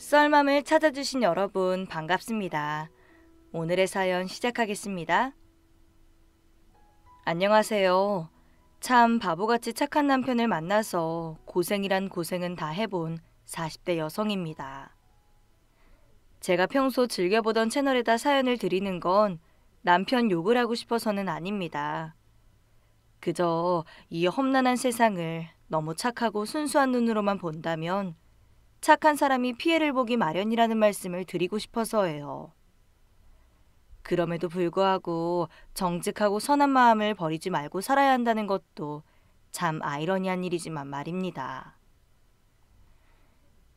썰맘을 찾아주신 여러분 반갑습니다. 오늘의 사연 시작하겠습니다. 안녕하세요. 참 바보같이 착한 남편을 만나서 고생이란 고생은 다 해본 40대 여성입니다. 제가 평소 즐겨보던 채널에다 사연을 드리는 건 남편 욕을 하고 싶어서는 아닙니다. 그저 이 험난한 세상을 너무 착하고 순수한 눈으로만 본다면 착한 사람이 피해를 보기 마련이라는 말씀을 드리고 싶어서예요. 그럼에도 불구하고 정직하고 선한 마음을 버리지 말고 살아야 한다는 것도 참 아이러니한 일이지만 말입니다.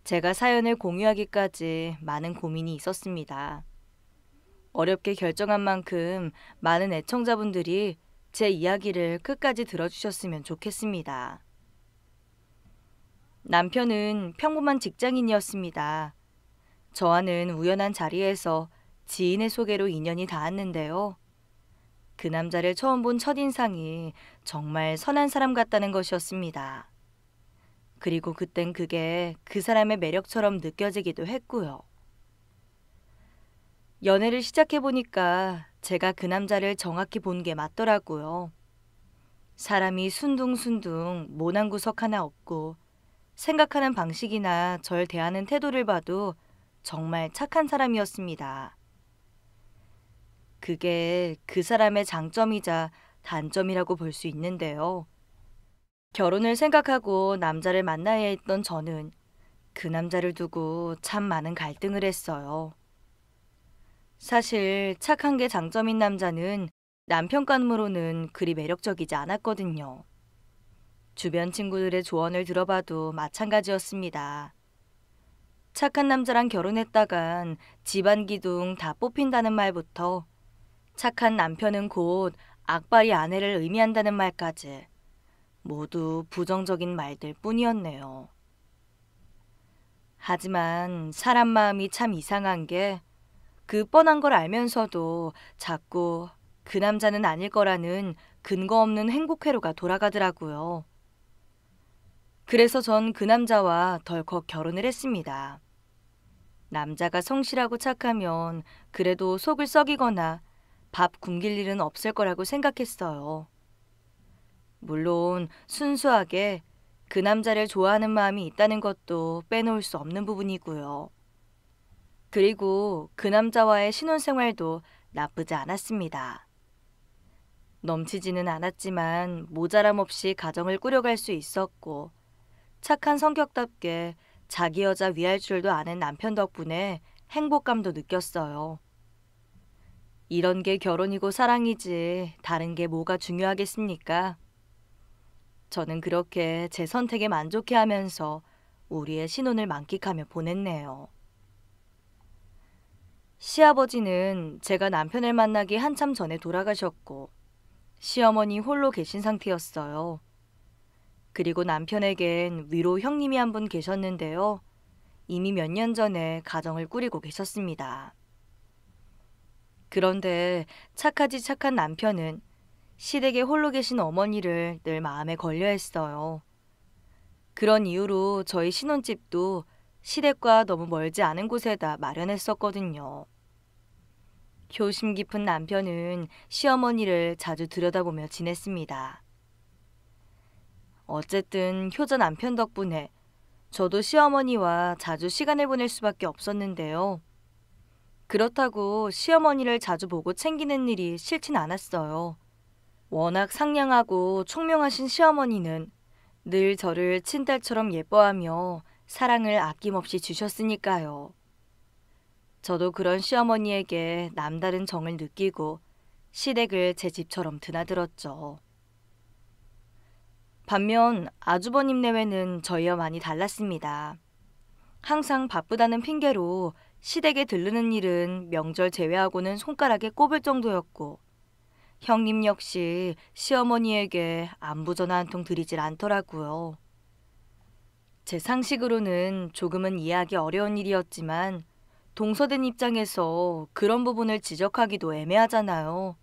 제가 사연을 공유하기까지 많은 고민이 있었습니다. 어렵게 결정한 만큼 많은 애청자분들이 제 이야기를 끝까지 들어주셨으면 좋겠습니다. 남편은 평범한 직장인이었습니다. 저와는 우연한 자리에서 지인의 소개로 인연이 닿았는데요. 그 남자를 처음 본 첫인상이 정말 선한 사람 같다는 것이었습니다. 그리고 그땐 그게 그 사람의 매력처럼 느껴지기도 했고요. 연애를 시작해보니까 제가 그 남자를 정확히 본 게 맞더라고요. 사람이 순둥순둥 모난 구석 하나 없고 생각하는 방식이나 절 대하는 태도를 봐도 정말 착한 사람이었습니다. 그게 그 사람의 장점이자 단점이라고 볼 수 있는데요. 결혼을 생각하고 남자를 만나야 했던 저는 그 남자를 두고 참 많은 갈등을 했어요. 사실 착한 게 장점인 남자는 남편감으로는 그리 매력적이지 않았거든요. 주변 친구들의 조언을 들어봐도 마찬가지였습니다. 착한 남자랑 결혼했다간 집안 기둥 다 뽑힌다는 말부터 착한 남편은 곧악바이 아내를 의미한다는 말까지 모두 부정적인 말들 뿐이었네요. 하지만 사람 마음이 참 이상한 게 그 뻔한 걸 알면서도 자꾸 그 남자는 아닐 거라는 근거 없는 행복회로가 돌아가더라고요. 그래서 전 그 남자와 덜컥 결혼을 했습니다. 남자가 성실하고 착하면 그래도 속을 썩이거나 밥 굶길 일은 없을 거라고 생각했어요. 물론 순수하게 그 남자를 좋아하는 마음이 있다는 것도 빼놓을 수 없는 부분이고요. 그리고 그 남자와의 신혼생활도 나쁘지 않았습니다. 넘치지는 않았지만 모자람 없이 가정을 꾸려갈 수 있었고 착한 성격답게 자기 여자 위할 줄도 아는 남편 덕분에 행복감도 느꼈어요. 이런 게 결혼이고 사랑이지 다른 게 뭐가 중요하겠습니까? 저는 그렇게 제 선택에 만족해 하면서 우리의 신혼을 만끽하며 보냈네요. 시아버지는 제가 남편을 만나기 한참 전에 돌아가셨고 시어머니 홀로 계신 상태였어요. 그리고 남편에겐 위로 형님이 한 분 계셨는데요. 이미 몇 년 전에 가정을 꾸리고 계셨습니다. 그런데 착하지 착한 남편은 시댁에 홀로 계신 어머니를 늘 마음에 걸려 했어요. 그런 이유로 저희 신혼집도 시댁과 너무 멀지 않은 곳에다 마련했었거든요. 효심 깊은 남편은 시어머니를 자주 들여다보며 지냈습니다. 어쨌든 효자 남편 덕분에 저도 시어머니와 자주 시간을 보낼 수밖에 없었는데요. 그렇다고 시어머니를 자주 보고 챙기는 일이 싫진 않았어요. 워낙 상냥하고 총명하신 시어머니는 늘 저를 친딸처럼 예뻐하며 사랑을 아낌없이 주셨으니까요. 저도 그런 시어머니에게 남다른 정을 느끼고 시댁을 제 집처럼 드나들었죠. 반면 아주버님 내외는 저희와 많이 달랐습니다. 항상 바쁘다는 핑계로 시댁에 들르는 일은 명절 제외하고는 손가락에 꼽을 정도였고 형님 역시 시어머니에게 안부 전화 한 통 드리질 않더라고요. 제 상식으로는 조금은 이해하기 어려운 일이었지만 동서된 입장에서 그런 부분을 지적하기도 애매하잖아요.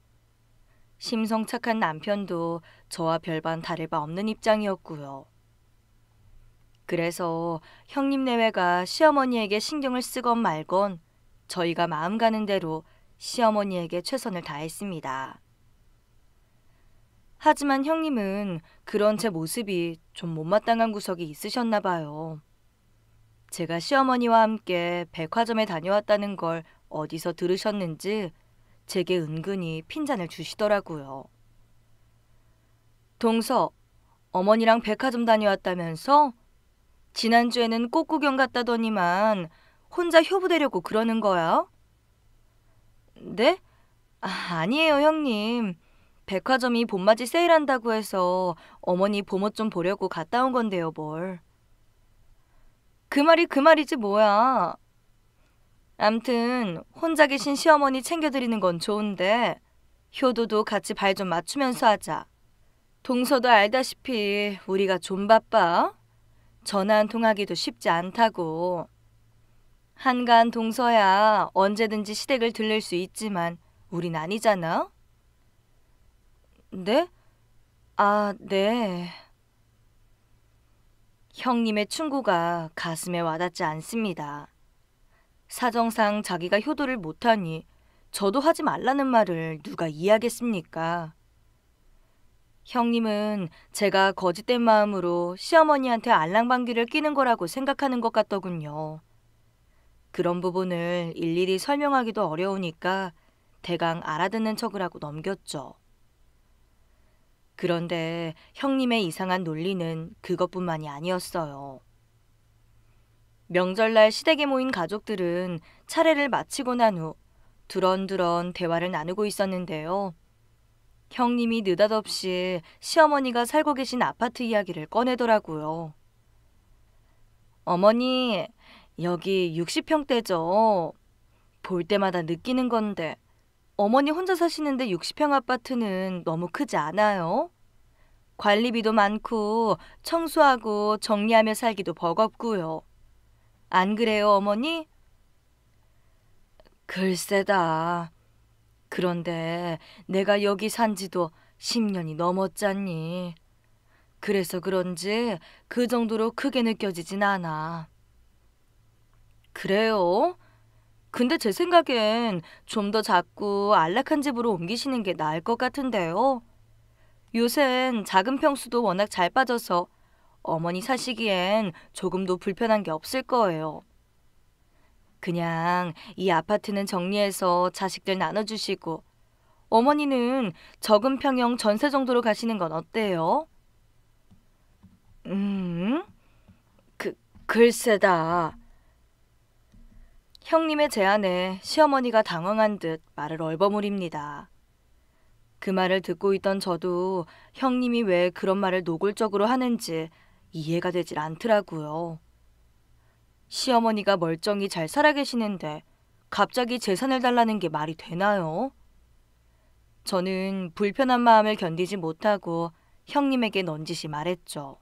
심성 착한 남편도 저와 별반 다를 바 없는 입장이었고요. 그래서 형님 내외가 시어머니에게 신경을 쓰건 말건 저희가 마음 가는 대로 시어머니에게 최선을 다했습니다. 하지만 형님은 그런 제 모습이 좀 못마땅한 구석이 있으셨나 봐요. 제가 시어머니와 함께 백화점에 다녀왔다는 걸 어디서 들으셨는지 제게 은근히 핀잔을 주시더라고요. 동서, 어머니랑 백화점 다녀왔다면서? 지난주에는 꽃 구경 갔다더니만 혼자 효부되려고 그러는 거야? 네? 아, 아니에요, 형님. 백화점이 봄맞이 세일한다고 해서 어머니 봄옷 좀 보려고 갔다 온 건데요, 뭘. 그 말이 그 말이지 뭐야. 암튼 혼자 계신 시어머니 챙겨드리는 건 좋은데 효도도 같이 발 좀 맞추면서 하자. 동서도 알다시피 우리가 좀 바빠. 전화 한 통하기도 쉽지 않다고. 한간 동서야 언제든지 시댁을 들릴 수 있지만 우린 아니잖아. 네? 아, 네. 형님의 충고가 가슴에 와닿지 않습니다. 사정상 자기가 효도를 못하니 저도 하지 말라는 말을 누가 이해하겠습니까? 형님은 제가 거짓된 마음으로 시어머니한테 알랑방귀를 끼는 거라고 생각하는 것 같더군요. 그런 부분을 일일이 설명하기도 어려우니까 대강 알아듣는 척을 하고 넘겼죠. 그런데 형님의 이상한 논리는 그것뿐만이 아니었어요. 명절날 시댁에 모인 가족들은 차례를 마치고 난 후 두런두런 대화를 나누고 있었는데요. 형님이 느닷없이 시어머니가 살고 계신 아파트 이야기를 꺼내더라고요. 어머니, 여기 60평대죠? 볼 때마다 느끼는 건데, 어머니 혼자 사시는데 60평 아파트는 너무 크지 않아요? 관리비도 많고 청소하고 정리하며 살기도 버겁고요. 안 그래요, 어머니? 글쎄다. 그런데 내가 여기 산 지도 10년이 넘었잖니. 그래서 그런지 그 정도로 크게 느껴지진 않아. 그래요? 근데 제 생각엔 좀 더 작고 안락한 집으로 옮기시는 게 나을 것 같은데요. 요샌 작은 평수도 워낙 잘 빠져서 어머니 사시기엔 조금도 불편한 게 없을 거예요. 그냥 이 아파트는 정리해서 자식들 나눠주시고 어머니는 적은 평형 전세 정도로 가시는 건 어때요? 음, 그, 글쎄다. 형님의 제안에 시어머니가 당황한 듯 말을 얼버무립니다. 그 말을 듣고 있던 저도 형님이 왜 그런 말을 노골적으로 하는지 이해가 되질 않더라고요. 시어머니가 멀쩡히 잘 살아계시는데 갑자기 재산을 달라는 게 말이 되나요? 저는 불편한 마음을 견디지 못하고 형님에게 넌지시 말했죠.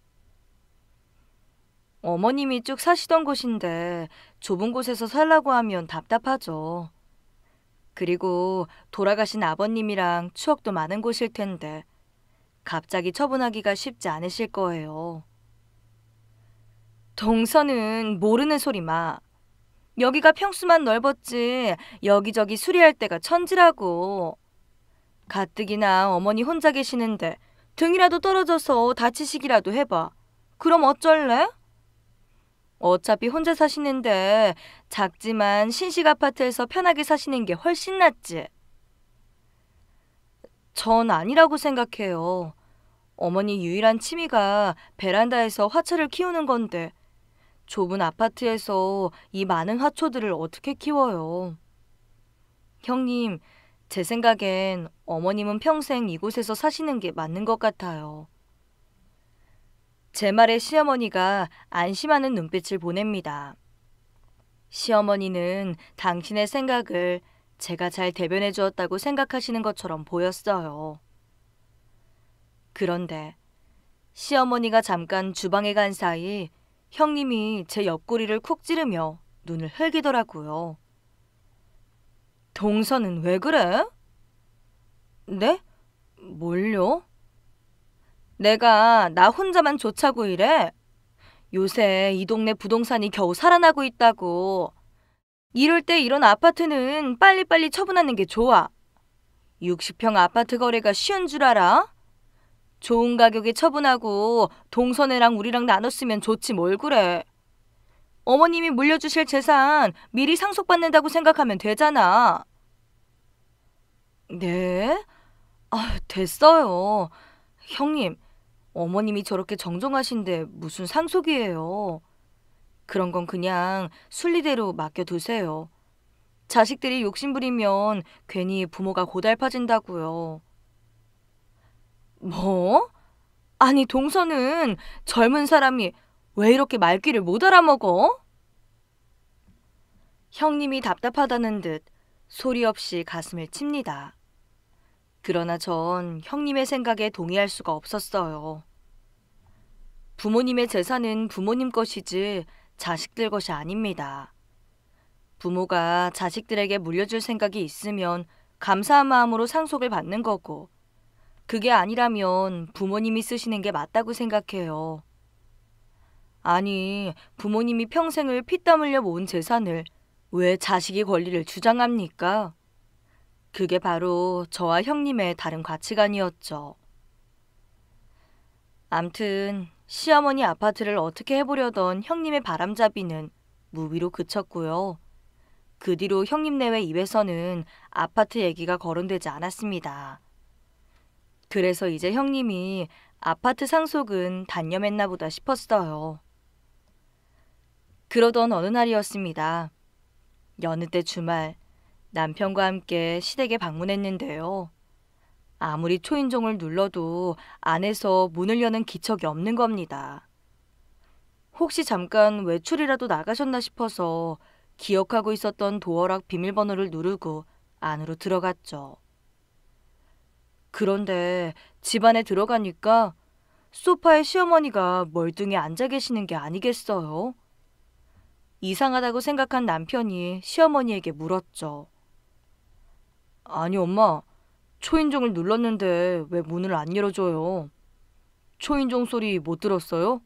어머님이 쭉 사시던 곳인데 좁은 곳에서 살라고 하면 답답하죠. 그리고 돌아가신 아버님이랑 추억도 많은 곳일 텐데 갑자기 처분하기가 쉽지 않으실 거예요. 동서는 모르는 소리 마. 여기가 평수만 넓었지 여기저기 수리할 때가 천지라고. 가뜩이나 어머니 혼자 계시는데 등이라도 떨어져서 다치시기라도 해봐. 그럼 어쩔래? 어차피 혼자 사시는데 작지만 신식 아파트에서 편하게 사시는 게 훨씬 낫지. 전 아니라고 생각해요. 어머니 유일한 취미가 베란다에서 화채를 키우는 건데 좁은 아파트에서 이 많은 화초들을 어떻게 키워요? 형님, 제 생각엔 어머님은 평생 이곳에서 사시는 게 맞는 것 같아요. 제 말에 시어머니가 안심하는 눈빛을 보냅니다. 시어머니는 당신의 생각을 제가 잘 대변해 주었다고 생각하시는 것처럼 보였어요. 그런데 시어머니가 잠깐 주방에 간 사이 형님이 제 옆구리를 쿡 찌르며 눈을 흘기더라고요. 동서는 왜 그래? 네? 뭘요? 내가 나 혼자만 좋자고 이래? 요새 이 동네 부동산이 겨우 살아나고 있다고. 이럴 때 이런 아파트는 빨리빨리 처분하는 게 좋아. 60평 아파트 거래가 쉬운 줄 알아? 좋은 가격에 처분하고 동선애랑 우리랑 나눴으면 좋지 뭘 그래. 어머님이 물려주실 재산 미리 상속받는다고 생각하면 되잖아. 네? 아, 됐어요. 형님, 어머님이 저렇게 정정하신데 무슨 상속이에요. 그런 건 그냥 순리대로 맡겨두세요. 자식들이 욕심부리면 괜히 부모가 고달파진다고요. 뭐? 아니, 동서는 젊은 사람이 왜 이렇게 말귀를 못 알아먹어? 형님이 답답하다는 듯 소리 없이 가슴을 칩니다. 그러나 전 형님의 생각에 동의할 수가 없었어요. 부모님의 재산은 부모님 것이지 자식들 것이 아닙니다. 부모가 자식들에게 물려줄 생각이 있으면 감사한 마음으로 상속을 받는 거고, 그게 아니라면 부모님이 쓰시는 게 맞다고 생각해요. 아니, 부모님이 평생을 피땀 흘려 모은 재산을 왜 자식이 권리를 주장합니까? 그게 바로 저와 형님의 다른 가치관이었죠. 암튼 시어머니 아파트를 어떻게 해보려던 형님의 바람잡이는 무비로 그쳤고요. 그 뒤로 형님 내외 입에서는 아파트 얘기가 거론되지 않았습니다. 그래서 이제 형님이 아파트 상속은 단념했나 보다 싶었어요. 그러던 어느 날이었습니다. 여느 때 주말 남편과 함께 시댁에 방문했는데요. 아무리 초인종을 눌러도 안에서 문을 여는 기척이 없는 겁니다. 혹시 잠깐 외출이라도 나가셨나 싶어서 기억하고 있었던 도어락 비밀번호를 누르고 안으로 들어갔죠. 그런데 집안에 들어가니까 소파에 시어머니가 멀뚱히 앉아 계시는 게 아니겠어요? 이상하다고 생각한 남편이 시어머니에게 물었죠. 아니, 엄마. 초인종을 눌렀는데 왜 문을 안 열어줘요? 초인종 소리 못 들었어요?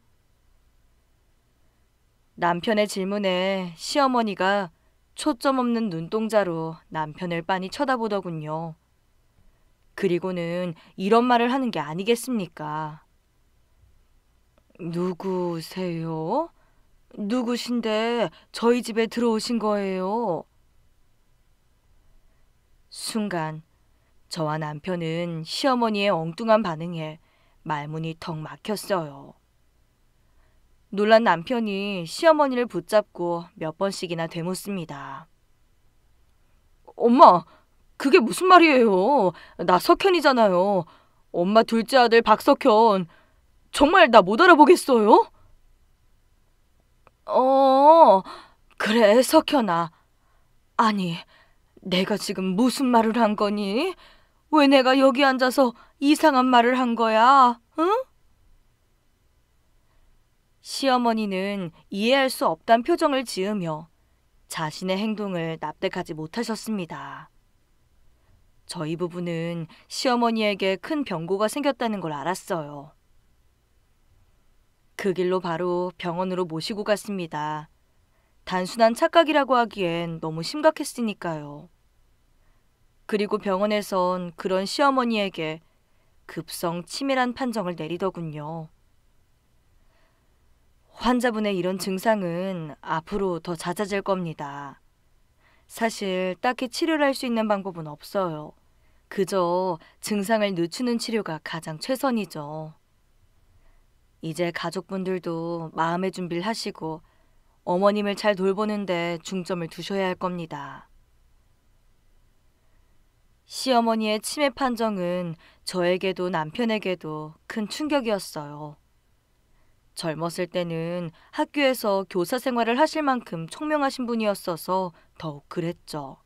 남편의 질문에 시어머니가 초점 없는 눈동자로 남편을 빤히 쳐다보더군요. 그리고는 이런 말을 하는 게 아니겠습니까? 누구세요? 누구신데 저희 집에 들어오신 거예요? 순간 저와 남편은 시어머니의 엉뚱한 반응에 말문이 턱 막혔어요. 놀란 남편이 시어머니를 붙잡고 몇 번씩이나 되묻습니다. 엄마, 그게 무슨 말이에요? 나 석현이잖아요. 엄마 둘째 아들 박석현. 정말 나 못 알아보겠어요? 어, 그래, 석현아. 아니, 내가 지금 무슨 말을 한 거니? 왜 내가 여기 앉아서 이상한 말을 한 거야? 응? 시어머니는 이해할 수 없단 표정을 지으며 자신의 행동을 납득하지 못하셨습니다. 저희 부부는 시어머니에게 큰 병고가 생겼다는 걸 알았어요. 그 길로 바로 병원으로 모시고 갔습니다. 단순한 착각이라고 하기엔 너무 심각했으니까요. 그리고 병원에선 그런 시어머니에게 급성 치매란 판정을 내리더군요. 환자분의 이런 증상은 앞으로 더 잦아질 겁니다. 사실 딱히 치료를 할 수 있는 방법은 없어요. 그저 증상을 늦추는 치료가 가장 최선이죠. 이제 가족분들도 마음의 준비를 하시고 어머님을 잘 돌보는데 중점을 두셔야 할 겁니다. 시어머니의 치매 판정은 저에게도 남편에게도 큰 충격이었어요. 젊었을 때는 학교에서 교사 생활을 하실 만큼 총명하신 분이었어서 더욱 그랬죠.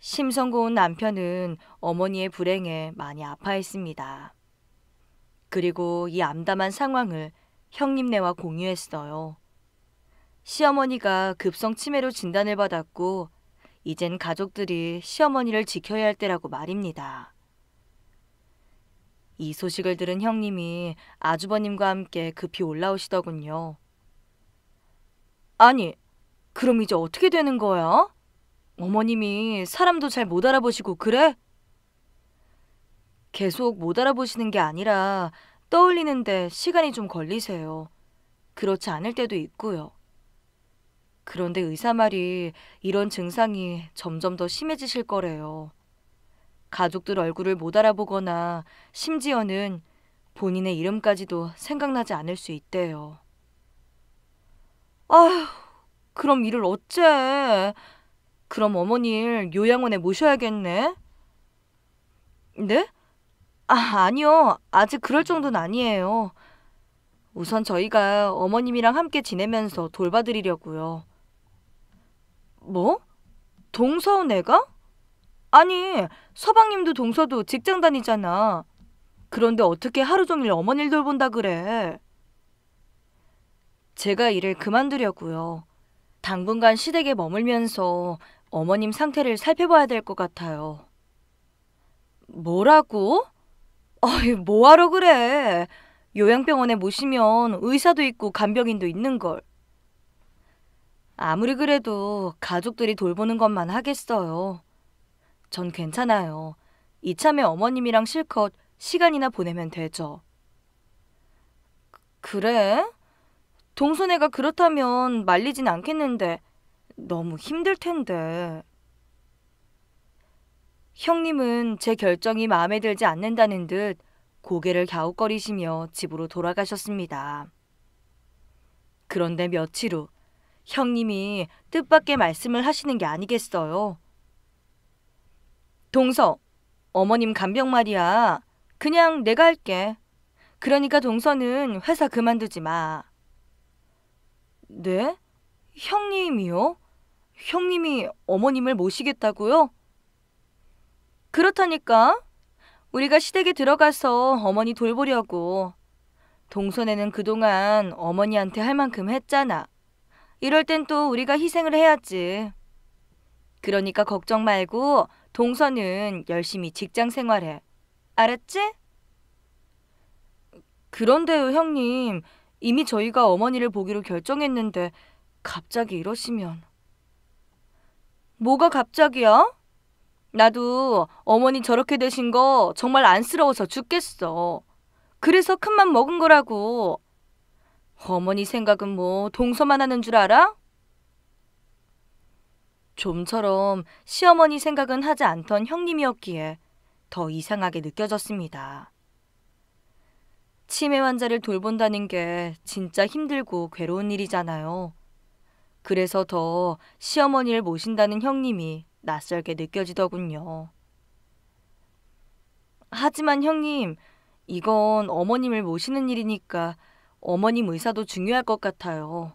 심성고운 남편은 어머니의 불행에 많이 아파했습니다. 그리고 이 암담한 상황을 형님네와 공유했어요. 시어머니가 급성 치매로 진단을 받았고 이젠 가족들이 시어머니를 지켜야 할 때라고 말입니다. 이 소식을 들은 형님이 아주버님과 함께 급히 올라오시더군요. 아니, 그럼 이제 어떻게 되는 거야? 어머님이 사람도 잘 못 알아보시고 그래? 계속 못 알아보시는 게 아니라 떠올리는데 시간이 좀 걸리세요. 그렇지 않을 때도 있고요. 그런데 의사 말이 이런 증상이 점점 더 심해지실 거래요. 가족들 얼굴을 못 알아보거나 심지어는 본인의 이름까지도 생각나지 않을 수 있대요. 아휴, 그럼 일을 어째? 그럼 어머니를 요양원에 모셔야겠네? 네? 아, 아니요. 아직 그럴 정도는 아니에요. 우선 저희가 어머님이랑 함께 지내면서 돌봐드리려고요. 뭐? 동서운 애가? 아니, 서방님도 동서도 직장 다니잖아. 그런데 어떻게 하루 종일 어머니를 돌본다 그래? 제가 일을 그만두려고요. 당분간 시댁에 머물면서 어머님 상태를 살펴봐야 될 것 같아요. 뭐라고? 어이, 뭐하러 그래? 요양병원에 모시면 의사도 있고 간병인도 있는걸. 아무리 그래도 가족들이 돌보는 것만 하겠어요. 전 괜찮아요. 이참에 어머님이랑 실컷 시간이나 보내면 되죠. 그, 그래? 동순애가 그렇다면 말리진 않겠는데 너무 힘들 텐데. 형님은 제 결정이 마음에 들지 않는다는 듯 고개를 갸웃거리시며 집으로 돌아가셨습니다. 그런데 며칠 후 형님이 뜻밖의 말씀을 하시는 게 아니겠어요. 동서, 어머님 간병 말이야. 그냥 내가 할게. 그러니까 동서는 회사 그만두지 마. 네? 형님이요? 형님이 어머님을 모시겠다고요? 그렇다니까. 우리가 시댁에 들어가서 어머니 돌보려고. 동서네는 그동안 어머니한테 할 만큼 했잖아. 이럴 땐 또 우리가 희생을 해야지. 그러니까 걱정 말고 동서는 열심히 직장 생활해. 알았지? 그런데요, 형님. 이미 저희가 어머니를 보기로 결정했는데 갑자기 이러시면 뭐가 갑자기야? 나도 어머니 저렇게 되신 거 정말 안쓰러워서 죽겠어. 그래서 큰 맘 먹은 거라고. 어머니 생각은 뭐 동서만 하는 줄 알아? 좀처럼 시어머니 생각은 하지 않던 형님이었기에 더 이상하게 느껴졌습니다. 치매 환자를 돌본다는 게 진짜 힘들고 괴로운 일이잖아요. 그래서 더 시어머니를 모신다는 형님이 낯설게 느껴지더군요. 하지만 형님, 이건 어머님을 모시는 일이니까 어머님 의사도 중요할 것 같아요.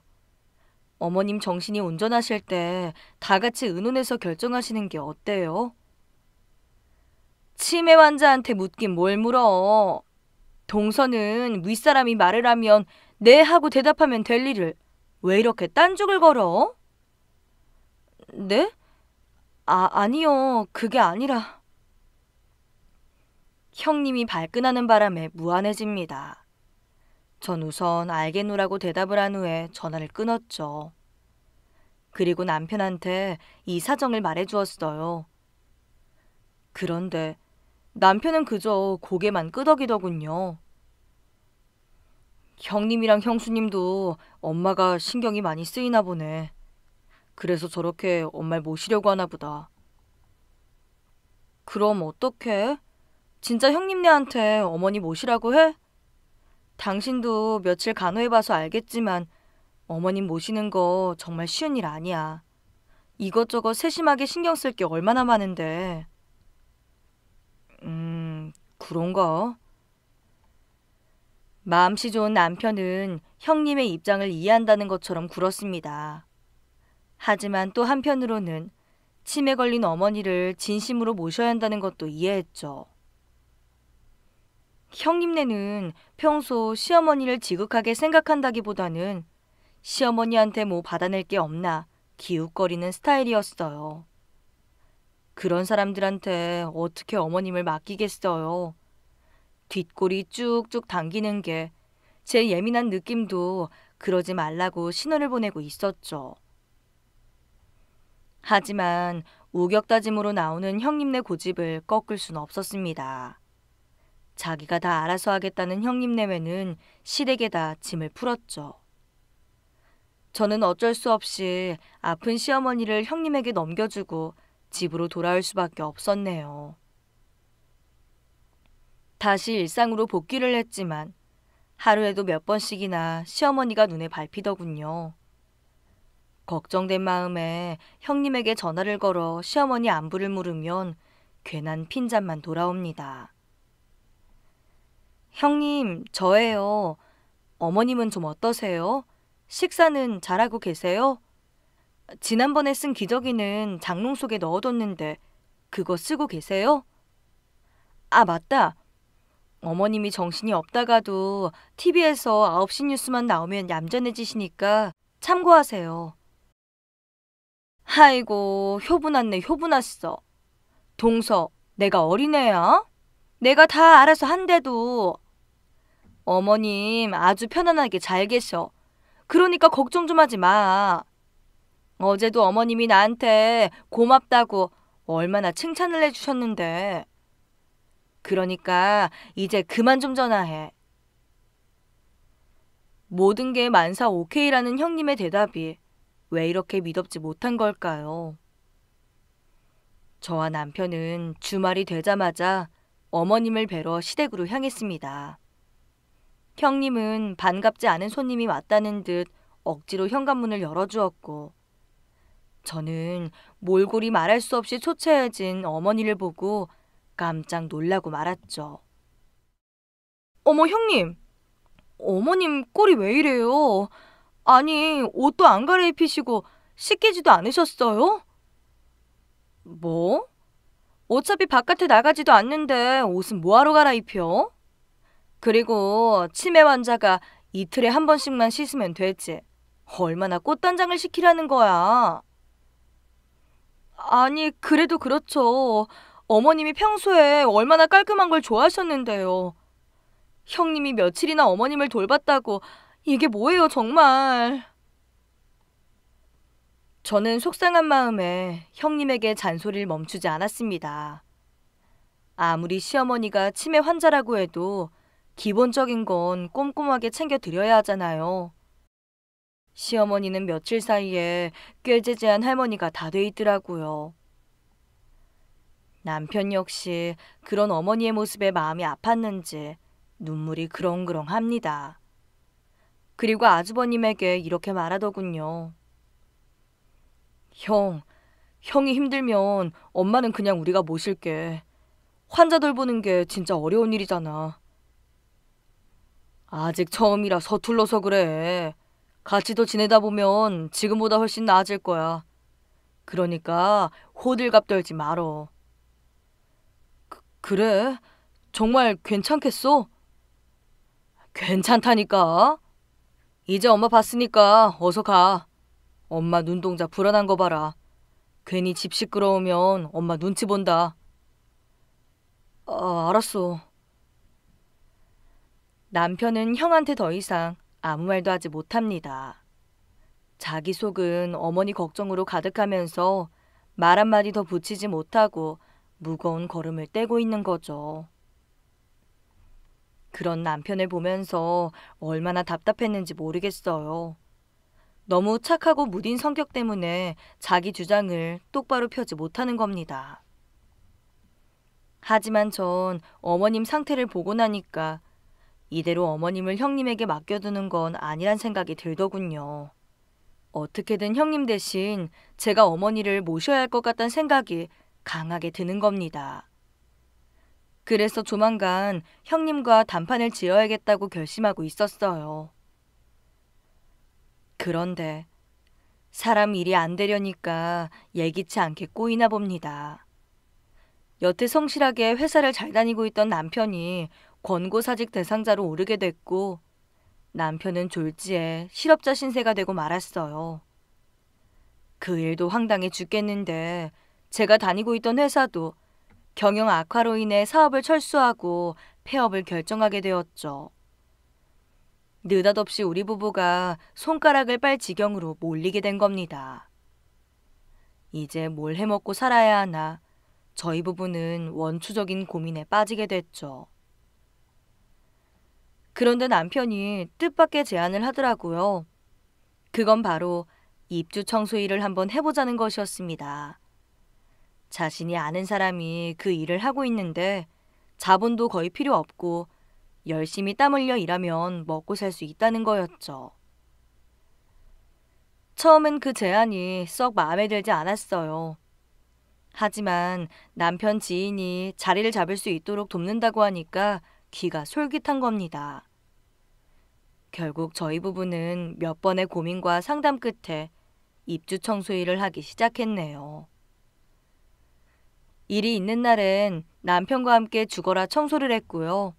어머님 정신이 온전하실 때 다 같이 의논해서 결정하시는 게 어때요? 치매 환자한테 묻긴 뭘 물어. 동서는 윗사람이 말을 하면 네 하고 대답하면 될 일을 왜 이렇게 딴죽을 걸어? 네? 아, 아니요. 그게 아니라. 형님이 발끈하는 바람에 무안해집니다. 전 우선 알겠노라고 대답을 한 후에 전화를 끊었죠. 그리고 남편한테 이 사정을 말해주었어요. 그런데 남편은 그저 고개만 끄덕이더군요. 형님이랑 형수님도 엄마가 신경이 많이 쓰이나 보네. 그래서 저렇게 엄마를 모시려고 하나 보다. 그럼 어떡해? 진짜 형님네한테 어머니 모시라고 해? 당신도 며칠 간호해봐서 알겠지만 어머님 모시는 거 정말 쉬운 일 아니야. 이것저것 세심하게 신경 쓸 게 얼마나 많은데. 음, 그런가? 마음씨 좋은 남편은 형님의 입장을 이해한다는 것처럼 굴었습니다. 하지만 또 한편으로는 치매 걸린 어머니를 진심으로 모셔야 한다는 것도 이해했죠. 형님네는 평소 시어머니를 지극하게 생각한다기보다는 시어머니한테 뭐 받아낼 게 없나 기웃거리는 스타일이었어요. 그런 사람들한테 어떻게 어머님을 맡기겠어요. 뒷골이 쭉쭉 당기는 게 제 예민한 느낌도 그러지 말라고 신호를 보내고 있었죠. 하지만 우격다짐으로 나오는 형님네 고집을 꺾을 순 없었습니다. 자기가 다 알아서 하겠다는 형님내외는 시댁에다 짐을 풀었죠. 저는 어쩔 수 없이 아픈 시어머니를 형님에게 넘겨주고 집으로 돌아올 수밖에 없었네요. 다시 일상으로 복귀를 했지만 하루에도 몇 번씩이나 시어머니가 눈에 밟히더군요. 걱정된 마음에 형님에게 전화를 걸어 시어머니 안부를 물으면 괜한 핀잔만 돌아옵니다. 형님, 저예요. 어머님은 좀 어떠세요? 식사는 잘하고 계세요? 지난번에 쓴 기저귀는 장롱 속에 넣어뒀는데 그거 쓰고 계세요? 아, 맞다. 어머님이 정신이 없다가도 TV에서 9시 뉴스만 나오면 얌전해지시니까 참고하세요. 아이고, 효분났네, 효분났어. 동서, 내가 어린애야? 내가 다 알아서 한대도 어머님 아주 편안하게 잘 계셔. 그러니까 걱정 좀 하지 마. 어제도 어머님이 나한테 고맙다고 얼마나 칭찬을 해주셨는데. 그러니까 이제 그만 좀 전화해. 모든 게 만사 오케이라는 형님의 대답이 왜 이렇게 믿업지 못한 걸까요? 저와 남편은 주말이 되자마자 어머님을 뵈러 시댁으로 향했습니다. 형님은 반갑지 않은 손님이 왔다는 듯 억지로 현관문을 열어주었고 저는 몰골이 말할 수 없이 초췌해진 어머니를 보고 깜짝 놀라고 말았죠. 어머 형님, 어머님 꼴이 왜 이래요? 아니 옷도 안 갈아입히시고 씻기지도 않으셨어요? 뭐? 어차피 바깥에 나가지도 않는데 옷은 뭐하러 갈아입혀? 그리고 치매 환자가 이틀에 한 번씩만 씻으면 되지. 얼마나 꽃단장을 시키라는 거야. 아니, 그래도 그렇죠. 어머님이 평소에 얼마나 깔끔한 걸 좋아하셨는데요. 형님이 며칠이나 어머님을 돌봤다고 이게 뭐예요, 정말. 저는 속상한 마음에 형님에게 잔소리를 멈추지 않았습니다. 아무리 시어머니가 치매 환자라고 해도 기본적인 건 꼼꼼하게 챙겨드려야 하잖아요. 시어머니는 며칠 사이에 꽤 제재한 할머니가 다 돼 있더라고요. 남편 역시 그런 어머니의 모습에 마음이 아팠는지 눈물이 그렁그렁 합니다. 그리고 아주버님에게 이렇게 말하더군요. 형, 형이 힘들면 엄마는 그냥 우리가 모실게. 환자 돌보는 게 진짜 어려운 일이잖아. 아직 처음이라 서툴러서 그래. 같이 또 지내다 보면 지금보다 훨씬 나아질 거야. 그러니까 호들갑 떨지 말어. 그, 그래? 정말 괜찮겠어? 괜찮다니까. 이제 엄마 봤으니까 어서 가. 엄마 눈동자 불안한 거 봐라. 괜히 집 시끄러우면 엄마 눈치 본다. 아, 알았어. 남편은 형한테 더 이상 아무 말도 하지 못합니다. 자기 속은 어머니 걱정으로 가득하면서 말 한마디 더 붙이지 못하고 무거운 걸음을 떼고 있는 거죠. 그런 남편을 보면서 얼마나 답답했는지 모르겠어요. 너무 착하고 무딘 성격 때문에 자기 주장을 똑바로 펴지 못하는 겁니다. 하지만 전 어머님 상태를 보고 나니까 이대로 어머님을 형님에게 맡겨두는 건 아니란 생각이 들더군요. 어떻게든 형님 대신 제가 어머니를 모셔야 할 것 같다는 생각이 강하게 드는 겁니다. 그래서 조만간 형님과 담판을 지어야겠다고 결심하고 있었어요. 그런데 사람 일이 안 되려니까 예기치 않게 꼬이나 봅니다. 여태 성실하게 회사를 잘 다니고 있던 남편이 권고사직 대상자로 오르게 됐고 남편은 졸지에 실업자 신세가 되고 말았어요. 그 일도 황당해 죽겠는데 제가 다니고 있던 회사도 경영 악화로 인해 사업을 철수하고 폐업을 결정하게 되었죠. 느닷없이 우리 부부가 손가락을 빨 지경으로 몰리게 된 겁니다. 이제 뭘 해먹고 살아야 하나 저희 부부는 원초적인 고민에 빠지게 됐죠. 그런데 남편이 뜻밖의 제안을 하더라고요. 그건 바로 입주 청소 일을 한번 해보자는 것이었습니다. 자신이 아는 사람이 그 일을 하고 있는데 자본도 거의 필요 없고 열심히 땀 흘려 일하면 먹고 살 수 있다는 거였죠. 처음엔 그 제안이 썩 마음에 들지 않았어요. 하지만 남편 지인이 자리를 잡을 수 있도록 돕는다고 하니까 귀가 솔깃한 겁니다. 결국 저희 부부는 몇 번의 고민과 상담 끝에 입주 청소 일을 하기 시작했네요. 일이 있는 날엔 남편과 함께 죽어라 청소를 했고요.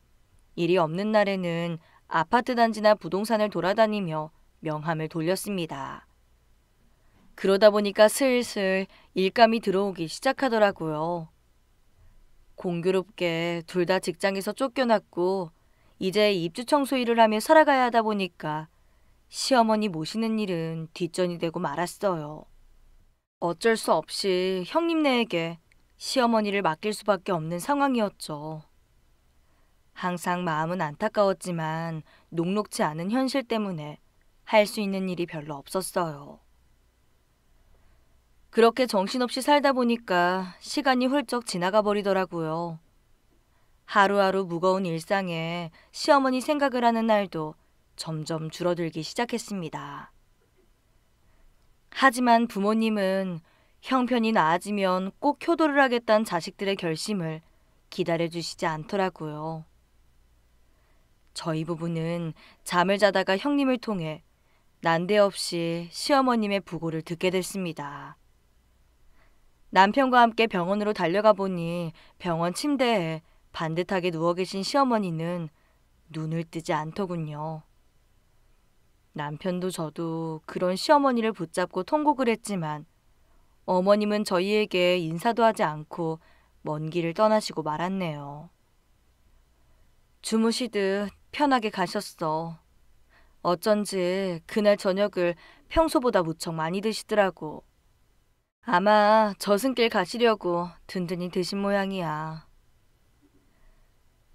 일이 없는 날에는 아파트 단지나 부동산을 돌아다니며 명함을 돌렸습니다. 그러다 보니까 슬슬 일감이 들어오기 시작하더라고요. 공교롭게 둘 다 직장에서 쫓겨났고 이제 입주 청소 일을 하며 살아가야 하다 보니까 시어머니 모시는 일은 뒷전이 되고 말았어요. 어쩔 수 없이 형님네에게 시어머니를 맡길 수밖에 없는 상황이었죠. 항상 마음은 안타까웠지만 녹록치 않은 현실 때문에 할 수 있는 일이 별로 없었어요. 그렇게 정신없이 살다 보니까 시간이 훌쩍 지나가 버리더라고요. 하루하루 무거운 일상에 시어머니 생각을 하는 날도 점점 줄어들기 시작했습니다. 하지만 부모님은 형편이 나아지면 꼭 효도를 하겠다는 자식들의 결심을 기다려주시지 않더라고요. 저희 부부는 잠을 자다가 형님을 통해 난데없이 시어머님의 부고를 듣게 됐습니다. 남편과 함께 병원으로 달려가 보니 병원 침대에 반듯하게 누워 계신 시어머니는 눈을 뜨지 않더군요. 남편도 저도 그런 시어머니를 붙잡고 통곡을 했지만 어머님은 저희에게 인사도 하지 않고 먼 길을 떠나시고 말았네요. 주무시듯 편하게 가셨어. 어쩐지 그날 저녁을 평소보다 무척 많이 드시더라고. 아마 저승길 가시려고 든든히 드신 모양이야.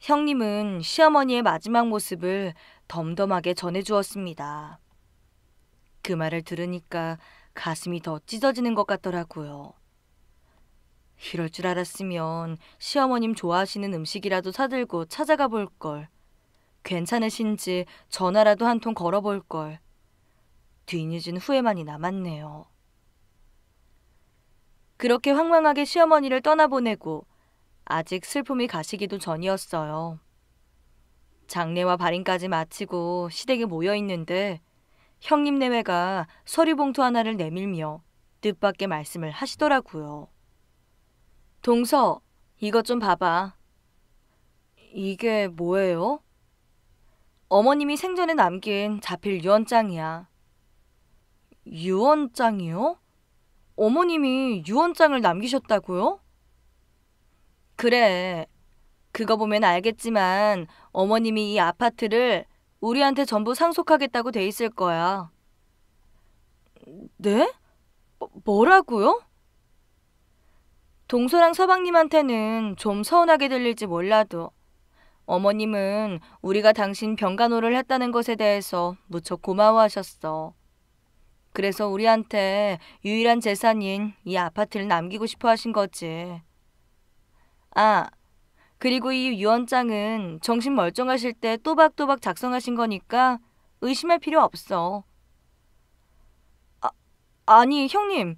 형님은 시어머니의 마지막 모습을 덤덤하게 전해주었습니다. 그 말을 들으니까 가슴이 더 찢어지는 것 같더라고요. 이럴 줄 알았으면 시어머님 좋아하시는 음식이라도 사들고 찾아가 볼 걸. 괜찮으신지 전화라도 한 통 걸어볼 걸. 뒤늦은 후회만이 남았네요. 그렇게 황망하게 시어머니를 떠나보내고 아직 슬픔이 가시기도 전이었어요. 장례와 발인까지 마치고 시댁에 모여 있는데 형님 내외가 서류 봉투 하나를 내밀며 뜻밖의 말씀을 하시더라고요. 동서, 이것 좀 봐봐. 이게 뭐예요? 어머님이 생전에 남긴 자필 유언장이야. 유언장이요? 어머님이 유언장을 남기셨다고요? 그래. 그거 보면 알겠지만 어머님이 이 아파트를 우리한테 전부 상속하겠다고 돼 있을 거야. 네? 뭐, 뭐라고요? 동서랑 서방님한테는 좀 서운하게 들릴지 몰라도 어머님은 우리가 당신 병간호를 했다는 것에 대해서 무척 고마워하셨어. 그래서 우리한테 유일한 재산인 이 아파트를 남기고 싶어 하신 거지. 아, 그리고 이 유언장은 정신 멀쩡하실 때 또박또박 작성하신 거니까 의심할 필요 없어. 아, 아니, 형님.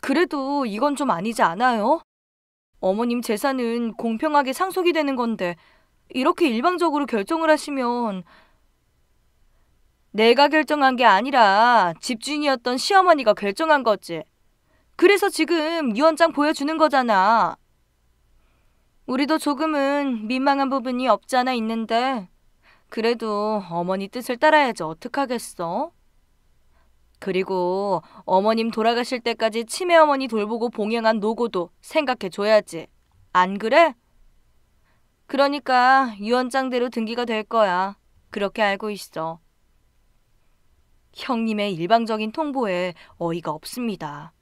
그래도 이건 좀 아니지 않아요? 어머님 재산은 공평하게 상속이 되는 건데 이렇게 일방적으로 결정을 하시면 내가 결정한 게 아니라 집주인이었던 시어머니가 결정한 거지. 그래서 지금 유언장 보여주는 거잖아. 우리도 조금은 민망한 부분이 없지 않아 있는데 그래도 어머니 뜻을 따라야지 어떡하겠어? 그리고 어머님 돌아가실 때까지 치매 어머니 돌보고 봉양한 노고도 생각해줘야지. 안 그래? 그러니까 유언장대로 등기가 될 거야. 그렇게 알고 있어. 형님의 일방적인 통보에 어이가 없습니다.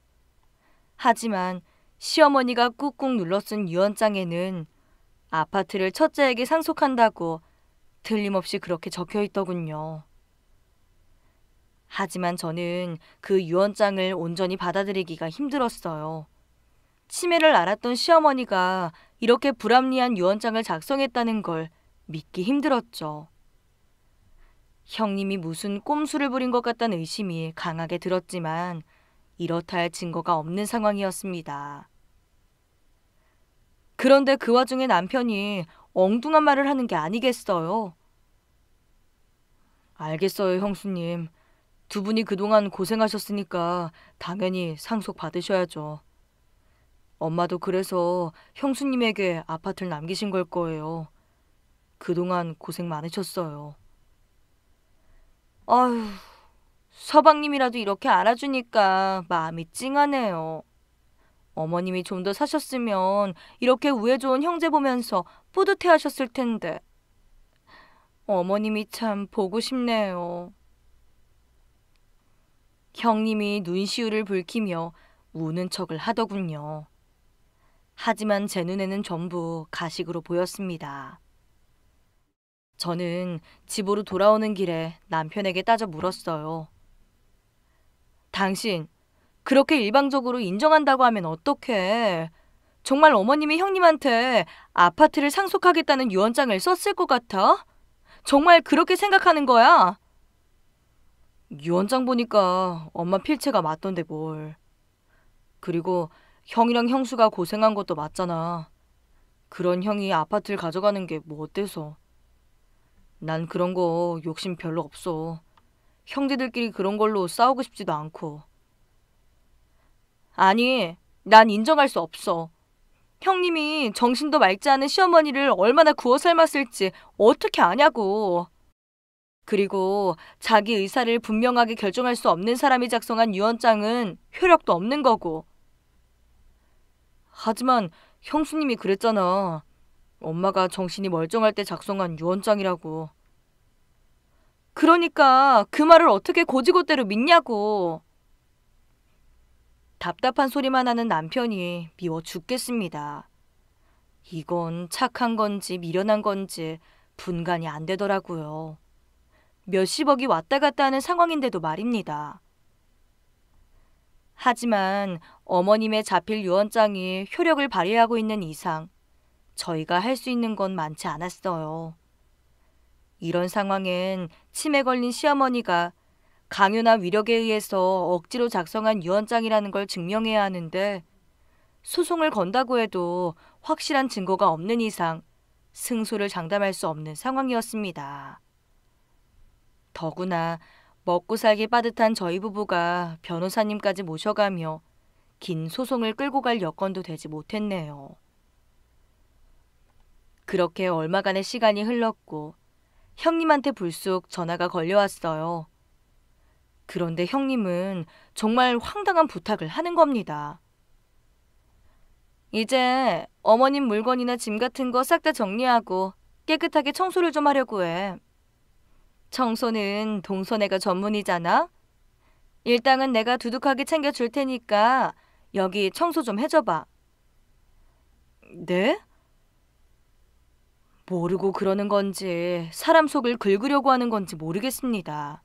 하지만 시어머니가 꾹꾹 눌러 쓴 유언장에는 아파트를 첫째에게 상속한다고 틀림없이 그렇게 적혀 있더군요. 하지만 저는 그 유언장을 온전히 받아들이기가 힘들었어요. 치매를 앓았던 시어머니가 이렇게 불합리한 유언장을 작성했다는 걸 믿기 힘들었죠. 형님이 무슨 꼼수를 부린 것 같다는 의심이 강하게 들었지만 이렇다 할 증거가 없는 상황이었습니다. 그런데 그 와중에 남편이 엉뚱한 말을 하는 게 아니겠어요. 알겠어요, 형수님. 두 분이 그동안 고생하셨으니까 당연히 상속 받으셔야죠. 엄마도 그래서 형수님에게 아파트를 남기신 걸 거예요. 그동안 고생 많으셨어요. 아휴, 서방님이라도 이렇게 알아주니까 마음이 찡하네요. 어머님이 좀 더 사셨으면 이렇게 우애 좋은 형제 보면서 뿌듯해 하셨을 텐데. 어머님이 참 보고 싶네요. 형님이 눈시울을 붉히며 우는 척을 하더군요. 하지만 제 눈에는 전부 가식으로 보였습니다. 저는 집으로 돌아오는 길에 남편에게 따져 물었어요. 당신, 그렇게 일방적으로 인정한다고 하면 어떡해. 정말 어머님이 형님한테 아파트를 상속하겠다는 유언장을 썼을 것 같아? 정말 그렇게 생각하는 거야? 유언장 보니까 엄마 필체가 맞던데 뭘. 그리고 형이랑 형수가 고생한 것도 맞잖아. 그런 형이 아파트를 가져가는 게 뭐 어때서. 난 그런 거 욕심 별로 없어. 형제들끼리 그런 걸로 싸우고 싶지도 않고. 아니, 난 인정할 수 없어. 형님이 정신도 맑지 않은 시어머니를 얼마나 구워 삶았을지 어떻게 아냐고. 그리고 자기 의사를 분명하게 결정할 수 없는 사람이 작성한 유언장은 효력도 없는 거고. 하지만 형수님이 그랬잖아. 엄마가 정신이 멀쩡할 때 작성한 유언장이라고. 그러니까 그 말을 어떻게 고지고대로 믿냐고. 답답한 소리만 하는 남편이 미워 죽겠습니다. 이건 착한 건지 미련한 건지 분간이 안 되더라고요. 몇십억이 왔다 갔다 하는 상황인데도 말입니다. 하지만 어머님의 자필 유언장이 효력을 발휘하고 있는 이상 저희가 할 수 있는 건 많지 않았어요. 이런 상황엔 치매 걸린 시어머니가 강요나 위력에 의해서 억지로 작성한 유언장이라는 걸 증명해야 하는데 소송을 건다고 해도 확실한 증거가 없는 이상 승소를 장담할 수 없는 상황이었습니다. 더구나 먹고 살기 빠듯한 저희 부부가 변호사님까지 모셔가며 긴 소송을 끌고 갈 여건도 되지 못했네요. 그렇게 얼마간의 시간이 흘렀고 형님한테 불쑥 전화가 걸려왔어요. 그런데 형님은 정말 황당한 부탁을 하는 겁니다. 이제 어머님 물건이나 짐 같은 거 싹 다 정리하고 깨끗하게 청소를 좀 하려고 해. 청소는 동선애가 전문이잖아. 일당은 내가 두둑하게 챙겨줄 테니까 여기 청소 좀 해줘봐. 네? 모르고 그러는 건지 사람 속을 긁으려고 하는 건지 모르겠습니다.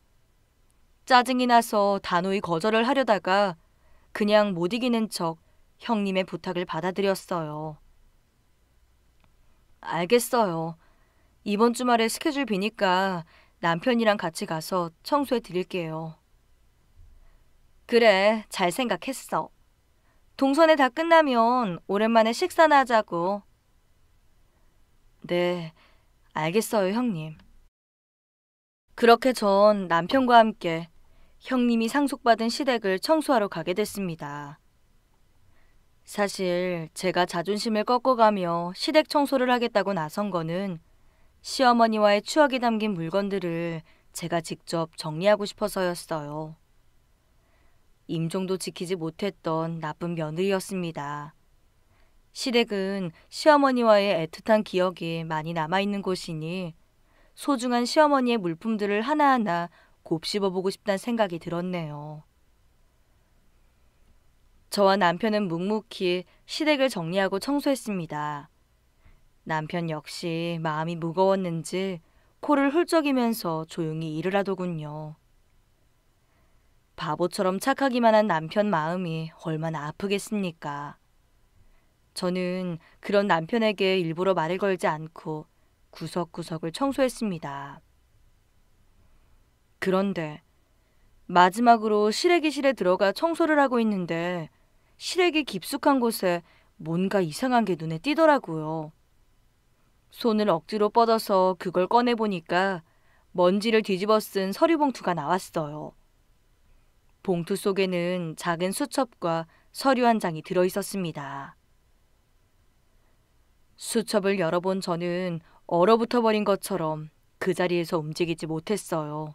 짜증이 나서 단호히 거절을 하려다가 그냥 못 이기는 척 형님의 부탁을 받아들였어요. 알겠어요. 이번 주말에 스케줄 비니까 남편이랑 같이 가서 청소해 드릴게요. 그래, 잘 생각했어. 동선에 다 끝나면 오랜만에 식사나 하자고. 네, 알겠어요, 형님. 그렇게 전 남편과 함께 형님이 상속받은 시댁을 청소하러 가게 됐습니다. 사실 제가 자존심을 꺾어가며 시댁 청소를 하겠다고 나선 거는 시어머니와의 추억이 담긴 물건들을 제가 직접 정리하고 싶어서였어요. 임종도 지키지 못했던 나쁜 며느리였습니다. 시댁은 시어머니와의 애틋한 기억이 많이 남아있는 곳이니 소중한 시어머니의 물품들을 하나하나 곱씹어보고 싶다는 생각이 들었네요. 저와 남편은 묵묵히 시댁을 정리하고 청소했습니다. 남편 역시 마음이 무거웠는지 코를 훌쩍이면서 조용히 일을 하더군요. 바보처럼 착하기만 한 남편 마음이 얼마나 아프겠습니까? 저는 그런 남편에게 일부러 말을 걸지 않고 구석구석을 청소했습니다. 그런데 마지막으로 실외기실에 들어가 청소를 하고 있는데 실외기 깊숙한 곳에 뭔가 이상한 게 눈에 띄더라고요. 손을 억지로 뻗어서 그걸 꺼내보니까 먼지를 뒤집어 쓴 서류 봉투가 나왔어요. 봉투 속에는 작은 수첩과 서류 한 장이 들어 있었습니다. 수첩을 열어본 저는 얼어붙어 버린 것처럼 그 자리에서 움직이지 못했어요.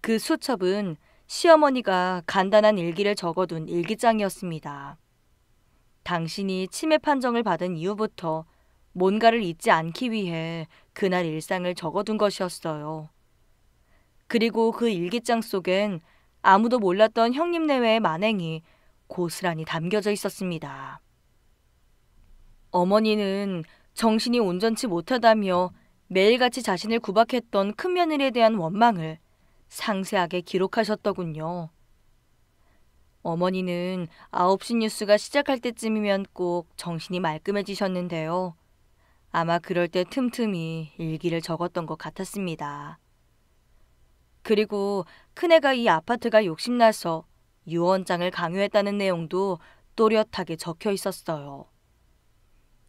그 수첩은 시어머니가 간단한 일기를 적어둔 일기장이었습니다. 당신이 치매 판정을 받은 이후부터 뭔가를 잊지 않기 위해 그날 일상을 적어둔 것이었어요. 그리고 그 일기장 속엔 아무도 몰랐던 형님 내외의 만행이 고스란히 담겨져 있었습니다. 어머니는 정신이 온전치 못하다며 매일같이 자신을 구박했던 큰 며느리에 대한 원망을 상세하게 기록하셨더군요. 어머니는 9시 뉴스가 시작할 때쯤이면 꼭 정신이 말끔해지셨는데요. 아마 그럴 때 틈틈이 일기를 적었던 것 같았습니다. 그리고 큰애가 이 아파트가 욕심나서 유언장을 강요했다는 내용도 또렷하게 적혀 있었어요.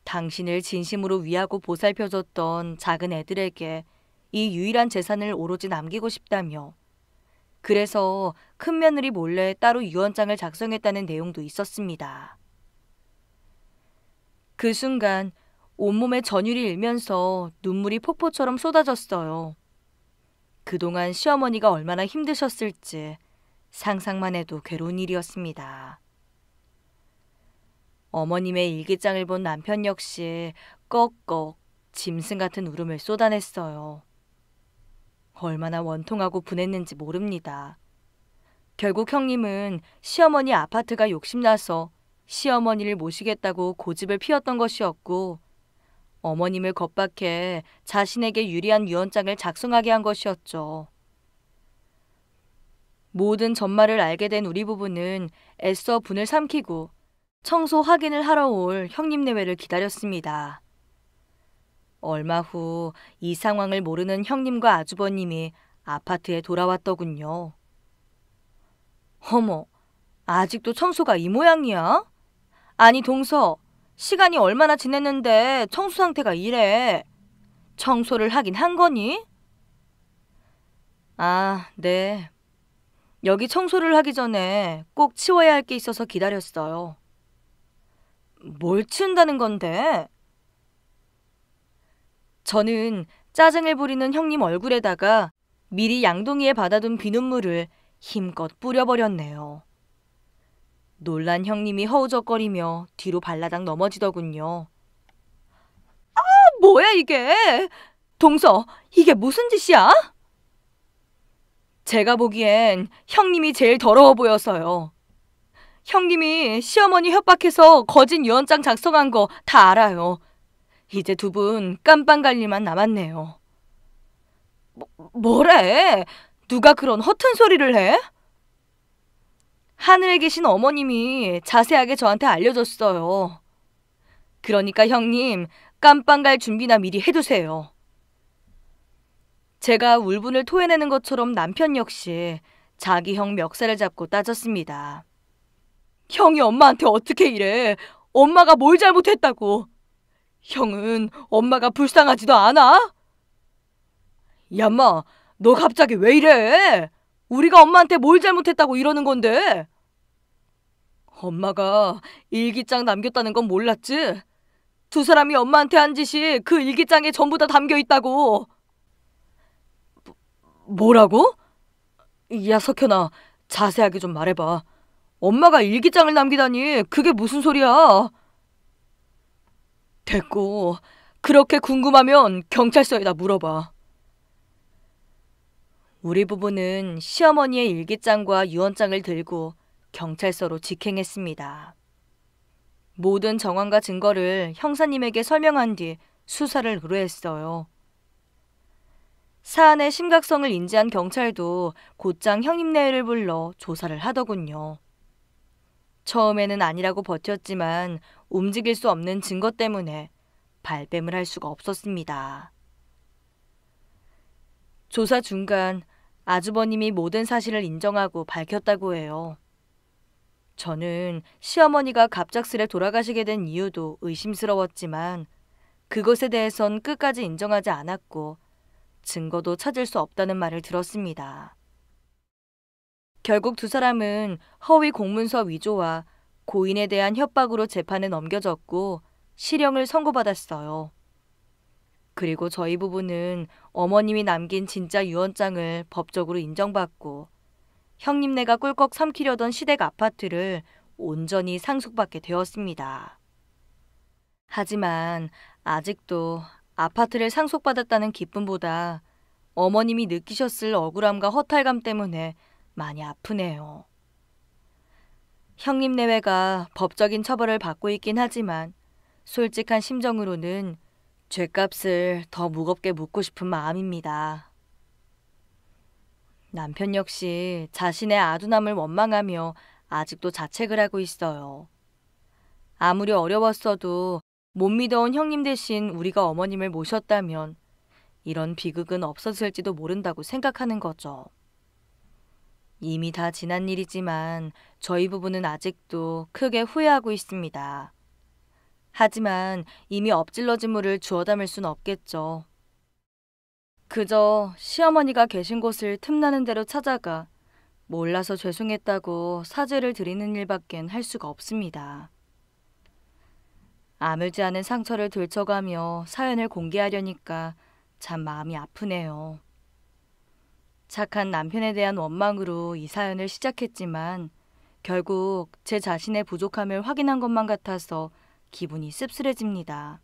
당신을 진심으로 위하고 보살펴줬던 작은 애들에게 이 유일한 재산을 오로지 남기고 싶다며 그래서 큰 며느리 몰래 따로 유언장을 작성했다는 내용도 있었습니다. 그 순간 온몸에 전율이 일면서 눈물이 폭포처럼 쏟아졌어요. 그동안 시어머니가 얼마나 힘드셨을지 상상만 해도 괴로운 일이었습니다. 어머님의 일기장을 본 남편 역시 꺽꺽 짐승 같은 울음을 쏟아냈어요. 얼마나 원통하고 분했는지 모릅니다. 결국 형님은 시어머니 아파트가 욕심나서 시어머니를 모시겠다고 고집을 피웠던 것이었고 어머님을 겁박해 자신에게 유리한 유언장을 작성하게 한 것이었죠. 모든 전말을 알게 된 우리 부부는 애써 분을 삼키고 청소 확인을 하러 올형님내외를 기다렸습니다. 얼마 후 이 상황을 모르는 형님과 아주버님이 아파트에 돌아왔더군요. 어머, 아직도 청소가 이 모양이야? 아니, 동서, 시간이 얼마나 지났는데 청소 상태가 이래. 청소를 하긴 한 거니? 아, 네. 여기 청소를 하기 전에 꼭 치워야 할 게 있어서 기다렸어요. 뭘 치운다는 건데? 저는 짜증을 부리는 형님 얼굴에다가 미리 양동이에 받아둔 비눗물을 힘껏 뿌려버렸네요. 놀란 형님이 허우적거리며 뒤로 발라당 넘어지더군요. 아, 뭐야 이게! 동서, 이게 무슨 짓이야? 제가 보기엔 형님이 제일 더러워 보여서요. 형님이 시어머니 협박해서 거진 유언장 작성한 거 다 알아요. 이제 두 분 깜빵 관리만 남았네요. 뭐, 뭐래? 누가 그런 허튼 소리를 해? 하늘에 계신 어머님이 자세하게 저한테 알려줬어요. 그러니까 형님, 깜빵 갈 준비나 미리 해두세요. 제가 울분을 토해내는 것처럼 남편 역시 자기 형 멱살을 잡고 따졌습니다. 형이 엄마한테 어떻게 이래? 엄마가 뭘 잘못했다고? 형은 엄마가 불쌍하지도 않아? 야마, 너 갑자기 왜 이래? 우리가 엄마한테 뭘 잘못했다고 이러는 건데? 엄마가 일기장 남겼다는 건 몰랐지? 두 사람이 엄마한테 한 짓이 그 일기장에 전부 다 담겨 있다고. 뭐, 라고야 석현아, 자세하게 좀 말해봐. 엄마가 일기장을 남기다니 그게 무슨 소리야? 됐고 그렇게 궁금하면 경찰서에다 물어봐. 우리 부부는 시어머니의 일기장과 유언장을 들고 경찰서로 직행했습니다. 모든 정황과 증거를 형사님에게 설명한 뒤 수사를 의뢰했어요. 사안의 심각성을 인지한 경찰도 곧장 형님네를 내 불러 조사를 하더군요. 처음에는 아니라고 버텼지만 움직일 수 없는 증거 때문에 발뺌을 할 수가 없었습니다. 조사 중간 아주버님이 모든 사실을 인정하고 밝혔다고 해요. 저는 시어머니가 갑작스레 돌아가시게 된 이유도 의심스러웠지만 그것에 대해선 끝까지 인정하지 않았고 증거도 찾을 수 없다는 말을 들었습니다. 결국 두 사람은 허위 공문서 위조와 고인에 대한 협박으로 재판에 넘겨졌고 실형을 선고받았어요. 그리고 저희 부부는 어머님이 남긴 진짜 유언장을 법적으로 인정받고 형님네가 꿀꺽 삼키려던 시댁 아파트를 온전히 상속받게 되었습니다. 하지만 아직도 아파트를 상속받았다는 기쁨보다 어머님이 느끼셨을 억울함과 허탈감 때문에 많이 아프네요. 형님 내외가 법적인 처벌을 받고 있긴 하지만 솔직한 심정으로는 죄값을 더 무겁게 묻고 싶은 마음입니다. 남편 역시 자신의 아두남을 원망하며 아직도 자책을 하고 있어요. 아무리 어려웠어도 못 믿어온 형님 대신 우리가 어머님을 모셨다면 이런 비극은 없었을지도 모른다고 생각하는 거죠. 이미 다 지난 일이지만 저희 부부는 아직도 크게 후회하고 있습니다. 하지만 이미 엎질러진 물을 주워 담을 순 없겠죠. 그저 시어머니가 계신 곳을 틈나는 대로 찾아가 몰라서 죄송했다고 사죄를 드리는 일밖엔 할 수가 없습니다. 아물지 않은 상처를 들쳐가며 사연을 공개하려니까 참 마음이 아프네요. 착한 남편에 대한 원망으로 이 사연을 시작했지만 결국 제 자신의 부족함을 확인한 것만 같아서 기분이 씁쓸해집니다.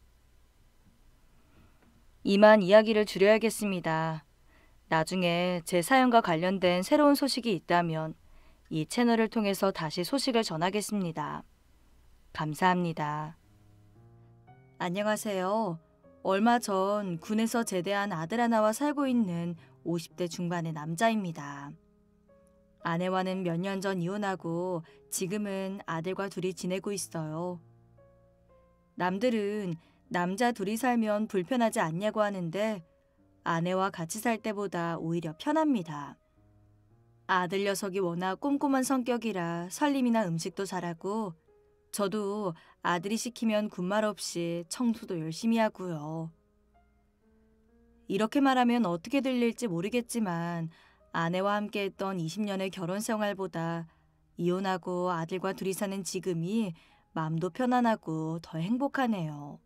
이만 이야기를 줄여야겠습니다. 나중에 제 사연과 관련된 새로운 소식이 있다면 이 채널을 통해서 다시 소식을 전하겠습니다. 감사합니다. 안녕하세요. 얼마 전 군에서 제대한 아들 하나와 살고 있는 50대 중반의 남자입니다. 아내와는 몇 년 전 이혼하고 지금은 아들과 둘이 지내고 있어요. 남들은 남자 둘이 살면 불편하지 않냐고 하는데 아내와 같이 살 때보다 오히려 편합니다. 아들 녀석이 워낙 꼼꼼한 성격이라 살림이나 음식도 잘하고 저도 아들이 시키면 군말 없이 청소도 열심히 하고요. 이렇게 말하면 어떻게 들릴지 모르겠지만 아내와 함께했던 20년의 결혼 생활보다 이혼하고 아들과 둘이 사는 지금이 마음도 편안하고 더 행복하네요.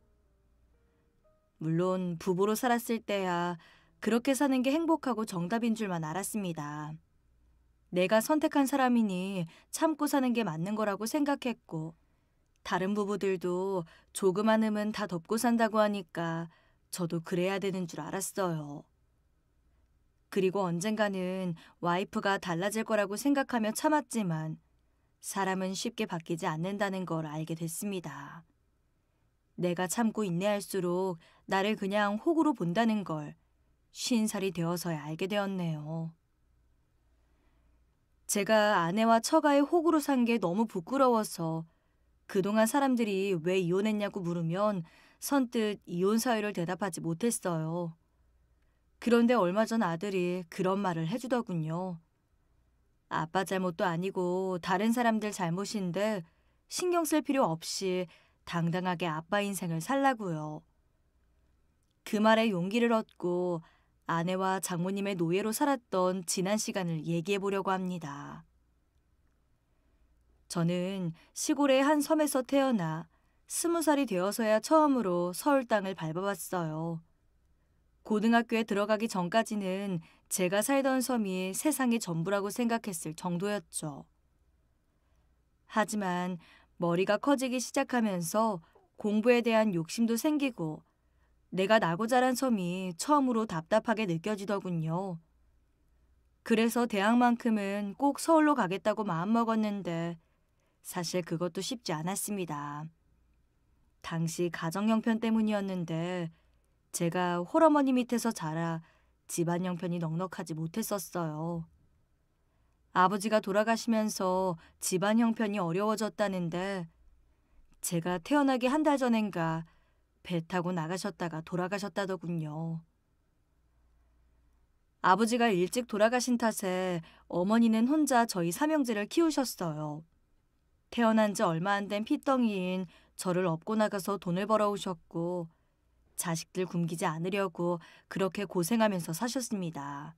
물론 부부로 살았을 때야 그렇게 사는 게 행복하고 정답인 줄만 알았습니다. 내가 선택한 사람이니 참고 사는 게 맞는 거라고 생각했고 다른 부부들도 조그만 음은다 덮고 산다고 하니까 저도 그래야 되는 줄 알았어요. 그리고 언젠가는 와이프가 달라질 거라고 생각하며 참았지만 사람은 쉽게 바뀌지 않는다는 걸 알게 됐습니다. 내가 참고 인내할수록 나를 그냥 혹으로 본다는 걸 쉰살이 되어서야 알게 되었네요. 제가 아내와 처가의 혹으로 산 게 너무 부끄러워서 그동안 사람들이 왜 이혼했냐고 물으면 선뜻 이혼 사유를 대답하지 못했어요. 그런데 얼마 전 아들이 그런 말을 해주더군요. 아빠 잘못도 아니고 다른 사람들 잘못인데 신경 쓸 필요 없이 당당하게 아빠 인생을 살라고요. 그 말에 용기를 얻고 아내와 장모님의 노예로 살았던 지난 시간을 얘기해 보려고 합니다. 저는 시골의 한 섬에서 태어나 스무 살이 되어서야 처음으로 서울 땅을 밟아봤어요. 고등학교에 들어가기 전까지는 제가 살던 섬이 세상의 전부라고 생각했을 정도였죠. 하지만 머리가 커지기 시작하면서 공부에 대한 욕심도 생기고 내가 나고 자란 섬이 처음으로 답답하게 느껴지더군요. 그래서 대학만큼은 꼭 서울로 가겠다고 마음먹었는데 사실 그것도 쉽지 않았습니다. 당시 가정 형편 때문이었는데 제가 홀어머니 밑에서 자라 집안 형편이 넉넉하지 못했었어요. 아버지가 돌아가시면서 집안 형편이 어려워졌다는데 제가 태어나기 한 달 전엔가 배 타고 나가셨다가 돌아가셨다더군요. 아버지가 일찍 돌아가신 탓에 어머니는 혼자 저희 삼형제를 키우셨어요. 태어난 지 얼마 안 된 피덩이인 저를 업고 나가서 돈을 벌어오셨고 자식들 굶기지 않으려고 그렇게 고생하면서 사셨습니다.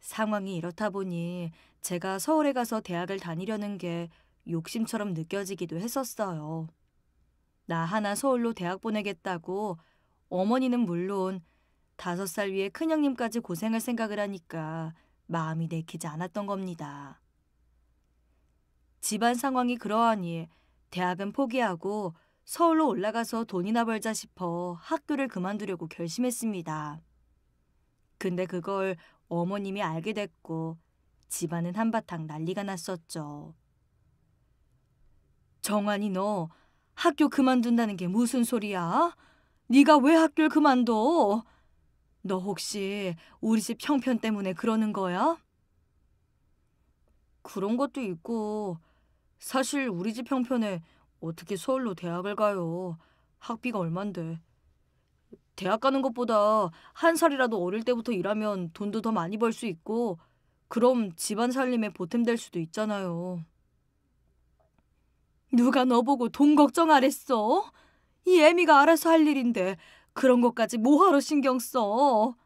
상황이 이렇다 보니 제가 서울에 가서 대학을 다니려는 게 욕심처럼 느껴지기도 했었어요. 나 하나 서울로 대학 보내겠다고 어머니는 물론 다섯 살 위에 큰형님까지 고생할 생각을 하니까 마음이 내키지 않았던 겁니다. 집안 상황이 그러하니 대학은 포기하고 서울로 올라가서 돈이나 벌자 싶어 학교를 그만두려고 결심했습니다. 근데 그걸 어머님이 알게 됐고 집안은 한바탕 난리가 났었죠. 정환이 너 학교 그만둔다는 게 무슨 소리야? 네가 왜 학교를 그만둬? 너 혹시 우리 집 형편 때문에 그러는 거야? 그런 것도 있고 사실 우리 집 형편에 어떻게 서울로 대학을 가요. 학비가 얼만데. 대학 가는 것보다 한 살이라도 어릴 때부터 일하면 돈도 더 많이 벌 수 있고 그럼 집안 살림에 보탬될 수도 있잖아요. 누가 너보고 돈 걱정 안 했어? 이 애미가 알아서 할 일인데 그런 것까지 뭐하러 신경 써?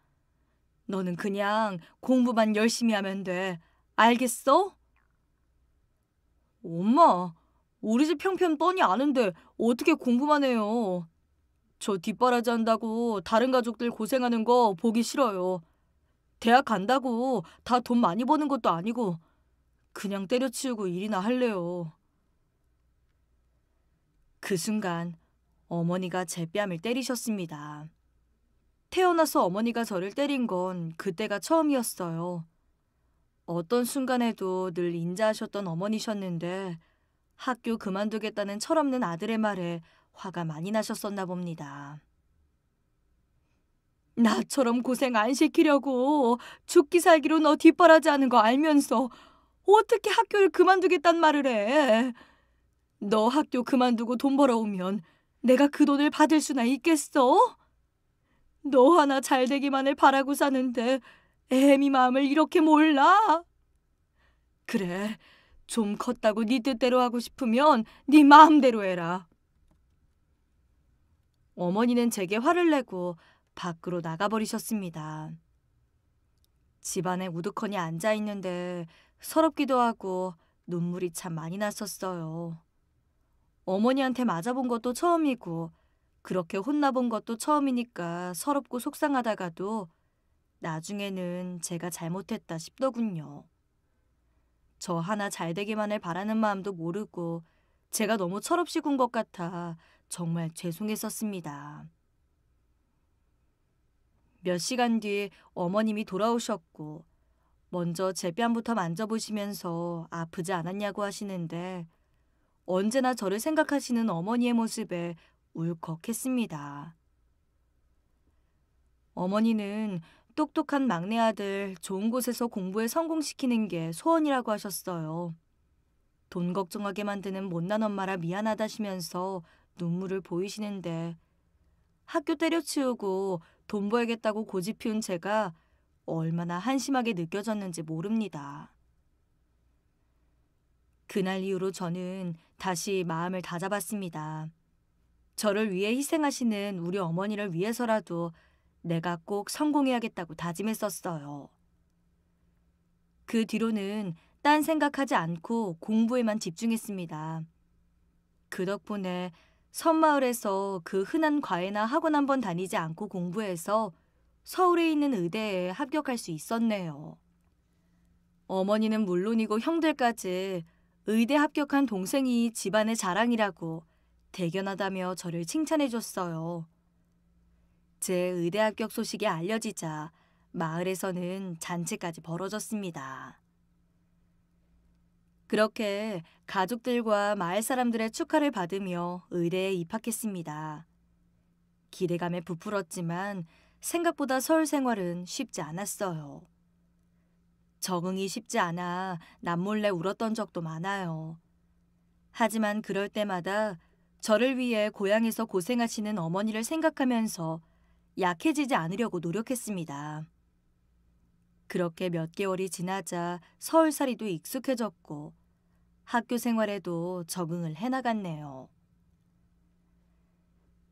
너는 그냥 공부만 열심히 하면 돼. 알겠어? 엄마, 우리 집 형편 뻔히 아는데 어떻게 공부만 해요? 저 뒷바라지 한다고 다른 가족들 고생하는 거 보기 싫어요. 대학 간다고 다 돈 많이 버는 것도 아니고 그냥 때려치우고 일이나 할래요. 그 순간 어머니가 제 뺨을 때리셨습니다. 태어나서 어머니가 저를 때린 건 그때가 처음이었어요. 어떤 순간에도 늘 인자하셨던 어머니셨는데 학교 그만두겠다는 철없는 아들의 말에 화가 많이 나셨었나 봅니다. 나처럼 고생 안 시키려고 죽기 살기로 너 뒷바라지하는 거 알면서 어떻게 학교를 그만두겠단 말을 해. 너 학교 그만두고 돈 벌어오면 내가 그 돈을 받을 수나 있겠어? 너 하나 잘 되기만을 바라고 사는데 애미 마음을 이렇게 몰라? 그래, 좀 컸다고 네 뜻대로 하고 싶으면 네 마음대로 해라. 어머니는 제게 화를 내고 밖으로 나가버리셨습니다. 집안에 우두커니 앉아 있는데 서럽기도 하고 눈물이 참 많이 났었어요. 어머니한테 맞아본 것도 처음이고 그렇게 혼나본 것도 처음이니까 서럽고 속상하다가도 나중에는 제가 잘못했다 싶더군요. 저 하나 잘 되기만을 바라는 마음도 모르고 제가 너무 철없이 군 것 같아 정말 죄송했었습니다. 몇 시간 뒤 어머님이 돌아오셨고 먼저 제 뺨부터 만져보시면서 아프지 않았냐고 하시는데 언제나 저를 생각하시는 어머니의 모습에 울컥했습니다. 어머니는 똑똑한 막내 아들 좋은 곳에서 공부에 성공시키는 게 소원이라고 하셨어요. 돈 걱정하게 만드는 못난 엄마라 미안하다시면서 눈물을 보이시는데 학교 때려치우고 돈 벌겠다고 고집 피운 제가 얼마나 한심하게 느껴졌는지 모릅니다. 그날 이후로 저는 다시 마음을 다잡았습니다. 저를 위해 희생하시는 우리 어머니를 위해서라도 내가 꼭 성공해야겠다고 다짐했었어요. 그 뒤로는 딴 생각하지 않고 공부에만 집중했습니다. 그 덕분에 섬마을에서 그 흔한 과외나 학원 한 번 다니지 않고 공부해서 서울에 있는 의대에 합격할 수 있었네요. 어머니는 물론이고 형들까지 의대 합격한 동생이 집안의 자랑이라고 대견하다며 저를 칭찬해줬어요. 제 의대 합격 소식이 알려지자 마을에서는 잔치까지 벌어졌습니다. 그렇게 가족들과 마을 사람들의 축하를 받으며 의대에 입학했습니다. 기대감에 부풀었지만 생각보다 서울 생활은 쉽지 않았어요. 적응이 쉽지 않아 남몰래 울었던 적도 많아요. 하지만 그럴 때마다 저를 위해 고향에서 고생하시는 어머니를 생각하면서 약해지지 않으려고 노력했습니다. 그렇게 몇 개월이 지나자 서울살이도 익숙해졌고 학교 생활에도 적응을 해나갔네요.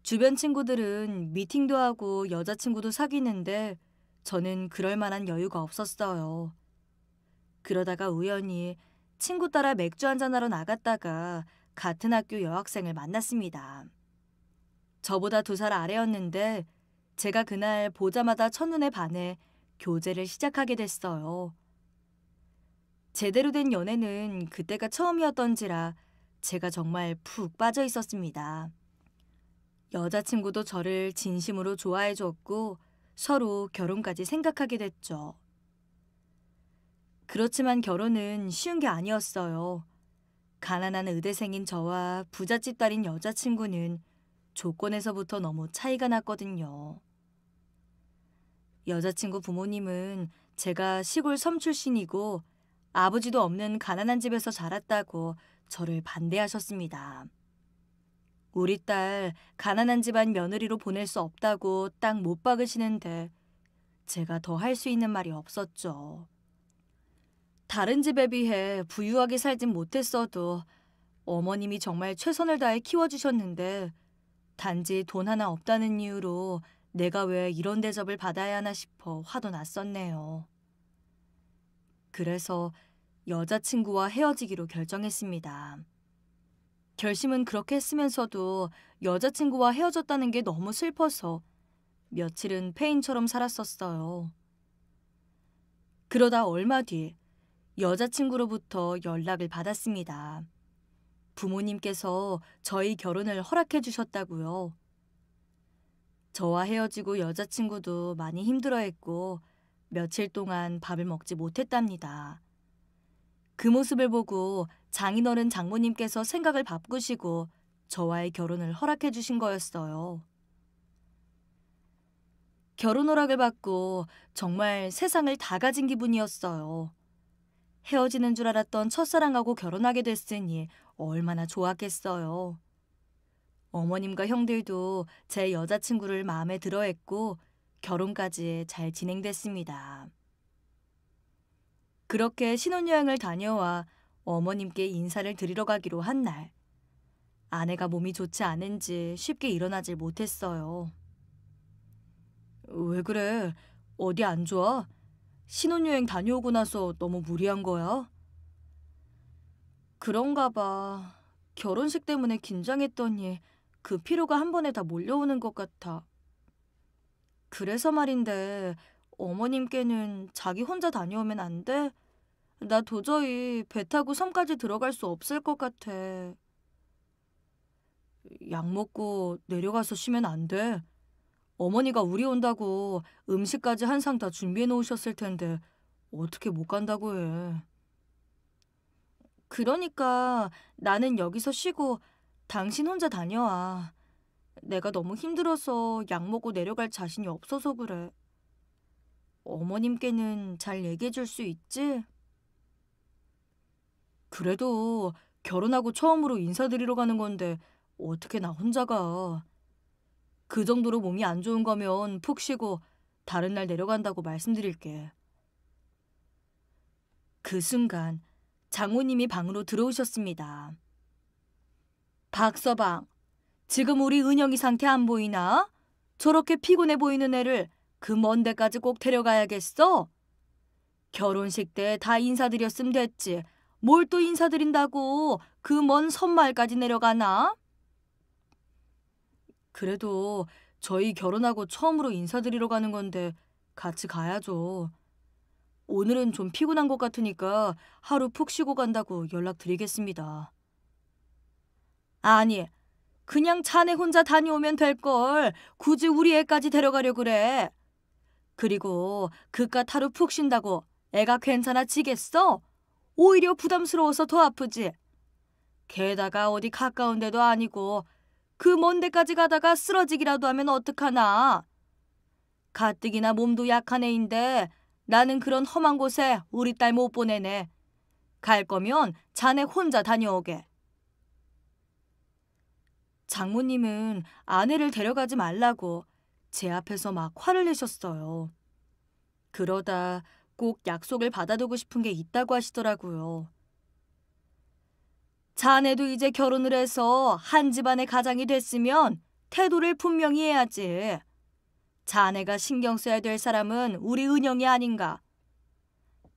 주변 친구들은 미팅도 하고 여자친구도 사귀는데 저는 그럴 만한 여유가 없었어요. 그러다가 우연히 친구 따라 맥주 한 잔하러 나갔다가 같은 학교 여학생을 만났습니다. 저보다 두 살 아래였는데 제가 그날 보자마자 첫눈에 반해 교제를 시작하게 됐어요. 제대로 된 연애는 그때가 처음이었던지라 제가 정말 푹 빠져 있었습니다. 여자친구도 저를 진심으로 좋아해 줬고 서로 결혼까지 생각하게 됐죠. 그렇지만 결혼은 쉬운 게 아니었어요. 가난한 의대생인 저와 부잣집 딸인 여자친구는 조건에서부터 너무 차이가 났거든요. 여자친구 부모님은 제가 시골 섬 출신이고 아버지도 없는 가난한 집에서 자랐다고 저를 반대하셨습니다. 우리 딸 가난한 집안 며느리로 보낼 수 없다고 딱 못 박으시는데 제가 더 할 수 있는 말이 없었죠. 다른 집에 비해 부유하게 살진 못했어도 어머님이 정말 최선을 다해 키워주셨는데 단지 돈 하나 없다는 이유로 내가 왜 이런 대접을 받아야 하나 싶어 화도 났었네요. 그래서 여자친구와 헤어지기로 결정했습니다. 결심은 그렇게 했으면서도 여자친구와 헤어졌다는 게 너무 슬퍼서 며칠은 폐인처럼 살았었어요. 그러다 얼마 뒤 여자친구로부터 연락을 받았습니다. 부모님께서 저희 결혼을 허락해 주셨다고요. 저와 헤어지고 여자친구도 많이 힘들어했고 며칠 동안 밥을 먹지 못했답니다. 그 모습을 보고 장인어른 장모님께서 생각을 바꾸시고 저와의 결혼을 허락해 주신 거였어요. 결혼 허락을 받고 정말 세상을 다 가진 기분이었어요. 헤어지는 줄 알았던 첫사랑하고 결혼하게 됐으니 얼마나 좋았겠어요. 어머님과 형들도 제 여자친구를 마음에 들어 했고 결혼까지 잘 진행됐습니다. 그렇게 신혼여행을 다녀와 어머님께 인사를 드리러 가기로 한 날, 아내가 몸이 좋지 않은지 쉽게 일어나질 못했어요. 왜 그래? 어디 안 좋아? 신혼여행 다녀오고 나서 너무 무리한 거야? 그런가 봐. 결혼식 때문에 긴장했더니 그 피로가 한 번에 다 몰려오는 것 같아. 그래서 말인데 어머님께는 자기 혼자 다녀오면 안 돼? 나 도저히 배 타고 섬까지 들어갈 수 없을 것 같아. 약 먹고 내려가서 쉬면 안 돼? 어머니가 우리 온다고 음식까지 한 상 다 준비해 놓으셨을 텐데 어떻게 못 간다고 해. 그러니까 나는 여기서 쉬고 당신 혼자 다녀와. 내가 너무 힘들어서 약 먹고 내려갈 자신이 없어서 그래. 어머님께는 잘 얘기해 줄 수 있지? 그래도 결혼하고 처음으로 인사드리러 가는 건데 어떻게 나 혼자 가. 그 정도로 몸이 안 좋은 거면 푹 쉬고 다른 날 내려간다고 말씀드릴게. 그 순간 장모님이 방으로 들어오셨습니다. 박서방, 지금 우리 은영이 상태 안 보이나? 저렇게 피곤해 보이는 애를 그 먼 데까지 꼭 데려가야겠어? 결혼식 때 다 인사드렸음 됐지. 뭘 또 인사드린다고 그 먼선마까지 내려가나? 그래도 저희 결혼하고 처음으로 인사드리러 가는 건데 같이 가야죠. 오늘은 좀 피곤한 것 같으니까 하루 푹 쉬고 간다고 연락드리겠습니다. 아니, 그냥 자네 혼자 다녀오면 될 걸 굳이 우리 애까지 데려가려 그래. 그리고 그깟 하루 푹 쉰다고 애가 괜찮아지겠어? 오히려 부담스러워서 더 아프지. 게다가 어디 가까운 데도 아니고 그 먼 데까지 가다가 쓰러지기라도 하면 어떡하나. 가뜩이나 몸도 약한 애인데 나는 그런 험한 곳에 우리 딸 못 보내네. 갈 거면 자네 혼자 다녀오게. 장모님은 아내를 데려가지 말라고 제 앞에서 막 화를 내셨어요. 그러다 꼭 약속을 받아두고 싶은 게 있다고 하시더라고요. 자네도 이제 결혼을 해서 한 집안의 가장이 됐으면 태도를 분명히 해야지. 자네가 신경 써야 될 사람은 우리 은영이 아닌가.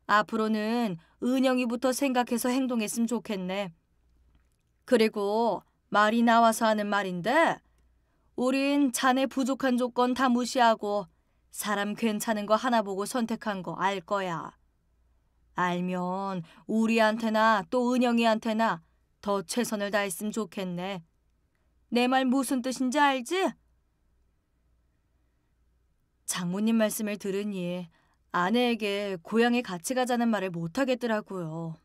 앞으로는 은영이부터 생각해서 행동했으면 좋겠네. 그리고 말이 나와서 하는 말인데 우린 자네 부족한 조건 다 무시하고 사람 괜찮은 거 하나 보고 선택한 거 알 거야. 알면 우리한테나 또 은영이한테나 더 최선을 다했으면 좋겠네. 내 말 무슨 뜻인지 알지? 장모님 말씀을 들으니 아내에게 고향에 같이 가자는 말을 못하겠더라고요.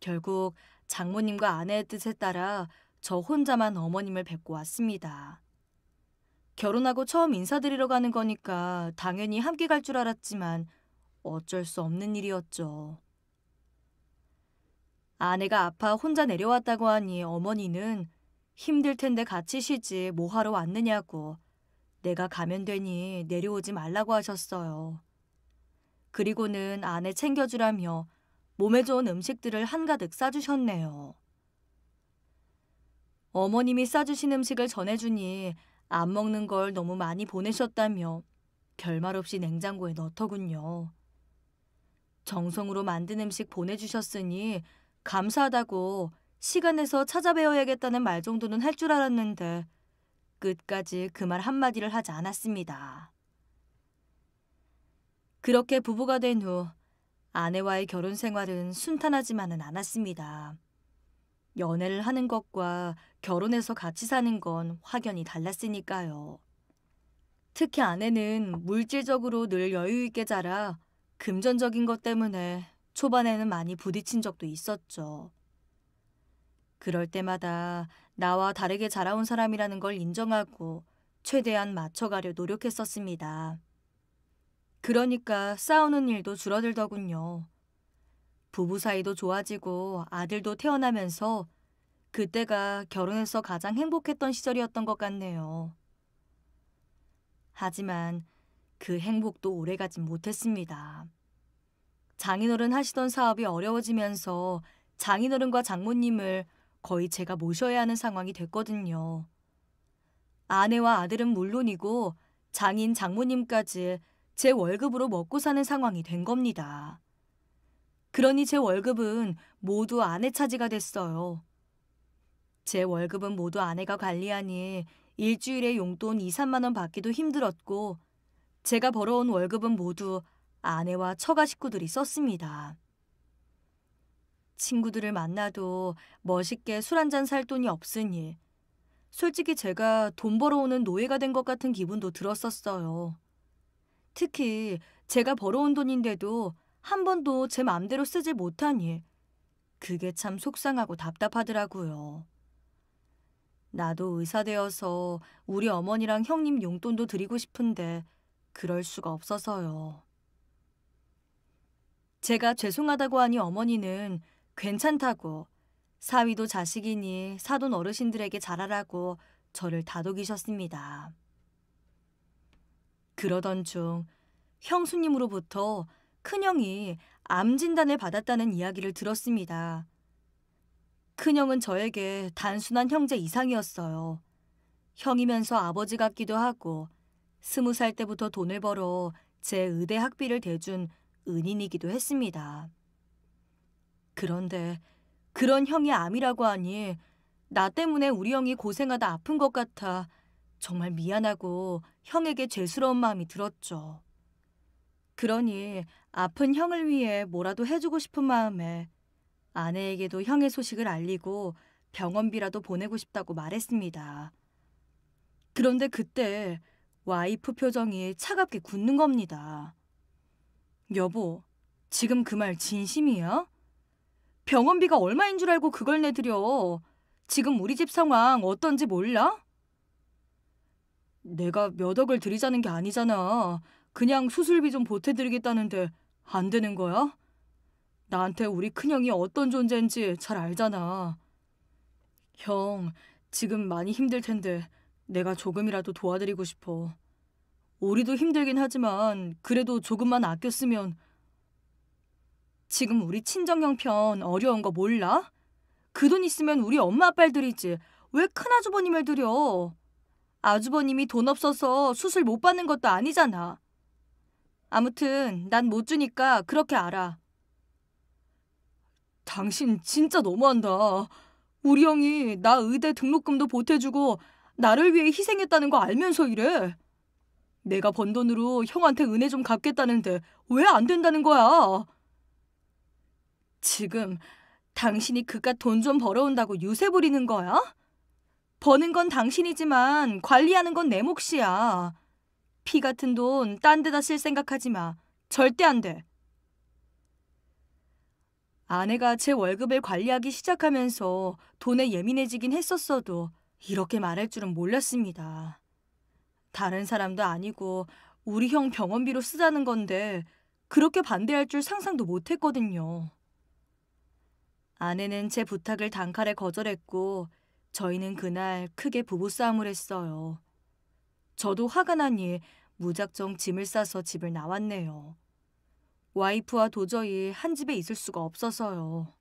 결국 장모님과 아내의 뜻에 따라 저 혼자만 어머님을 뵙고 왔습니다. 결혼하고 처음 인사드리러 가는 거니까 당연히 함께 갈 줄 알았지만 어쩔 수 없는 일이었죠. 아내가 아파 혼자 내려왔다고 하니 어머니는 힘들 텐데 같이 쉬지 뭐 하러 왔느냐고 내가 가면 되니 내려오지 말라고 하셨어요. 그리고는 아내 챙겨주라며 몸에 좋은 음식들을 한가득 싸주셨네요. 어머님이 싸주신 음식을 전해주니 안 먹는 걸 너무 많이 보내셨다며 결말 없이 냉장고에 넣더군요. 정성으로 만든 음식 보내주셨으니 감사하다고 시간에서 찾아뵈어야겠다는 말 정도는 할 줄 알았는데 끝까지 그 말 한마디를 하지 않았습니다. 그렇게 부부가 된후 아내와의 결혼 생활은 순탄하지만은 않았습니다. 연애를 하는 것과 결혼해서 같이 사는 건 확연히 달랐으니까요. 특히 아내는 물질적으로 늘 여유 있게 자라 금전적인 것 때문에 초반에는 많이 부딪힌 적도 있었죠. 그럴 때마다 나와 다르게 자라온 사람이라는 걸 인정하고 최대한 맞춰가려 노력했었습니다. 그러니까 싸우는 일도 줄어들더군요. 부부 사이도 좋아지고 아들도 태어나면서 그때가 결혼해서 가장 행복했던 시절이었던 것 같네요. 하지만 그 행복도 오래가진 못했습니다. 장인어른 하시던 사업이 어려워지면서 장인어른과 장모님을 거의 제가 모셔야 하는 상황이 됐거든요. 아내와 아들은 물론이고 장인 장모님까지 제 월급으로 먹고 사는 상황이 된 겁니다. 그러니 제 월급은 모두 아내 차지가 됐어요. 제 월급은 모두 아내가 관리하니 일주일에 용돈 2, 3만 원 받기도 힘들었고 제가 벌어온 월급은 모두 아내와 처가 식구들이 썼습니다. 친구들을 만나도 멋있게 술 한 잔 살 돈이 없으니 솔직히 제가 돈 벌어오는 노예가 된 것 같은 기분도 들었었어요. 특히 제가 벌어온 돈인데도 한 번도 제 맘대로 쓰지 못하니 그게 참 속상하고 답답하더라고요. 나도 의사되어서 우리 어머니랑 형님 용돈도 드리고 싶은데 그럴 수가 없어서요. 제가 죄송하다고 하니 어머니는 괜찮다고 사위도 자식이니 사돈 어르신들에게 잘하라고 저를 다독이셨습니다. 그러던 중 형수님으로부터 큰형이 암 진단을 받았다는 이야기를 들었습니다. 큰형은 저에게 단순한 형제 이상이었어요. 형이면서 아버지 같기도 하고 스무 살 때부터 돈을 벌어 제 의대 학비를 대준 은인이기도 했습니다. 그런데 그런 형이 암이라고 하니 나 때문에 우리 형이 고생하다 아픈 것 같아 정말 미안하고 형에게 죄스러운 마음이 들었죠. 그러니 아픈 형을 위해 뭐라도 해주고 싶은 마음에 아내에게도 형의 소식을 알리고 병원비라도 보내고 싶다고 말했습니다. 그런데 그때 와이프 표정이 차갑게 굳는 겁니다. 여보, 지금 그 말 진심이야? 병원비가 얼마인 줄 알고 그걸 내드려. 지금 우리 집 상황 어떤지 몰라? 내가 몇 억을 들이자는게 아니잖아. 그냥 수술비 좀 보태드리겠다는데 안 되는 거야? 나한테 우리 큰형이 어떤 존재인지 잘 알잖아. 형, 지금 많이 힘들 텐데 내가 조금이라도 도와드리고 싶어. 우리도 힘들긴 하지만 그래도 조금만 아꼈으면 지금 우리 친정형 편 어려운 거 몰라? 그 돈 있으면 우리 엄마 아빠를 드리지 왜 큰아주버님을 드려? 아주버님이 돈 없어서 수술 못 받는 것도 아니잖아. 아무튼 난 못 주니까 그렇게 알아. 당신 진짜 너무한다. 우리 형이 나 의대 등록금도 보태주고 나를 위해 희생했다는 거 알면서 이래. 내가 번 돈으로 형한테 은혜 좀 갚겠다는데 왜 안 된다는 거야? 지금 당신이 그깟 돈 좀 벌어온다고 유세 부리는 거야? 버는 건 당신이지만 관리하는 건 내 몫이야. 피 같은 돈 딴 데다 쓸 생각하지 마. 절대 안 돼. 아내가 제 월급을 관리하기 시작하면서 돈에 예민해지긴 했었어도 이렇게 말할 줄은 몰랐습니다. 다른 사람도 아니고 우리 형 병원비로 쓰자는 건데 그렇게 반대할 줄 상상도 못했거든요. 아내는 제 부탁을 단칼에 거절했고 저희는 그날 크게 부부싸움을 했어요. 저도 화가 나니 무작정 짐을 싸서 집을 나왔네요. 와이프와 도저히 한 집에 있을 수가 없어서요.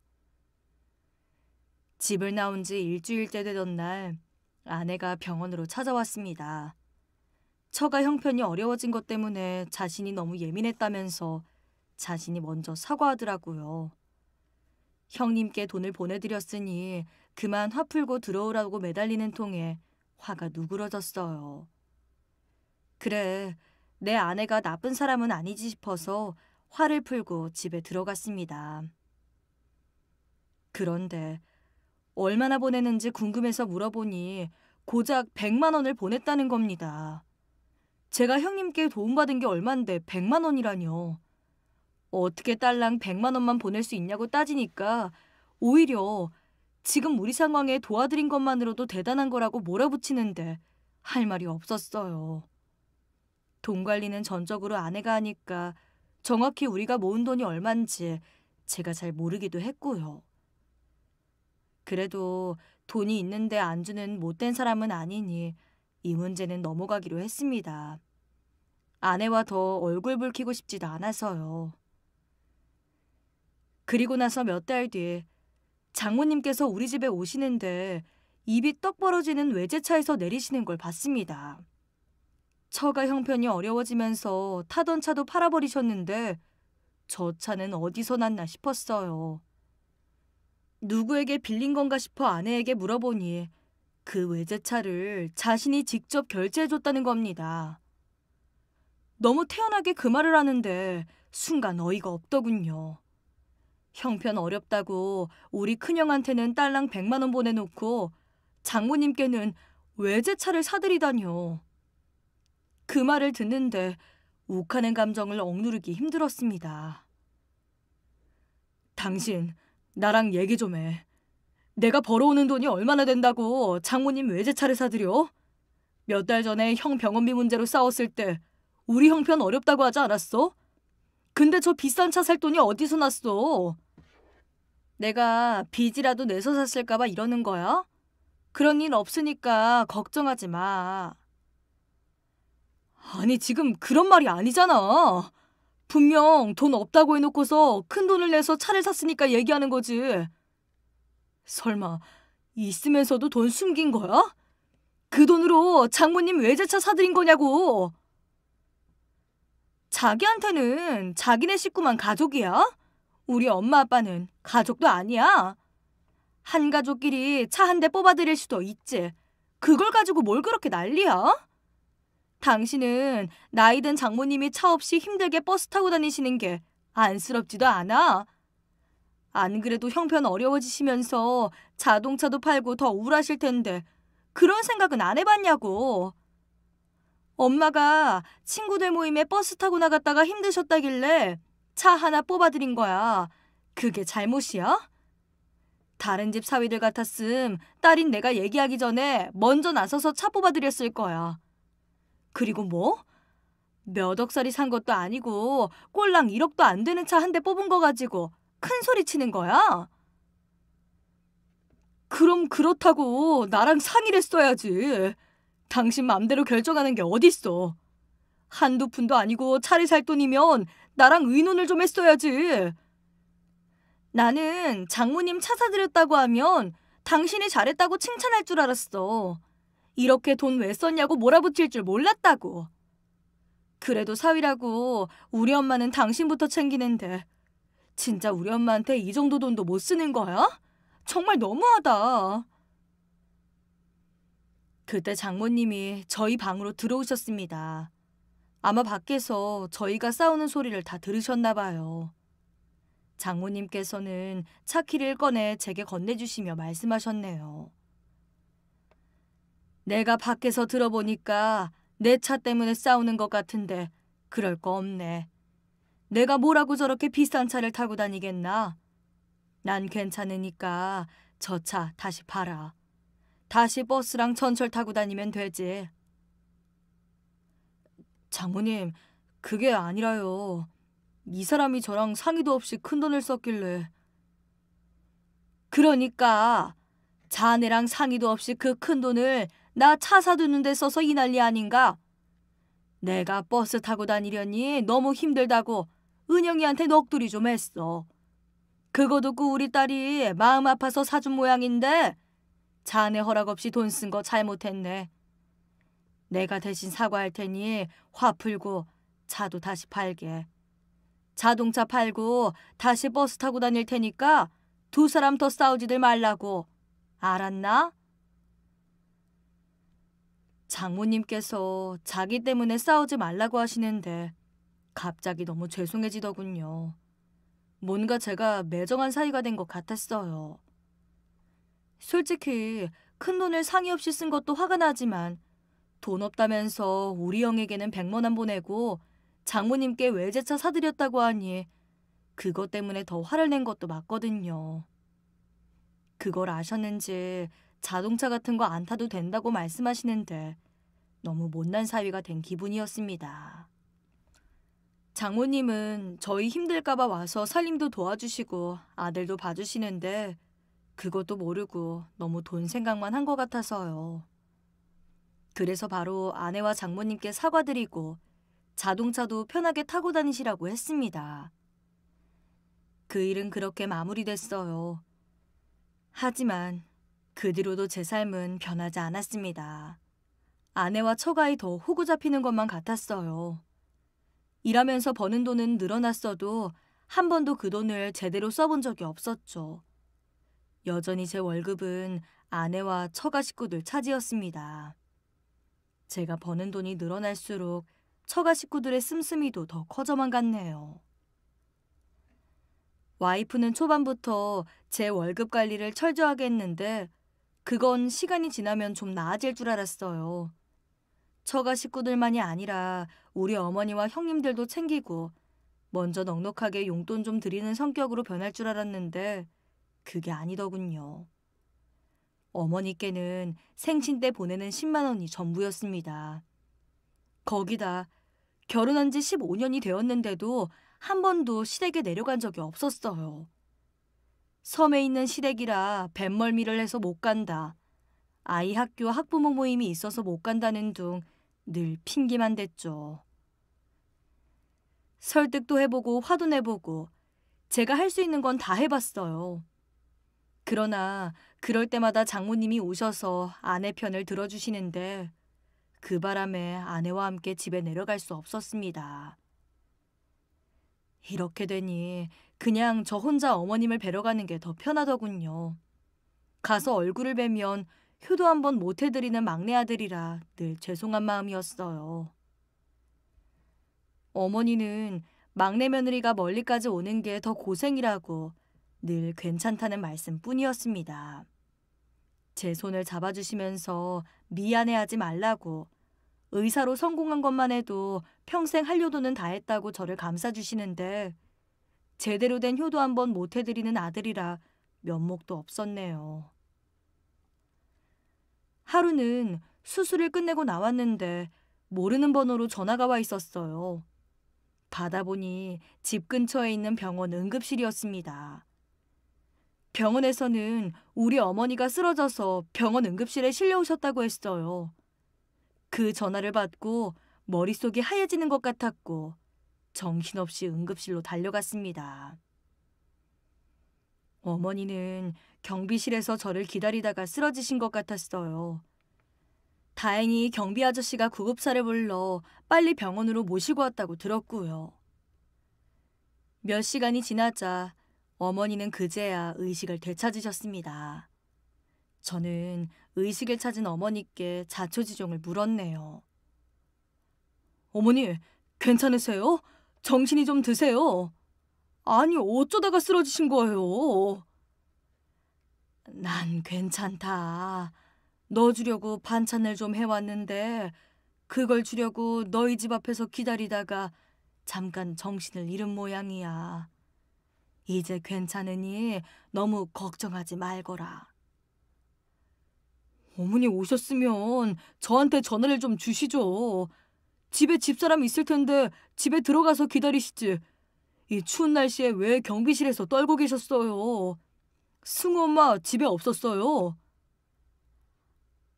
집을 나온 지 일주일째 되던 날 아내가 병원으로 찾아왔습니다. 처가 형편이 어려워진 것 때문에 자신이 너무 예민했다면서 자신이 먼저 사과하더라고요. 형님께 돈을 보내드렸으니 그만 화 풀고 들어오라고 매달리는 통에 화가 누그러졌어요. 그래, 내 아내가 나쁜 사람은 아니지 싶어서 화를 풀고 집에 들어갔습니다. 그런데 얼마나 보내는지 궁금해서 물어보니 고작 100만 원을 보냈다는 겁니다. 제가 형님께 도움받은 게 얼만데 100만 원이라뇨. 어떻게 딸랑 100만 원만 보낼 수 있냐고 따지니까 오히려 지금 우리 상황에 도와드린 것만으로도 대단한 거라고 몰아붙이는데 할 말이 없었어요. 돈 관리는 전적으로 아내가 하니까 정확히 우리가 모은 돈이 얼만지 제가 잘 모르기도 했고요. 그래도 돈이 있는데 안 주는 못된 사람은 아니니 이 문제는 넘어가기로 했습니다. 아내와 더 얼굴 붉히고 싶지도 않아서요. 그리고 나서 몇 달 뒤에 장모님께서 우리 집에 오시는데 입이 떡 벌어지는 외제차에서 내리시는 걸 봤습니다. 처가 형편이 어려워지면서 타던 차도 팔아버리셨는데 저 차는 어디서 났나 싶었어요. 누구에게 빌린 건가 싶어 아내에게 물어보니 그 외제차를 자신이 직접 결제해줬다는 겁니다. 너무 태연하게 그 말을 하는데 순간 어이가 없더군요. 형편 어렵다고 우리 큰형한테는 딸랑 백만원 보내놓고 장모님께는 외제차를 사드리다뇨그 말을 듣는데 욱하는 감정을 억누르기 힘들었습니다. 당신 나랑 얘기 좀 해. 내가 벌어오는 돈이 얼마나 된다고 장모님 외제차를 사드려몇 달 전에 형 병원비 문제로 싸웠을 때 우리 형편 어렵다고 하지 않았어? 근데 저 비싼 차 살 돈이 어디서 났어? 내가 빚이라도 내서 샀을까봐 이러는 거야? 그런 일 없으니까 걱정하지 마. 아니, 지금 그런 말이 아니잖아. 분명 돈 없다고 해놓고서 큰 돈을 내서 차를 샀으니까 얘기하는 거지. 설마, 있으면서도 돈 숨긴 거야? 그 돈으로 장모님 외제차 사드린 거냐고! 자기한테는 자기네 식구만 가족이야? 우리 엄마 아빠는 가족도 아니야. 한 가족끼리 차 한 대 뽑아드릴 수도 있지. 그걸 가지고 뭘 그렇게 난리야? 당신은 나이든 장모님이 차 없이 힘들게 버스 타고 다니시는 게 안쓰럽지도 않아. 안 그래도 형편 어려워지시면서 자동차도 팔고 더 우울하실 텐데 그런 생각은 안 해봤냐고. 엄마가 친구들 모임에 버스 타고 나갔다가 힘드셨다길래 차 하나 뽑아드린 거야. 그게 잘못이야? 다른 집 사위들 같았음 딸인 내가 얘기하기 전에 먼저 나서서 차 뽑아드렸을 거야. 그리고 뭐? 몇 억살이산 것도 아니고 꼴랑 1억도 안 되는 차 한 대 뽑은 거 가지고 큰 소리 치는 거야? 그럼 그렇다고 나랑 상의를 써야지. 당신 맘대로 결정하는 게 어딨어. 한두 푼도 아니고 차를 살 돈이면 나랑 의논을 좀 했어야지. 나는 장모님 차 사드렸다고 하면 당신이 잘했다고 칭찬할 줄 알았어. 이렇게 돈 왜 썼냐고 몰아붙일 줄 몰랐다고. 그래도 사위라고 우리 엄마는 당신부터 챙기는데 진짜 우리 엄마한테 이 정도 돈도 못 쓰는 거야? 정말 너무하다. 그때 장모님이 저희 방으로 들어오셨습니다. 아마 밖에서 저희가 싸우는 소리를 다 들으셨나 봐요. 장모님께서는 차 키를 꺼내 제게 건네주시며 말씀하셨네요. 내가 밖에서 들어보니까 내 차 때문에 싸우는 것 같은데 그럴 거 없네. 내가 뭐라고 저렇게 비싼 차를 타고 다니겠나? 난 괜찮으니까 저 차 다시 팔아. 다시 버스랑 전철 타고 다니면 되지. 장모님, 그게 아니라요. 이 사람이 저랑 상의도 없이 큰 돈을 썼길래. 그러니까 자네랑 상의도 없이 그 큰 돈을 나 차 사두는데 써서 이 난리 아닌가? 내가 버스 타고 다니려니 너무 힘들다고 은영이한테 넋두리 좀 했어. 그거 듣고 그 우리 딸이 마음 아파서 사준 모양인데 자네 허락 없이 돈 쓴 거 잘못했네. 내가 대신 사과할 테니 화 풀고 차도 다시 팔게. 자동차 팔고 다시 버스 타고 다닐 테니까 두 사람 더 싸우지들 말라고. 알았나? 장모님께서 자기 때문에 싸우지 말라고 하시는데 갑자기 너무 죄송해지더군요. 뭔가 제가 매정한 사이가 된 것 같았어요. 솔직히 큰 돈을 상의 없이 쓴 것도 화가 나지만 돈 없다면서 우리 형에게는 백만원 보내고 장모님께 외제차 사드렸다고 하니 그것 때문에 더 화를 낸 것도 맞거든요. 그걸 아셨는지 자동차 같은 거 안 타도 된다고 말씀하시는데 너무 못난 사위가 된 기분이었습니다. 장모님은 저희 힘들까봐 와서 살림도 도와주시고 아들도 봐주시는데 그것도 모르고 너무 돈 생각만 한 것 같아서요. 그래서 바로 아내와 장모님께 사과드리고 자동차도 편하게 타고 다니시라고 했습니다. 그 일은 그렇게 마무리됐어요. 하지만 그 뒤로도 제 삶은 변하지 않았습니다. 아내와 처가이더 호구 잡히는 것만 같았어요. 일하면서 버는 돈은 늘어났어도 한 번도 그 돈을 제대로 써본 적이 없었죠. 여전히 제 월급은 아내와 처가 식구들 차지였습니다. 제가 버는 돈이 늘어날수록 처가 식구들의 씀씀이도 더 커져만 갔네요. 와이프는 초반부터 제 월급 관리를 철저하게 했는데 그건 시간이 지나면 좀 나아질 줄 알았어요. 처가 식구들만이 아니라 우리 어머니와 형님들도 챙기고 먼저 넉넉하게 용돈 좀 드리는 성격으로 변할 줄 알았는데 그게 아니더군요. 어머니께는 생신 때 보내는 10만 원이 전부였습니다. 거기다 결혼한 지 15년이 되었는데도 한 번도 시댁에 내려간 적이 없었어요. 섬에 있는 시댁이라 뱃멀미를 해서 못 간다. 아이 학교 학부모 모임이 있어서 못 간다는 둥 늘 핑계만 댔죠. 설득도 해보고 화도 내보고 제가 할 수 있는 건 다 해봤어요. 그러나 그럴 때마다 장모님이 오셔서 아내 편을 들어주시는데 그 바람에 아내와 함께 집에 내려갈 수 없었습니다. 이렇게 되니 그냥 저 혼자 어머님을 뵈러 가는 게 더 편하더군요. 가서 얼굴을 뵈면 효도 한번 못 해드리는 막내 아들이라 늘 죄송한 마음이었어요. 어머니는 막내 며느리가 멀리까지 오는 게 더 고생이라고 늘 괜찮다는 말씀뿐이었습니다. 제 손을 잡아주시면서 미안해하지 말라고 의사로 성공한 것만 해도 평생 할려도는다 했다고 저를 감싸주시는데 제대로 된 효도 한번못 해드리는 아들이라 면목도 없었네요. 하루는 수술을 끝내고 나왔는데 모르는 번호로 전화가 와 있었어요. 받아보니 집 근처에 있는 병원 응급실이었습니다. 병원에서는 우리 어머니가 쓰러져서 병원 응급실에 실려오셨다고 했어요. 그 전화를 받고 머릿속이 하얘지는 것 같았고 정신없이 응급실로 달려갔습니다. 어머니는 경비실에서 저를 기다리다가 쓰러지신 것 같았어요. 다행히 경비 아저씨가 구급차를 불러 빨리 병원으로 모시고 왔다고 들었고요. 몇 시간이 지나자 어머니는 그제야 의식을 되찾으셨습니다. 저는 의식을 찾은 어머니께 자초지종을 물었네요. 어머니, 괜찮으세요? 정신이 좀 드세요. 아니, 어쩌다가 쓰러지신 거예요? 난 괜찮다. 너 주려고 반찬을 좀 해왔는데, 그걸 주려고 너희 집 앞에서 기다리다가 잠깐 정신을 잃은 모양이야. 이제 괜찮으니 너무 걱정하지 말거라. 어머니 오셨으면 저한테 전화를 좀 주시죠. 집에 집사람 있을 텐데 집에 들어가서 기다리시지. 이 추운 날씨에 왜 경비실에서 떨고 계셨어요? 승우 엄마 집에 없었어요?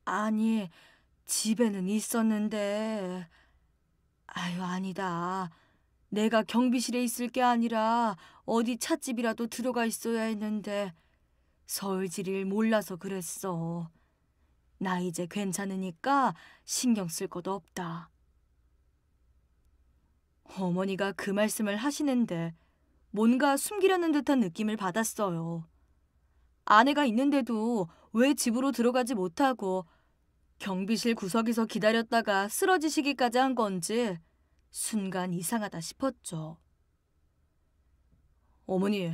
아니, 집에는 있었는데. 아유, 아니다. 내가 경비실에 있을 게 아니라 어디 찻집이라도 들어가 있어야 했는데 서울지리를 몰라서 그랬어. 나 이제 괜찮으니까 신경 쓸 것도 없다. 어머니가 그 말씀을 하시는데 뭔가 숨기려는 듯한 느낌을 받았어요. 아내가 있는데도 왜 집으로 들어가지 못하고 경비실 구석에서 기다렸다가 쓰러지시기까지 한 건지 순간 이상하다 싶었죠. 어머니,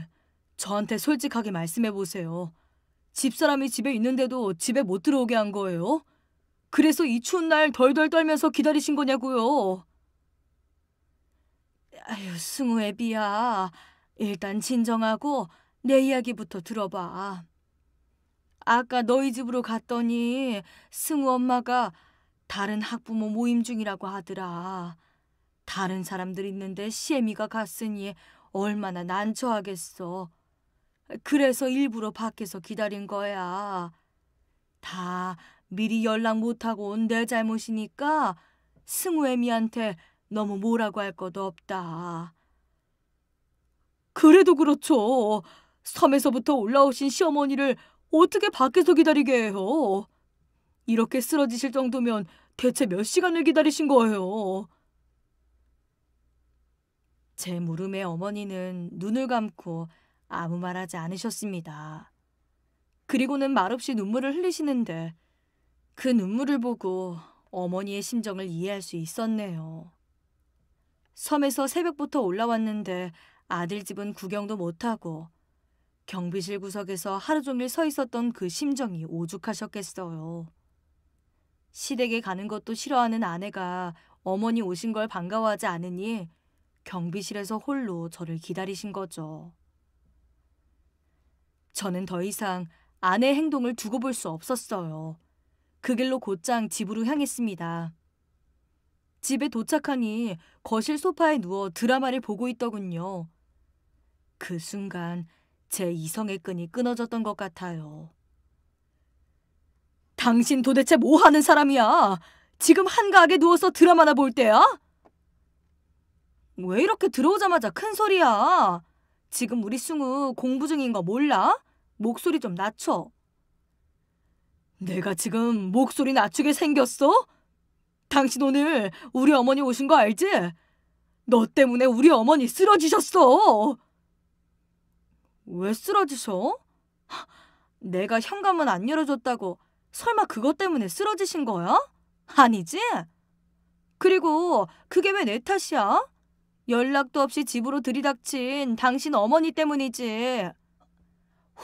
저한테 솔직하게 말씀해 보세요. 집사람이 집에 있는데도 집에 못 들어오게 한 거예요? 그래서 이 추운 날 덜덜 떨면서 기다리신 거냐고요. 아유, 승우 애비야. 일단 진정하고 내 이야기부터 들어봐. 아까 너희 집으로 갔더니 승우 엄마가 다른 학부모 모임 중이라고 하더라. 다른 사람들 있는데 시애미가 갔으니 얼마나 난처하겠어. 그래서 일부러 밖에서 기다린 거야. 다 미리 연락 못하고 온 내 잘못이니까 승우 애미한테 너무 뭐라고 할 것도 없다. 그래도 그렇죠. 섬에서부터 올라오신 시어머니를 어떻게 밖에서 기다리게 해요? 이렇게 쓰러지실 정도면 대체 몇 시간을 기다리신 거예요? 제 물음에 어머니는 눈을 감고 아무 말 하지 않으셨습니다. 그리고는 말없이 눈물을 흘리시는데 그 눈물을 보고 어머니의 심정을 이해할 수 있었네요. 섬에서 새벽부터 올라왔는데 아들 집은 구경도 못하고 경비실 구석에서 하루 종일 서 있었던 그 심정이 오죽하셨겠어요. 시댁에 가는 것도 싫어하는 아내가 어머니 오신 걸 반가워하지 않으니 경비실에서 홀로 저를 기다리신 거죠. 저는 더 이상 아내의 행동을 두고 볼 수 없었어요. 그 길로 곧장 집으로 향했습니다. 집에 도착하니 거실 소파에 누워 드라마를 보고 있더군요. 그 순간 제 이성의 끈이 끊어졌던 것 같아요. 당신 도대체 뭐 하는 사람이야? 지금 한가하게 누워서 드라마나 볼 때야? 왜 이렇게 들어오자마자 큰 소리야? 지금 우리 승우 공부 중인 거 몰라? 목소리 좀 낮춰. 내가 지금 목소리 낮추게 생겼어? 당신 오늘 우리 어머니 오신 거 알지? 너 때문에 우리 어머니 쓰러지셨어! 왜 쓰러지셔? 내가 현관문 안 열어줬다고 설마 그것 때문에 쓰러지신 거야? 아니지? 그리고 그게 왜 내 탓이야? 연락도 없이 집으로 들이닥친 당신 어머니 때문이지.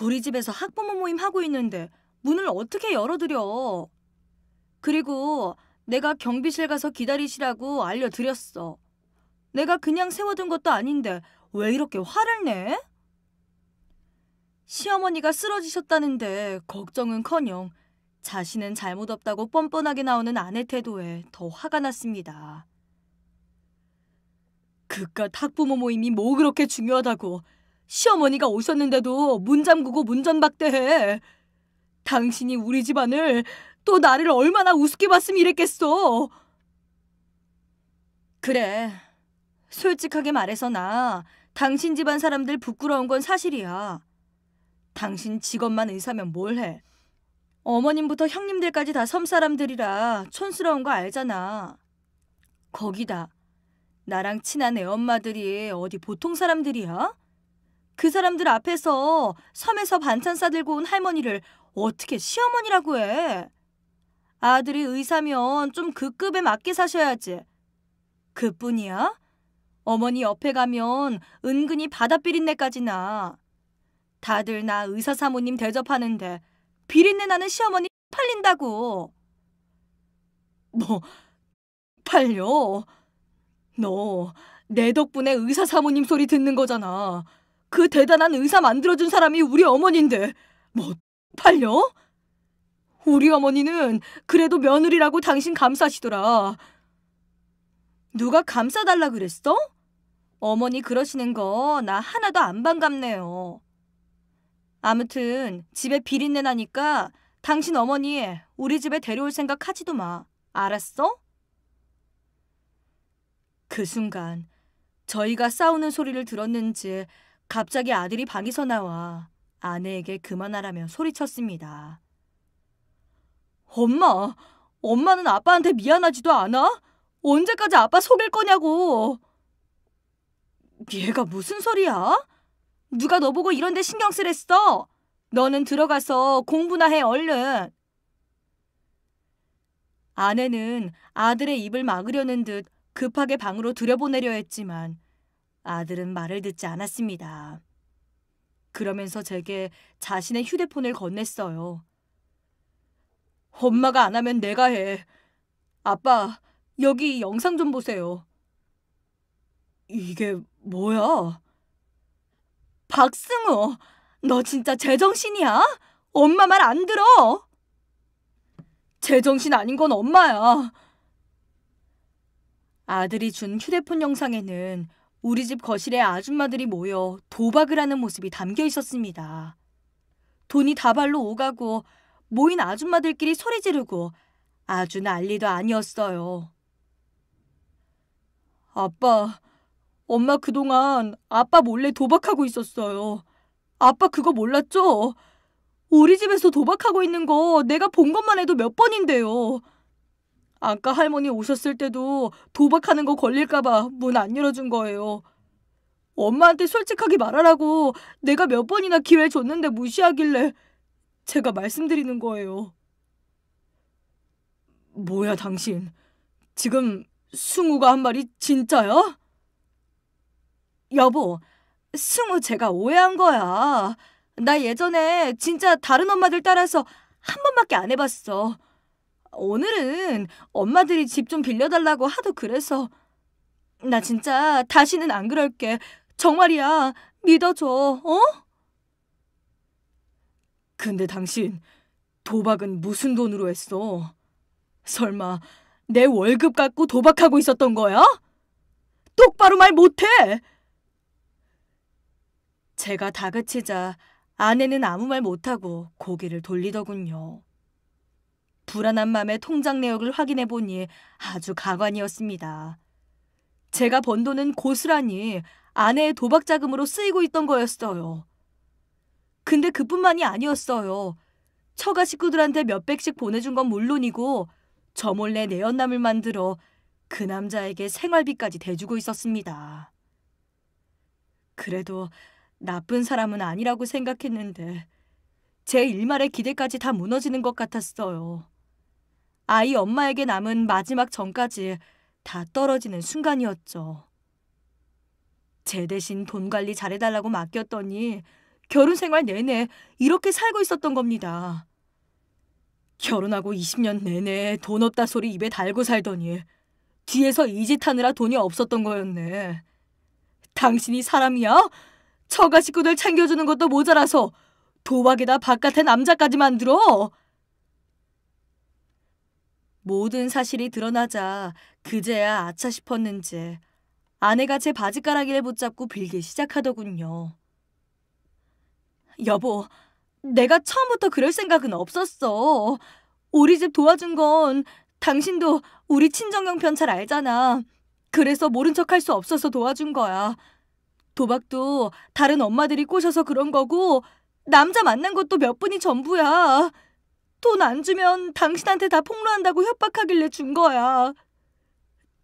우리 집에서 학부모 모임 하고 있는데 문을 어떻게 열어드려. 그리고 내가 경비실 가서 기다리시라고 알려드렸어. 내가 그냥 세워둔 것도 아닌데 왜 이렇게 화를 내? 시어머니가 쓰러지셨다는데 걱정은커녕 자신은 잘못 없다고 뻔뻔하게 나오는 아내 태도에 더 화가 났습니다. 그깟 학부모 모임이 뭐 그렇게 중요하다고. 시어머니가 오셨는데도 문 잠그고 문전박대해. 당신이 우리 집안을 또 나를 얼마나 우습게 봤으면 이랬겠어. 그래. 솔직하게 말해서 나 당신 집안 사람들 부끄러운 건 사실이야. 당신 직업만 의사면 뭘 해. 어머님부터 형님들까지 다 섬사람들이라 촌스러운 거 알잖아. 거기다 나랑 친한 애 엄마들이 어디 보통 사람들이야? 그 사람들 앞에서 섬에서 반찬 싸들고 온 할머니를 어떻게 시어머니라고 해? 아들이 의사면 좀 그 급에 맞게 사셔야지. 그뿐이야? 어머니 옆에 가면 은근히 바다 비린내까지 나. 다들 나 의사 사모님 대접하는데 비린내 나는 시어머니 팔린다고. 뭐 팔려? 너내 덕분에 의사 사모님 소리 듣는 거잖아. 그 대단한 의사 만들어준 사람이 우리 어머니인데 뭐 팔려? 우리 어머니는 그래도 며느리라고 당신 감싸시더라. 누가 감싸달라 그랬어? 어머니 그러시는 거 나 하나도 안 반갑네요. 아무튼 집에 비린내 나니까 당신 어머니 우리 집에 데려올 생각 하지도 마. 알았어? 그 순간 저희가 싸우는 소리를 들었는지 갑자기 아들이 방에서 나와 아내에게 그만하라며 소리쳤습니다. 엄마, 엄마는 아빠한테 미안하지도 않아? 언제까지 아빠 속일 거냐고! 얘가 무슨 소리야? 누가 너보고 이런데 신경 쓰랬어? 너는 들어가서 공부나 해, 얼른! 아내는 아들의 입을 막으려는 듯 급하게 방으로 들여보내려 했지만 아들은 말을 듣지 않았습니다. 그러면서 제게 자신의 휴대폰을 건넸어요. 엄마가 안 하면 내가 해. 아빠, 여기 영상 좀 보세요. 이게 뭐야? 박승우, 너 진짜 제정신이야? 엄마 말 안 들어! 제정신 아닌 건 엄마야. 아들이 준 휴대폰 영상에는 우리 집 거실에 아줌마들이 모여 도박을 하는 모습이 담겨 있었습니다. 돈이 다발로 오가고 모인 아줌마들끼리 소리 지르고 아주 난리도 아니었어요. 아빠, 엄마 그동안 아빠 몰래 도박하고 있었어요. 아빠 그거 몰랐죠? 우리 집에서 도박하고 있는 거 내가 본 것만 해도 몇 번인데요. 아까 할머니 오셨을 때도 도박하는 거 걸릴까봐 문 안 열어준 거예요. 엄마한테 솔직하게 말하라고 내가 몇 번이나 기회 줬는데 무시하길래 제가 말씀드리는 거예요. 뭐야, 당신. 지금 승우가 한 말이 진짜야? 여보, 승우 제가 오해한 거야. 나 예전에 진짜 다른 엄마들 따라서 한 번밖에 안 해봤어. 오늘은 엄마들이 집 좀 빌려달라고 하도 그래서 나 진짜 다시는 안 그럴게. 정말이야. 믿어줘. 어? 근데 당신 도박은 무슨 돈으로 했어? 설마 내 월급 갖고 도박하고 있었던 거야? 똑바로 말 못해! 제가 다그치자 아내는 아무 말 못하고 고개를 돌리더군요. 불안한 맘에 통장 내역을 확인해 보니 아주 가관이었습니다. 제가 번 돈은 고스란히 아내의 도박 자금으로 쓰이고 있던 거였어요. 근데 그뿐만이 아니었어요. 처가 식구들한테 몇백씩 보내준 건 물론이고 저 몰래 내연남을 만들어 그 남자에게 생활비까지 대주고 있었습니다. 그래도 나쁜 사람은 아니라고 생각했는데 제 일말의 기대까지 다 무너지는 것 같았어요. 아이 엄마에게 남은 마지막 전까지다 떨어지는 순간이었죠. 제 대신 돈 관리 잘해달라고 맡겼더니 결혼 생활 내내 이렇게 살고 있었던 겁니다. 결혼하고 20년 내내 돈 없다 소리 입에 달고 살더니 뒤에서 이 짓하느라 돈이 없었던 거였네. 당신이 사람이야? 처가 식구들 챙겨주는 것도 모자라서 도박에다 바깥에 남자까지 만들어? 모든 사실이 드러나자 그제야 아차 싶었는지 아내가 제 바지가락이를 붙잡고 빌기 시작하더군요. 여보, 내가 처음부터 그럴 생각은 없었어. 우리 집 도와준 건 당신도 우리 친정형 편잘 알잖아. 그래서 모른 척할수 없어서 도와준 거야. 도박도 다른 엄마들이 꼬셔서 그런 거고 남자 만난 것도 몇 분이 전부야. 돈안 주면 당신한테 다 폭로한다고 협박하길래 준 거야.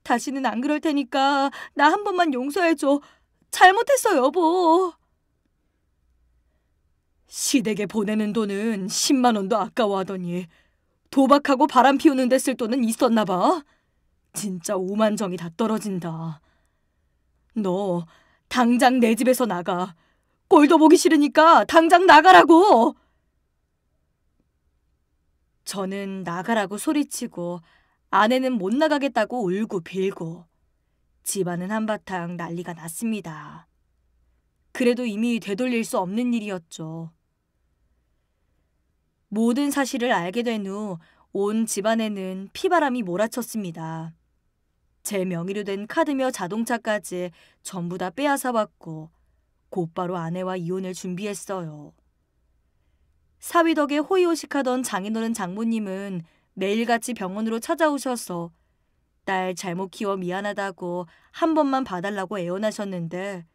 다시는 안 그럴 테니까 나 한 번만 용서해줘. 잘못했어, 여보. 시댁에 보내는 돈은 10만 원도 아까워하더니 도박하고 바람 피우는 데 쓸 돈은 있었나 봐. 진짜 오만정이 다 떨어진다. 너 당장 내 집에서 나가. 꼴도 보기 싫으니까 당장 나가라고! 저는 나가라고 소리치고 아내는 못 나가겠다고 울고 빌고 집안은 한바탕 난리가 났습니다. 그래도 이미 되돌릴 수 없는 일이었죠. 모든 사실을 알게 된 후 온 집안에는 피바람이 몰아쳤습니다. 제 명의로 된 카드며 자동차까지 전부 다 빼앗아왔고 곧바로 아내와 이혼을 준비했어요. 사위덕에 호의호식하던 장인어른 장모님은 매일같이 병원으로 찾아오셔서 딸 잘못 키워 미안하다고 한 번만 봐달라고 애원하셨는데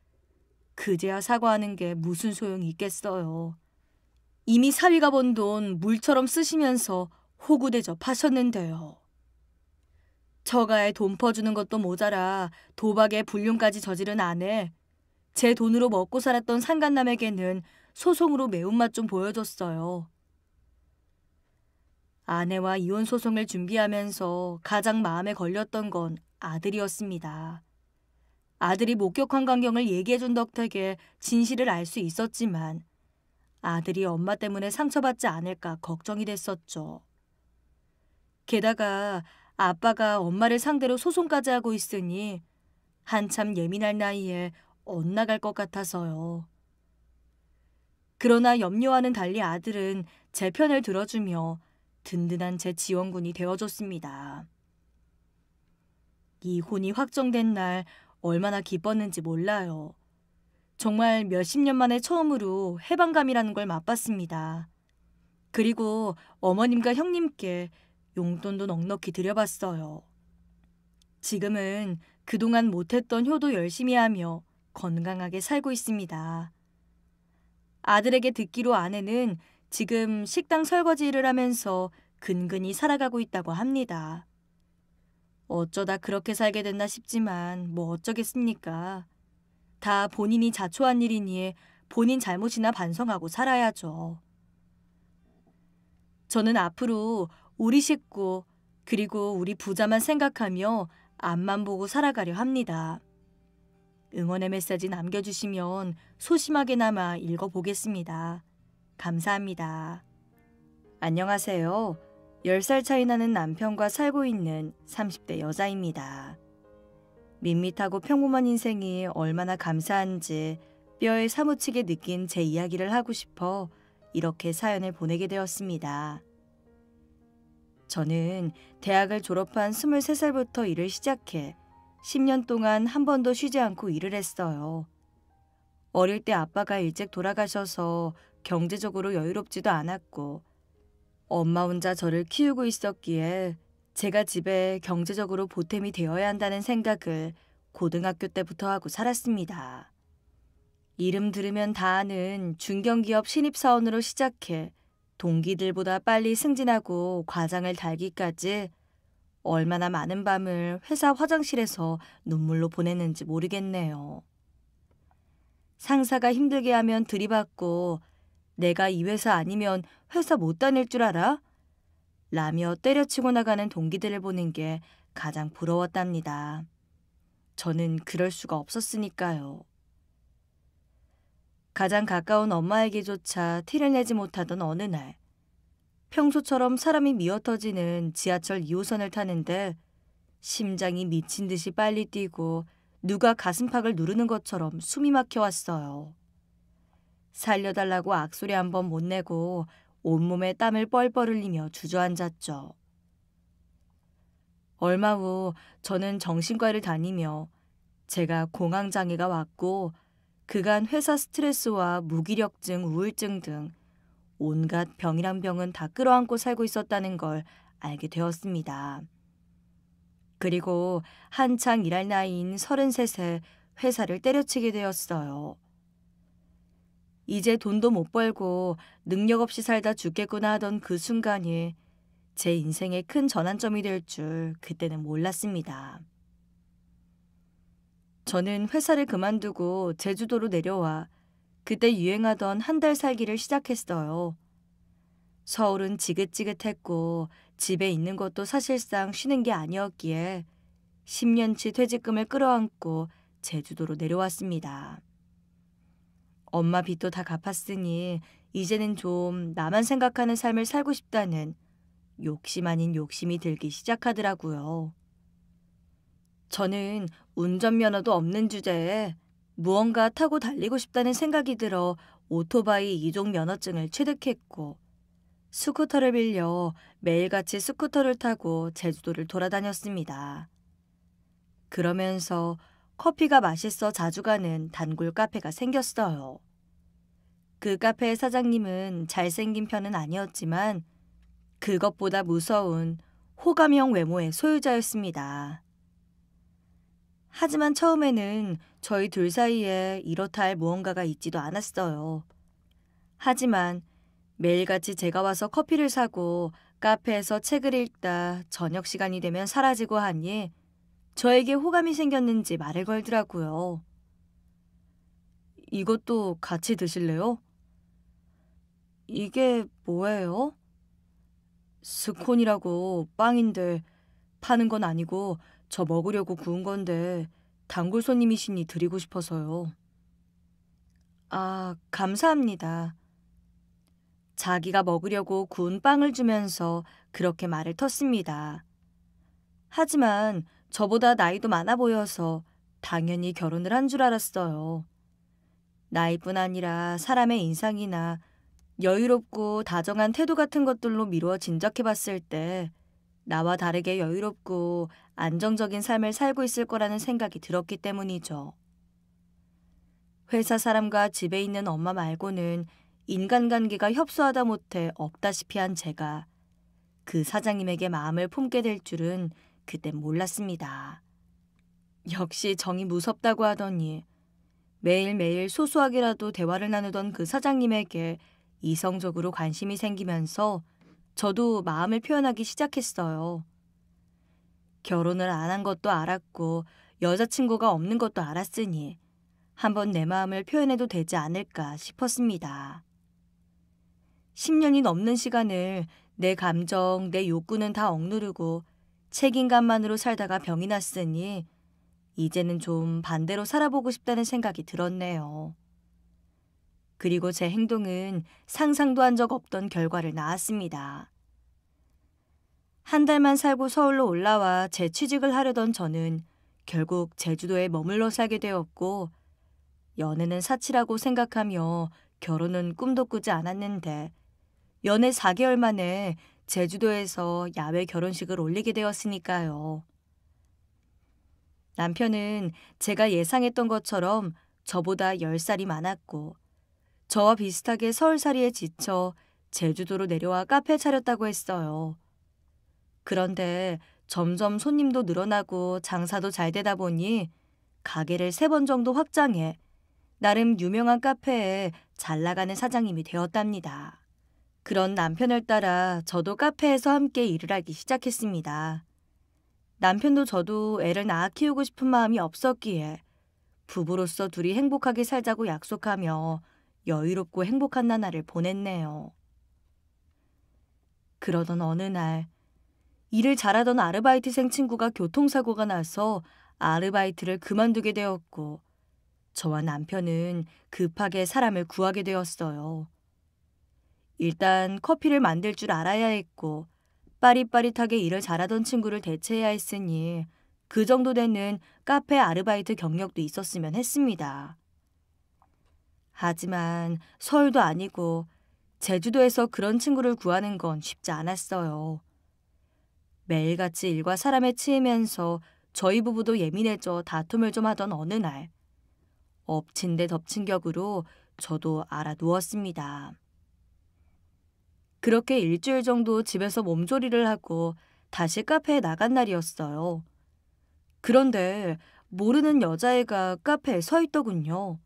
그제야 사과하는 게 무슨 소용이 있겠어요. 이미 사위가 번 돈 물처럼 쓰시면서 호구대접하셨는데요. 처가에 돈 퍼주는 것도 모자라 도박에 불륜까지 저지른 아내, 제 돈으로 먹고 살았던 상간남에게는 소송으로 매운맛 좀 보여줬어요. 아내와 이혼 소송을 준비하면서 가장 마음에 걸렸던 건 아들이었습니다. 아들이 목격한 광경을 얘기해준 덕택에 진실을 알 수 있었지만 아들이 엄마 때문에 상처받지 않을까 걱정이 됐었죠. 게다가 아빠가 엄마를 상대로 소송까지 하고 있으니 한참 예민할 나이에 엇나갈 것 같아서요. 그러나 염려와는 달리 아들은 제 편을 들어주며 든든한 제 지원군이 되어줬습니다. 이혼이 확정된 날 얼마나 기뻤는지 몰라요. 정말 몇 십 년 만에 처음으로 해방감이라는 걸 맛봤습니다. 그리고 어머님과 형님께 용돈도 넉넉히 드려봤어요. 지금은 그동안 못했던 효도 열심히 하며 건강하게 살고 있습니다. 아들에게 듣기로 아내는 지금 식당 설거지 를 하면서 근근히 살아가고 있다고 합니다. 어쩌다 그렇게 살게 됐나 싶지만 뭐 어쩌겠습니까. 다 본인이 자초한 일이니 본인 잘못이나 반성하고 살아야죠. 저는 앞으로 우리 식구 그리고 우리 부자만 생각하며 앞만 보고 살아가려 합니다. 응원의 메시지 남겨주시면 소심하게나마 읽어보겠습니다. 감사합니다. 안녕하세요. 10살 차이 나는 남편과 살고 있는 30대 여자입니다. 밋밋하고 평범한 인생이 얼마나 감사한지 뼈에 사무치게 느낀 제 이야기를 하고 싶어 이렇게 사연을 보내게 되었습니다. 저는 대학을 졸업한 23살부터 일을 시작해 10년 동안 한 번도 쉬지 않고 일을 했어요. 어릴 때 아빠가 일찍 돌아가셔서 경제적으로 여유롭지도 않았고 엄마 혼자 저를 키우고 있었기에 제가 집에 경제적으로 보탬이 되어야 한다는 생각을 고등학교 때부터 하고 살았습니다. 이름 들으면 다 아는 중견기업 신입사원으로 시작해 동기들보다 빨리 승진하고 과장을 달기까지 얼마나 많은 밤을 회사 화장실에서 눈물로 보냈는지 모르겠네요. 상사가 힘들게 하면 들이받고 내가 이 회사 아니면 회사 못 다닐 줄 알아? 라며 때려치고 나가는 동기들을 보는 게 가장 부러웠답니다. 저는 그럴 수가 없었으니까요. 가장 가까운 엄마에게조차 티를 내지 못하던 어느 날, 평소처럼 사람이 미어터지는 지하철 2호선을 타는데 심장이 미친 듯이 빨리 뛰고 누가 가슴팍을 누르는 것처럼 숨이 막혀왔어요. 살려달라고 악소리 한 번 못 내고 온몸에 땀을 뻘뻘 흘리며 주저앉았죠. 얼마 후 저는 정신과를 다니며 제가 공황장애가 왔고 그간 회사 스트레스와 무기력증, 우울증 등 온갖 병이란 병은 다 끌어안고 살고 있었다는 걸 알게 되었습니다. 그리고 한창 일할 나이인 3 3에 회사를 때려치게 되었어요. 이제 돈도 못 벌고 능력 없이 살다 죽겠구나 하던 그 순간이 제 인생의 큰 전환점이 될 줄 그때는 몰랐습니다. 저는 회사를 그만두고 제주도로 내려와 그때 유행하던 한 달 살기를 시작했어요. 서울은 지긋지긋했고 집에 있는 것도 사실상 쉬는 게 아니었기에 10년치 퇴직금을 끌어안고 제주도로 내려왔습니다. 엄마 빚도 다 갚았으니 이제는 좀 나만 생각하는 삶을 살고 싶다는 욕심 아닌 욕심이 들기 시작하더라고요. 저는 운전면허도 없는 주제에 무언가 타고 달리고 싶다는 생각이 들어 오토바이 2종 면허증을 취득했고 스쿠터를 빌려 매일같이 스쿠터를 타고 제주도를 돌아다녔습니다. 그러면서 커피가 맛있어 자주 가는 단골 카페가 생겼어요. 그 카페의 사장님은 잘생긴 편은 아니었지만 그것보다 무서운 호감형 외모의 소유자였습니다. 하지만 처음에는 저희 둘 사이에 이렇다 할 무언가가 있지도 않았어요. 하지만 매일같이 제가 와서 커피를 사고 카페에서 책을 읽다 저녁 시간이 되면 사라지고 하니 저에게 호감이 생겼는지 말을 걸더라고요. 이것도 같이 드실래요? 이게 뭐예요? 스콘이라고 빵인데 파는 건 아니고 저 먹으려고 구운 건데 단골 손님이시니 드리고 싶어서요. 아, 감사합니다. 자기가 먹으려고 구운 빵을 주면서 그렇게 말을 텄습니다. 하지만 저보다 나이도 많아 보여서 당연히 결혼을 한 줄 알았어요. 나이뿐 아니라 사람의 인상이나 여유롭고 다정한 태도 같은 것들로 미루어 짐작해 봤을 때 나와 다르게 여유롭고 안정적인 삶을 살고 있을 거라는 생각이 들었기 때문이죠. 회사 사람과 집에 있는 엄마 말고는 인간관계가 협소하다 못해 없다시피 한 제가 그 사장님에게 마음을 품게 될 줄은 그때 몰랐습니다. 역시 정이 무섭다고 하더니 매일매일 소소하게라도 대화를 나누던 그 사장님에게 이성적으로 관심이 생기면서 저도 마음을 표현하기 시작했어요. 결혼을 안 한 것도 알았고 여자친구가 없는 것도 알았으니 한번 내 마음을 표현해도 되지 않을까 싶었습니다. 10년이 넘는 시간을 내 감정, 내 욕구는 다 억누르고 책임감만으로 살다가 병이 났으니 이제는 좀 반대로 살아보고 싶다는 생각이 들었네요. 그리고 제 행동은 상상도 한 적 없던 결과를 낳았습니다. 한 달만 살고 서울로 올라와 재취직을 하려던 저는 결국 제주도에 머물러 살게 되었고 연애는 사치라고 생각하며 결혼은 꿈도 꾸지 않았는데 연애 4개월 만에 제주도에서 야외 결혼식을 올리게 되었으니까요. 남편은 제가 예상했던 것처럼 저보다 10살이 많았고 저와 비슷하게 서울살이에 지쳐 제주도로 내려와 카페 차렸다고 했어요. 그런데 점점 손님도 늘어나고 장사도 잘 되다 보니 가게를 세 번 정도 확장해 나름 유명한 카페에 잘 나가는 사장님이 되었답니다. 그런 남편을 따라 저도 카페에서 함께 일을 하기 시작했습니다. 남편도 저도 애를 낳아 키우고 싶은 마음이 없었기에 부부로서 둘이 행복하게 살자고 약속하며 여유롭고 행복한 나날을 보냈네요. 그러던 어느 날, 일을 잘하던 아르바이트생 친구가 교통사고가 나서 아르바이트를 그만두게 되었고, 저와 남편은 급하게 사람을 구하게 되었어요. 일단 커피를 만들 줄 알아야 했고, 빠릿빠릿하게 일을 잘하던 친구를 대체해야 했으니, 그 정도 되는 카페 아르바이트 경력도 있었으면 했습니다. 하지만 서울도 아니고 제주도에서 그런 친구를 구하는 건 쉽지 않았어요. 매일같이 일과 사람에 치이면서 저희 부부도 예민해져 다툼을 좀 하던 어느 날 엎친 데 덮친 격으로 저도 알아 누웠습니다. 그렇게 일주일 정도 집에서 몸조리를 하고 다시 카페에 나간 날이었어요. 그런데 모르는 여자애가 카페에 서 있더군요.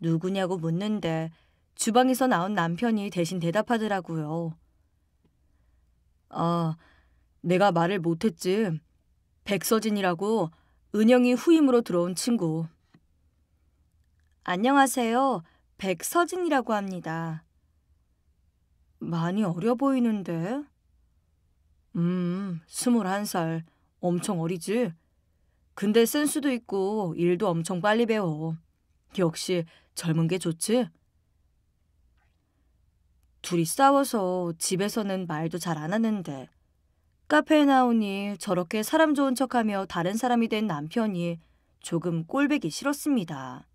누구냐고 묻는데 주방에서 나온 남편이 대신 대답하더라고요. 아, 내가 말을 못했지. 백서진이라고 은영이 후임으로 들어온 친구. 안녕하세요. 백서진이라고 합니다. 많이 어려 보이는데? 음, 스물한 살. 엄청 어리지? 근데 센수도 있고 일도 엄청 빨리 배워. 역시 젊은 게 좋지? 둘이 싸워서 집에서는 말도 잘 안 하는데 카페에 나오니 저렇게 사람 좋은 척하며 다른 사람이 된 남편이 조금 꼴배기 싫었습니다.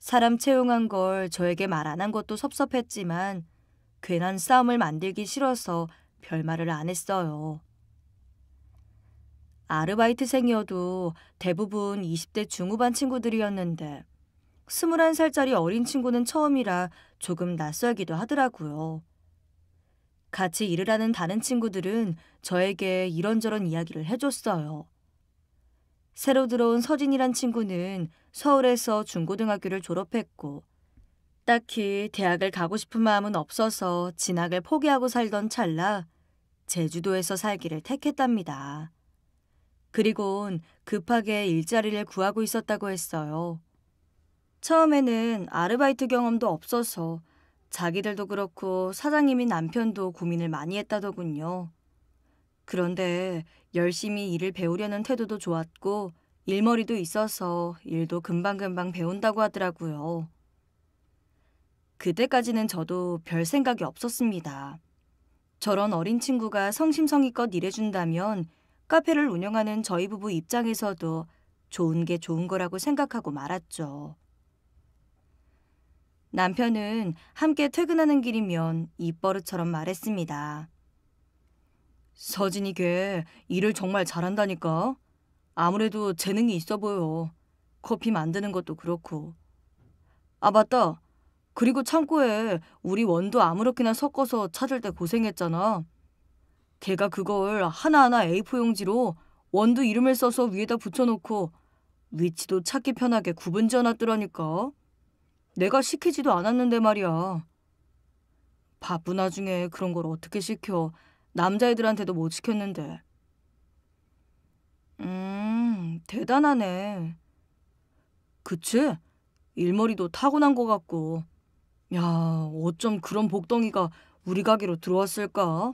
사람 채용한 걸 저에게 말 안 한 것도 섭섭했지만 괜한 싸움을 만들기 싫어서 별말을 안 했어요. 아르바이트생이어도 대부분 20대 중후반 친구들이었는데 2 1 살짜리 어린 친구는 처음이라 조금 낯설기도 하더라고요. 같이 일을 하는 다른 친구들은 저에게 이런저런 이야기를 해줬어요. 새로 들어온 서진이란 친구는 서울에서 중고등학교를 졸업했고, 딱히 대학을 가고 싶은 마음은 없어서 진학을 포기하고 살던 찰나 제주도에서 살기를 택했답니다. 그리곤 급하게 일자리를 구하고 있었다고 했어요. 처음에는 아르바이트 경험도 없어서 자기들도 그렇고 사장님이 남편도 고민을 많이 했다더군요. 그런데 열심히 일을 배우려는 태도도 좋았고 일머리도 있어서 일도 금방금방 배운다고 하더라고요. 그때까지는 저도 별 생각이 없었습니다. 저런 어린 친구가 성심성의껏 일해준다면 카페를 운영하는 저희 부부 입장에서도 좋은 게 좋은 거라고 생각하고 말았죠. 남편은 함께 퇴근하는 길이면 입버릇처럼 말했습니다. 서진이 걔 일을 정말 잘한다니까. 아무래도 재능이 있어 보여. 커피 만드는 것도 그렇고. 아 맞다. 그리고 창고에 우리 원두 아무렇게나 섞어서 찾을 때 고생했잖아. 걔가 그걸 하나하나 A4 용지로 원두 이름을 써서 위에다 붙여놓고 위치도 찾기 편하게 구분지 않았더라니까. 내가 시키지도 않았는데 말이야. 바쁜 와중에 그런 걸 어떻게 시켜. 남자애들한테도 못 시켰는데. 음, 대단하네. 그치? 일머리도 타고난 것 같고. 야, 어쩜 그런 복덩이가 우리 가게로 들어왔을까?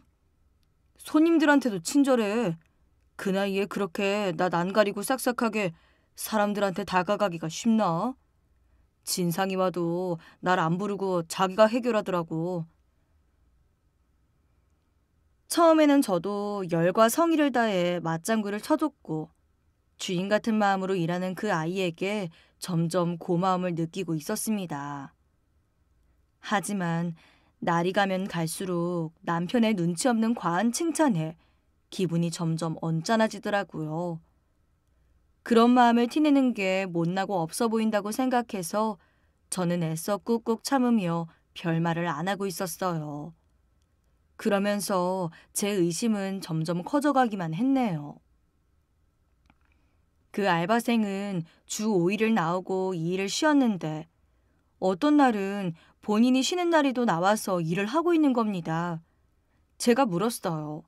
손님들한테도 친절해. 그 나이에 그렇게 나 난가리고 싹싹하게 사람들한테 다가가기가 쉽나? 진상이 와도 날 안 부르고 자기가 해결하더라고. 처음에는 저도 열과 성의를 다해 맞장구를 쳐줬고 주인 같은 마음으로 일하는 그 아이에게 점점 고마움을 느끼고 있었습니다. 하지만 날이 가면 갈수록 남편의 눈치 없는 과한 칭찬에 기분이 점점 언짢아지더라고요. 그런 마음을 티내는 게 못나고 없어 보인다고 생각해서 저는 애써 꾹꾹 참으며 별말을 안 하고 있었어요. 그러면서 제 의심은 점점 커져가기만 했네요. 그 알바생은 주 5일을 나오고 2일을 쉬었는데 어떤 날은 본인이 쉬는 날에도 나와서 일을 하고 있는 겁니다. 제가 물었어요.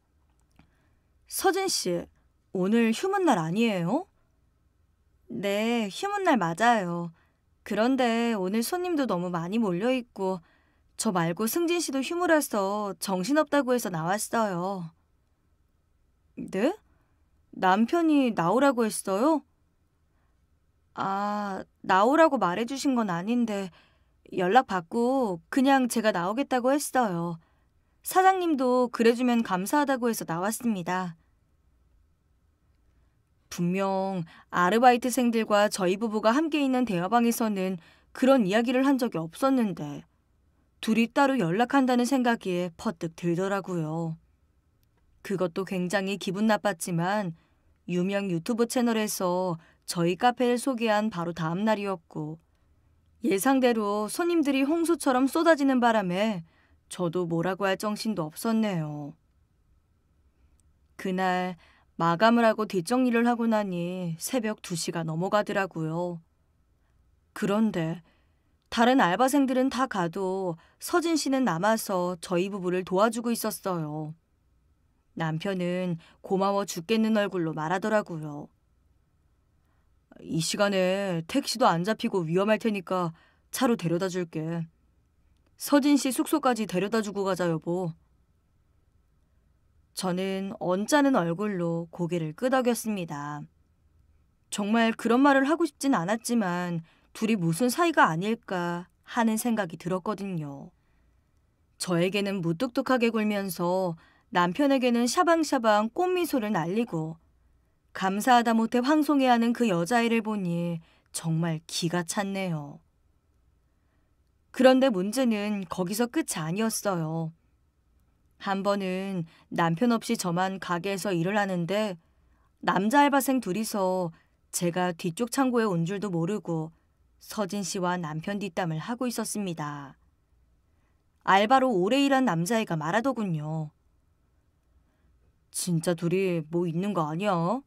서진 씨, 오늘 휴문 날 아니에요? 네, 휴문 날 맞아요. 그런데 오늘 손님도 너무 많이 몰려있고, 저 말고 승진 씨도 휴무라서 정신없다고 해서 나왔어요. 네? 남편이 나오라고 했어요? 아, 나오라고 말해주신 건 아닌데, 연락받고 그냥 제가 나오겠다고 했어요. 사장님도 그래주면 감사하다고 해서 나왔습니다. 분명 아르바이트생들과 저희 부부가 함께 있는 대화방에서는 그런 이야기를 한 적이 없었는데 둘이 따로 연락한다는 생각이 퍼뜩 들더라고요. 그것도 굉장히 기분 나빴지만 유명 유튜브 채널에서 저희 카페를 소개한 바로 다음 날이었고 예상대로 손님들이 홍수처럼 쏟아지는 바람에 저도 뭐라고 할 정신도 없었네요. 그날 마감을 하고 뒷정리를 하고 나니 새벽 2시가 넘어가더라고요. 그런데 다른 알바생들은 다 가도 서진 씨는 남아서 저희 부부를 도와주고 있었어요. 남편은 고마워 죽겠는 얼굴로 말하더라고요. 이 시간에 택시도 안 잡히고 위험할 테니까 차로 데려다 줄게. 서진 씨 숙소까지 데려다 주고 가자, 여보. 저는 언짢은 얼굴로 고개를 끄덕였습니다. 정말 그런 말을 하고 싶진 않았지만 둘이 무슨 사이가 아닐까 하는 생각이 들었거든요. 저에게는 무뚝뚝하게 굴면서 남편에게는 샤방샤방 꽃미소를 날리고 감사하다 못해 황송해하는 그 여자아이를 보니 정말 기가 찼네요. 그런데 문제는 거기서 끝이 아니었어요. 한 번은 남편 없이 저만 가게에서 일을 하는데 남자 알바생 둘이서 제가 뒤쪽 창고에 온 줄도 모르고 서진 씨와 남편 뒷담을 하고 있었습니다. 알바로 오래 일한 남자애가 말하더군요. 진짜 둘이 뭐 있는 거 아니야?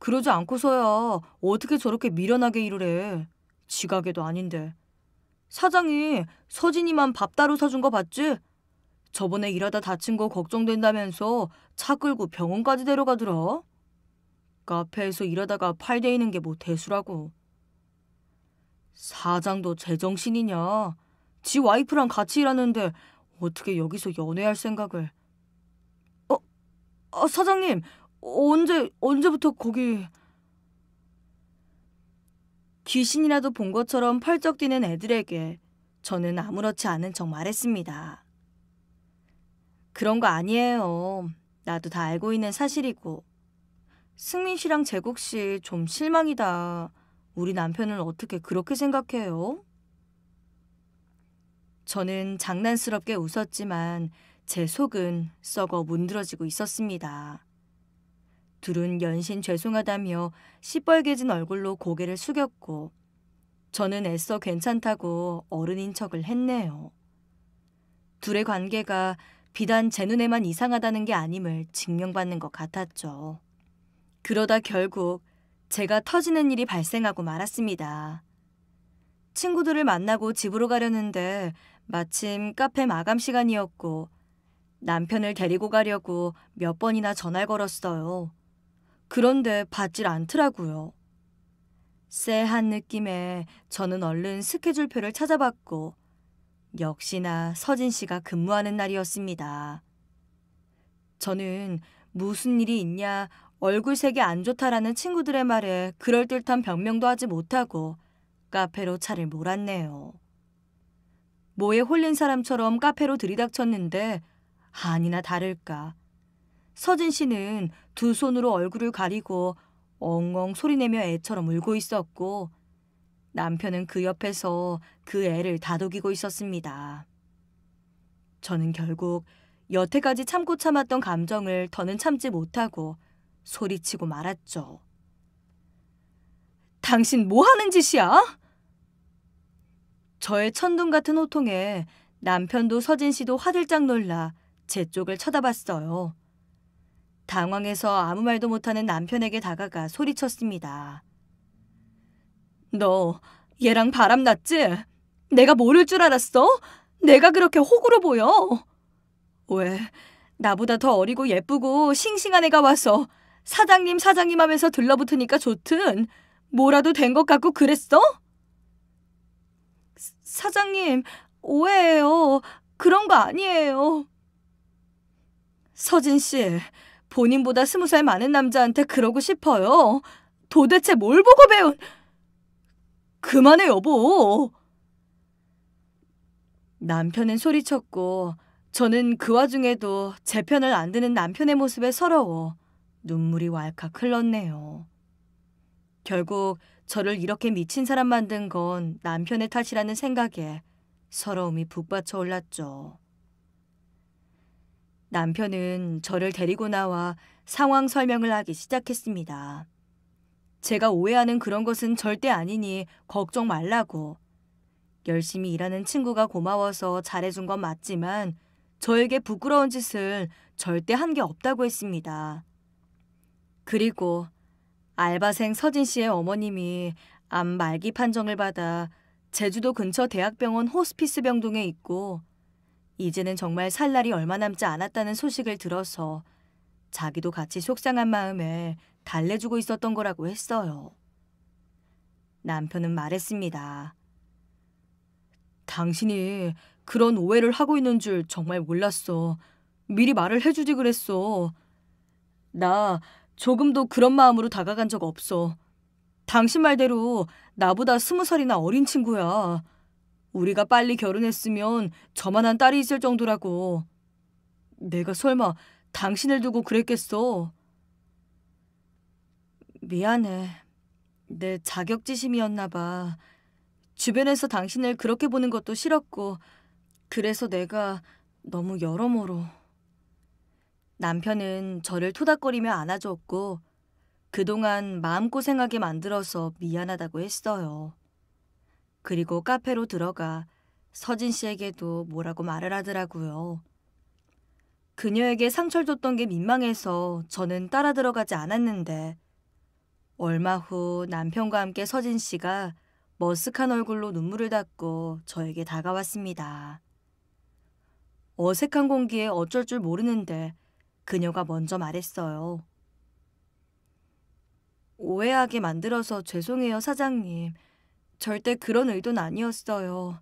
그러지 않고서야 어떻게 저렇게 미련하게 일을 해. 지각에도 아닌데. 사장이 서진이만 밥 따로 사준 거 봤지? 저번에 일하다 다친 거 걱정된다면서 차 끌고 병원까지 데려가더라. 카페에서 일하다가 팔 데이는 게 뭐 대수라고. 사장도 제정신이냐. 지 와이프랑 같이 일하는데 어떻게 여기서 연애할 생각을. 어, 아, 사장님, 언제, 언제부터 거기. 귀신이라도 본 것처럼 펄쩍 뛰는 애들에게 저는 아무렇지 않은 척 말했습니다. 그런 거 아니에요. 나도 다 알고 있는 사실이고. 승민 씨랑 재국 씨 좀 실망이다. 우리 남편은 어떻게 그렇게 생각해요? 저는 장난스럽게 웃었지만 제 속은 썩어 문드러지고 있었습니다. 둘은 연신 죄송하다며 시뻘개진 얼굴로 고개를 숙였고 저는 애써 괜찮다고 어른인 척을 했네요. 둘의 관계가 비단 제 눈에만 이상하다는 게 아님을 증명받는 것 같았죠. 그러다 결국 제가 터지는 일이 발생하고 말았습니다. 친구들을 만나고 집으로 가려는데 마침 카페 마감 시간이었고 남편을 데리고 가려고 몇 번이나 전화를 걸었어요. 그런데 받질 않더라고요. 쎄한 느낌에 저는 얼른 스케줄표를 찾아봤고 역시나 서진 씨가 근무하는 날이었습니다. 저는 무슨 일이 있냐, 얼굴색이 안 좋다라는 친구들의 말에 그럴듯한 변명도 하지 못하고 카페로 차를 몰았네요. 뭐에 홀린 사람처럼 카페로 들이닥쳤는데 아니나 다를까. 서진 씨는 두 손으로 얼굴을 가리고 엉엉 소리내며 애처럼 울고 있었고 남편은 그 옆에서 그 애를 다독이고 있었습니다. 저는 결국 여태까지 참고 참았던 감정을 더는 참지 못하고 소리치고 말았죠. 당신 뭐 하는 짓이야? 저의 천둥 같은 호통에 남편도 서진 씨도 화들짝 놀라 제 쪽을 쳐다봤어요. 당황해서 아무 말도 못하는 남편에게 다가가 소리쳤습니다. 너 얘랑 바람났지? 내가 모를 줄 알았어? 내가 그렇게 호구로 보여? 왜 나보다 더 어리고 예쁘고 싱싱한 애가 와서 사장님 사장님 하면서 들러붙으니까 좋든 뭐라도 된 것 같고 그랬어? 사장님 오해예요. 그런 거 아니에요. 서진 씨, 본인보다 스무 살 많은 남자한테 그러고 싶어요. 도대체 뭘 보고 배운... 그만해, 여보! 남편은 소리쳤고, 저는 그 와중에도 제 편을 안 드는 남편의 모습에 서러워 눈물이 왈칵 흘렀네요. 결국 저를 이렇게 미친 사람 만든 건 남편의 탓이라는 생각에 서러움이 북받쳐 올랐죠. 남편은 저를 데리고 나와 상황 설명을 하기 시작했습니다. 제가 오해하는 그런 것은 절대 아니니 걱정 말라고. 열심히 일하는 친구가 고마워서 잘해준 건 맞지만 저에게 부끄러운 짓을 절대 한 게 없다고 했습니다. 그리고 알바생 서진 씨의 어머님이 암 말기 판정을 받아 제주도 근처 대학병원 호스피스 병동에 있고 이제는 정말 살 날이 얼마 남지 않았다는 소식을 들어서 자기도 같이 속상한 마음에 달래주고 있었던 거라고 했어요. 남편은 말했습니다. 당신이 그런 오해를 하고 있는 줄 정말 몰랐어. 미리 말을 해주지 그랬어. 나 조금도 그런 마음으로 다가간 적 없어. 당신 말대로 나보다 스무 살이나 어린 친구야. 우리가 빨리 결혼했으면 저만한 딸이 있을 정도라고. 내가 설마 당신을 두고 그랬겠어. 미안해. 내 자격지심이었나 봐. 주변에서 당신을 그렇게 보는 것도 싫었고, 그래서 내가 너무 여러모로. 남편은 저를 토닥거리며 안아줬고, 그동안 마음고생하게 만들어서 미안하다고 했어요. 그리고 카페로 들어가 서진 씨에게도 뭐라고 말을 하더라고요. 그녀에게 상처를 줬던 게 민망해서 저는 따라 들어가지 않았는데, 얼마 후 남편과 함께 서진 씨가 머쓱한 얼굴로 눈물을 닦고 저에게 다가왔습니다. 어색한 공기에 어쩔 줄 모르는데 그녀가 먼저 말했어요. 오해하게 만들어서 죄송해요, 사장님. 절대 그런 의도는 아니었어요.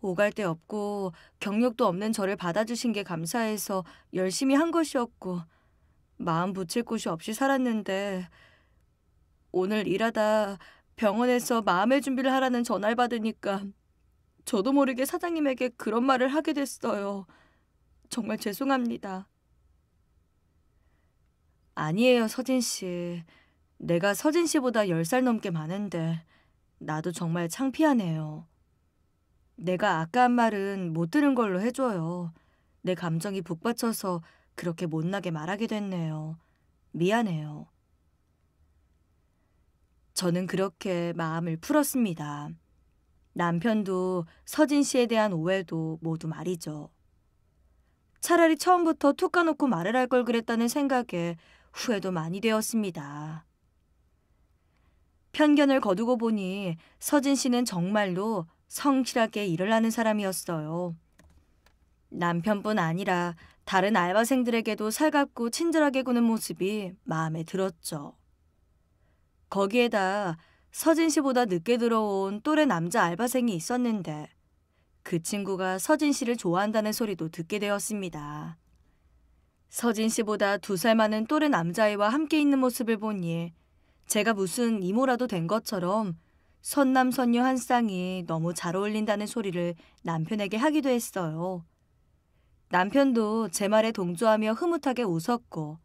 오갈 데 없고 경력도 없는 저를 받아주신 게 감사해서 열심히 한 것이었고 마음 붙일 곳이 없이 살았는데 오늘 일하다 병원에서 마음의 준비를 하라는 전화를 받으니까 저도 모르게 사장님에게 그런 말을 하게 됐어요. 정말 죄송합니다. 아니에요, 서진 씨. 내가 서진 씨보다 10살 넘게 많은데 나도 정말 창피하네요. 내가 아까 한 말은 못 들은 걸로 해줘요. 내 감정이 북받쳐서 그렇게 못나게 말하게 됐네요. 미안해요. 저는 그렇게 마음을 풀었습니다. 남편도 서진 씨에 대한 오해도 모두 말이죠. 차라리 처음부터 툭 까놓고 말을 할 걸 그랬다는 생각에 후회도 많이 되었습니다. 편견을 거두고 보니 서진 씨는 정말로 성실하게 일을 하는 사람이었어요. 남편뿐 아니라 다른 알바생들에게도 살갑고 친절하게 구는 모습이 마음에 들었죠. 거기에다 서진 씨보다 늦게 들어온 또래 남자 알바생이 있었는데 그 친구가 서진 씨를 좋아한다는 소리도 듣게 되었습니다. 서진 씨보다 두 살 많은 또래 남자애와 함께 있는 모습을 보니 제가 무슨 이모라도 된 것처럼 선남 선녀 한 쌍이 너무 잘 어울린다는 소리를 남편에게 하기도 했어요. 남편도 제 말에 동조하며 흐뭇하게 웃었고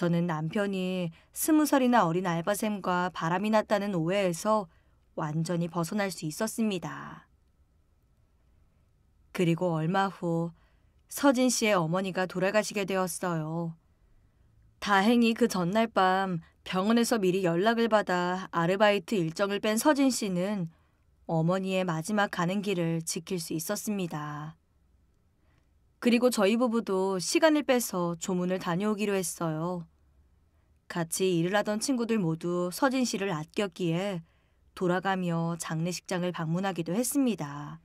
저는 남편이 스무 살이나 어린 알바생과 바람이 났다는 오해에서 완전히 벗어날 수 있었습니다. 그리고 얼마 후 서진 씨의 어머니가 돌아가시게 되었어요. 다행히 그 전날 밤 병원에서 미리 연락을 받아 아르바이트 일정을 뺀 서진 씨는 어머니의 마지막 가는 길을 지킬 수 있었습니다. 그리고 저희 부부도 시간을 빼서 조문을 다녀오기로 했어요. 같이 일을 하던 친구들 모두 서진 씨를 아꼈기에 돌아가며 장례식장을 방문하기도 했습니다.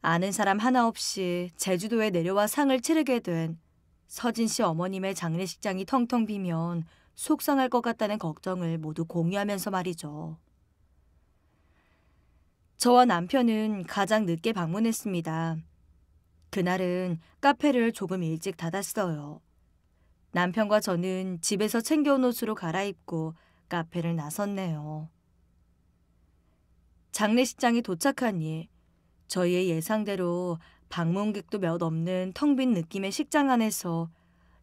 아는 사람 하나 없이 제주도에 내려와 상을 치르게 된 서진 씨 어머님의 장례식장이 텅텅 비면 속상할 것 같다는 걱정을 모두 공유하면서 말이죠. 저와 남편은 가장 늦게 방문했습니다. 그날은 카페를 조금 일찍 닫았어요. 남편과 저는 집에서 챙겨온 옷으로 갈아입고 카페를 나섰네요. 장례식장에 도착하니 저희의 예상대로 방문객도 몇 없는 텅 빈 느낌의 식장 안에서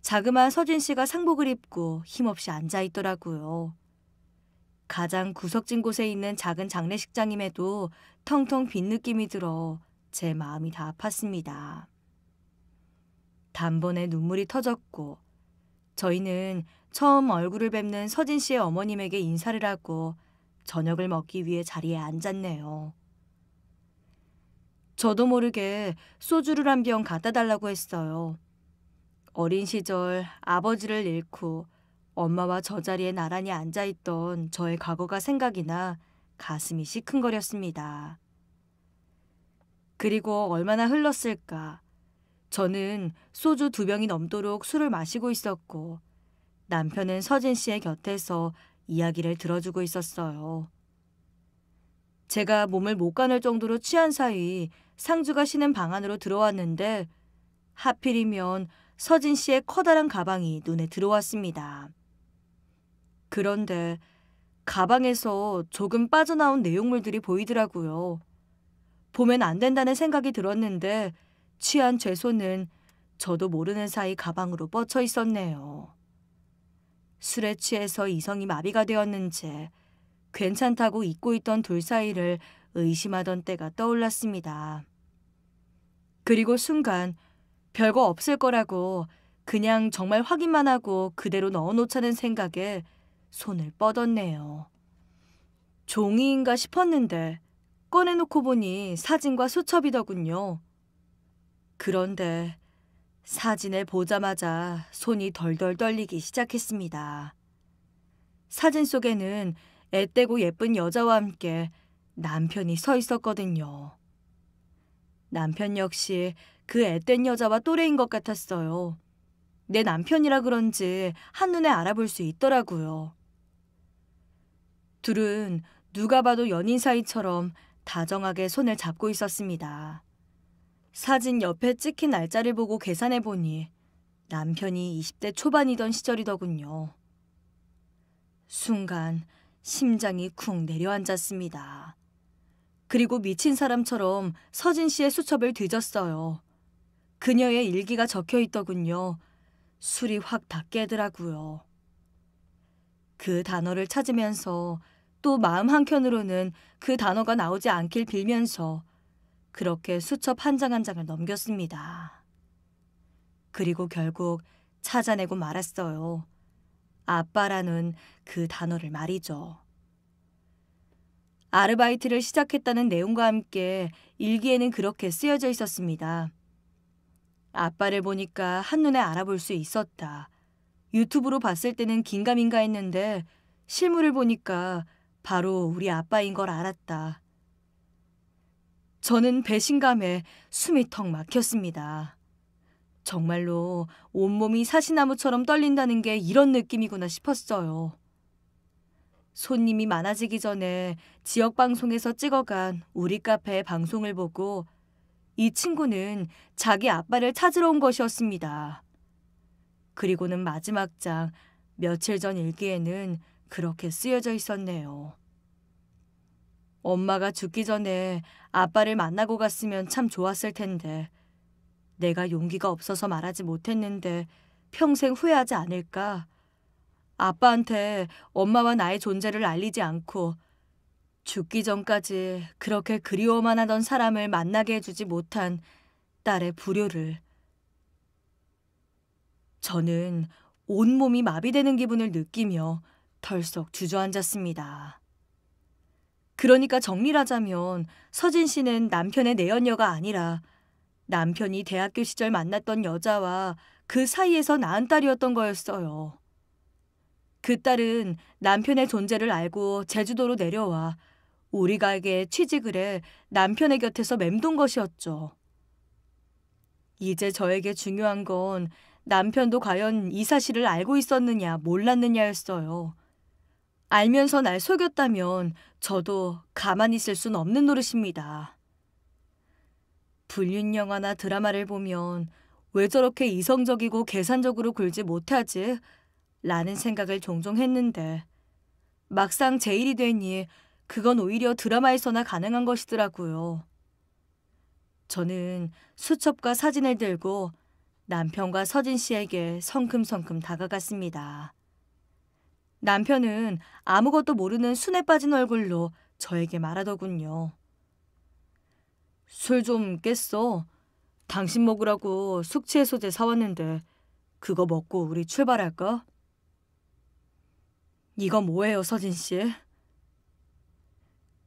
자그마한 서진 씨가 상복을 입고 힘없이 앉아 있더라고요. 가장 구석진 곳에 있는 작은 장례식장임에도 텅텅 빈 느낌이 들어 제 마음이 다 아팠습니다. 단번에 눈물이 터졌고 저희는 처음 얼굴을 뵙는 서진 씨의 어머님에게 인사를 하고 저녁을 먹기 위해 자리에 앉았네요. 저도 모르게 소주를 한 병 갖다 달라고 했어요. 어린 시절 아버지를 잃고 엄마와 저 자리에 나란히 앉아있던 저의 과거가 생각이나 가슴이 시큰거렸습니다. 그리고 얼마나 흘렀을까. 저는 소주 두 병이 넘도록 술을 마시고 있었고 남편은 서진 씨의 곁에서 이야기를 들어주고 있었어요. 제가 몸을 못 가눌 정도로 취한 사이 상주가 쉬는 방 안으로 들어왔는데 하필이면 서진 씨의 커다란 가방이 눈에 들어왔습니다. 그런데 가방에서 조금 빠져나온 내용물들이 보이더라고요. 보면 안 된다는 생각이 들었는데 취한 제 손은 저도 모르는 사이 가방으로 뻗쳐 있었네요. 술에 취해서 이성이 마비가 되었는지 괜찮다고 잊고 있던 둘 사이를 의심하던 때가 떠올랐습니다. 그리고 순간 별거 없을 거라고 그냥 정말 확인만 하고 그대로 넣어놓자는 생각에 손을 뻗었네요. 종이인가 싶었는데 꺼내놓고 보니 사진과 수첩이더군요. 그런데 사진을 보자마자 손이 덜덜 떨리기 시작했습니다. 사진 속에는 애떼고 예쁜 여자와 함께 남편이 서 있었거든요. 남편 역시 그 앳된 여자와 또래인 것 같았어요. 내 남편이라 그런지 한눈에 알아볼 수 있더라고요. 둘은 누가 봐도 연인 사이처럼 다정하게 손을 잡고 있었습니다. 사진 옆에 찍힌 날짜를 보고 계산해 보니 남편이 20대 초반이던 시절이더군요. 순간 심장이 쿵 내려앉았습니다. 그리고 미친 사람처럼 서진 씨의 수첩을 뒤졌어요. 그녀의 일기가 적혀 있더군요. 술이 확 다 깨더라고요. 그 단어를 찾으면서 또 마음 한켠으로는 그 단어가 나오지 않길 빌면서 그렇게 수첩 한 장 한 장을 넘겼습니다. 그리고 결국 찾아내고 말았어요. 아빠라는 그 단어를 말이죠. 아르바이트를 시작했다는 내용과 함께 일기에는 그렇게 쓰여져 있었습니다. 아빠를 보니까 한눈에 알아볼 수 있었다. 유튜브로 봤을 때는 긴가민가 했는데 실물을 보니까 바로 우리 아빠인 걸 알았다. 저는 배신감에 숨이 턱 막혔습니다. 정말로 온몸이 사시나무처럼 떨린다는 게 이런 느낌이구나 싶었어요. 손님이 많아지기 전에 지역 방송에서 찍어간 우리 카페의 방송을 보고 이 친구는 자기 아빠를 찾으러 온 것이었습니다. 그리고는 마지막 장 며칠 전 일기에는 그렇게 쓰여져 있었네요. 엄마가 죽기 전에 아빠를 만나고 갔으면 참 좋았을 텐데. 내가 용기가 없어서 말하지 못했는데 평생 후회하지 않을까? 아빠한테 엄마와 나의 존재를 알리지 않고 죽기 전까지 그렇게 그리워만 하던 사람을 만나게 해주지 못한 딸의 불효를. 저는 온몸이 마비되는 기분을 느끼며 털썩 주저앉았습니다. 그러니까 정리하자면 서진 씨는 남편의 내연녀가 아니라 남편이 대학교 시절 만났던 여자와 그 사이에서 낳은 딸이었던 거였어요. 그 딸은 남편의 존재를 알고 제주도로 내려와 우리 가게에 취직을 해 남편의 곁에서 맴돈 것이었죠. 이제 저에게 중요한 건 남편도 과연 이 사실을 알고 있었느냐 몰랐느냐였어요. 알면서 날 속였다면 저도 가만히 있을 순 없는 노릇입니다. 불륜 영화나 드라마를 보면 왜 저렇게 이성적이고 계산적으로 굴지 못하지? 라는 생각을 종종 했는데 막상 제일이 되니 그건 오히려 드라마에서나 가능한 것이더라고요. 저는 수첩과 사진을 들고 남편과 서진 씨에게 성큼성큼 다가갔습니다. 남편은 아무것도 모르는 순에 빠진 얼굴로 저에게 말하더군요. 술 좀 깼어. 당신 먹으라고 숙취해소제 사왔는데 그거 먹고 우리 출발할까? 이거 뭐예요, 서진 씨?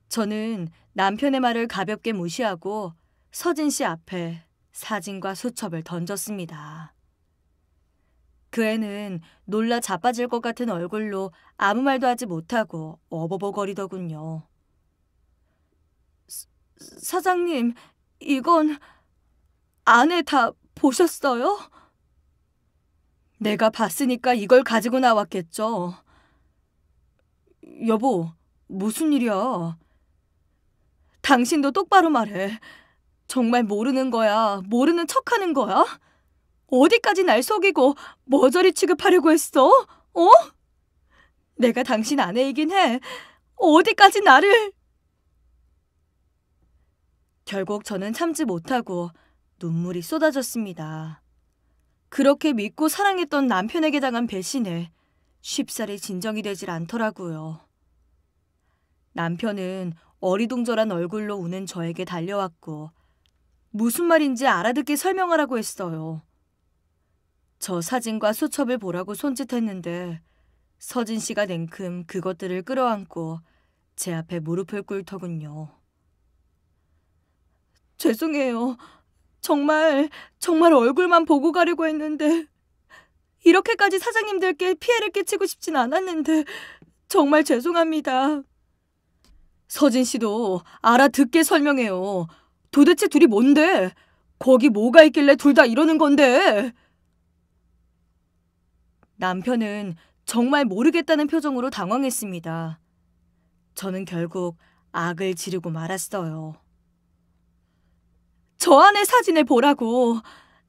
저는 남편의 말을 가볍게 무시하고 서진 씨 앞에 사진과 수첩을 던졌습니다. 그 애는 놀라 자빠질 것 같은 얼굴로 아무 말도 하지 못하고 어버버거리더군요. 사, 장님 이건 안에 다 보셨어요? 내가 봤으니까 이걸 가지고 나왔겠죠. 여보, 무슨 일이야? 당신도 똑바로 말해. 정말 모르는 거야? 모르는 척 하는 거야? 어디까지 날 속이고 머저리 취급하려고 했어? 어? 내가 당신 아내이긴 해. 어디까지 나를... 결국 저는 참지 못하고 눈물이 쏟아졌습니다. 그렇게 믿고 사랑했던 남편에게 당한 배신에 쉽사리 진정이 되질 않더라고요. 남편은 어리둥절한 얼굴로 우는 저에게 달려왔고 무슨 말인지 알아듣게 설명하라고 했어요. 저 사진과 수첩을 보라고 손짓했는데 서진 씨가 냉큼 그것들을 끌어안고 제 앞에 무릎을 꿇더군요. 죄송해요. 정말, 정말 얼굴만 보고 가려고 했는데, 이렇게까지 사장님들께 피해를 끼치고 싶진 않았는데, 정말 죄송합니다. 서진 씨도 알아듣게 설명해요. 도대체 둘이 뭔데? 거기 뭐가 있길래 둘 다 이러는 건데? 남편은 정말 모르겠다는 표정으로 당황했습니다. 저는 결국 악을 지르고 말았어요. 저 안에 사진을 보라고.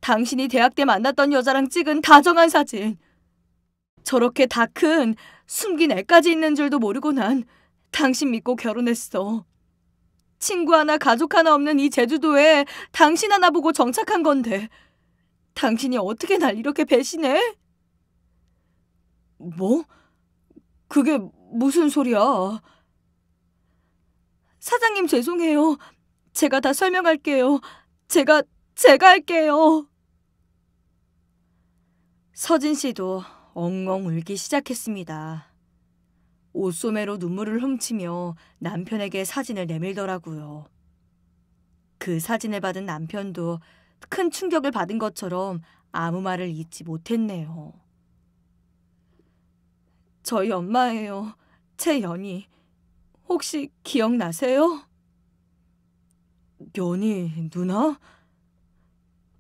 당신이 대학 때 만났던 여자랑 찍은 다정한 사진. 저렇게 다 큰 숨긴 애까지 있는 줄도 모르고 난 당신 믿고 결혼했어. 친구 하나 가족 하나 없는 이 제주도에 당신 하나 보고 정착한 건데 당신이 어떻게 날 이렇게 배신해? 뭐? 그게 무슨 소리야? 사장님 죄송해요. 제가 다 설명할게요. 제가, 제가 할게요. 서진 씨도 엉엉 울기 시작했습니다. 옷소매로 눈물을 훔치며 남편에게 사진을 내밀더라고요. 그 사진을 받은 남편도 큰 충격을 받은 것처럼 아무 말을 잊지 못했네요. 저희 엄마예요. 채연이 혹시 기억나세요? 연이 누나?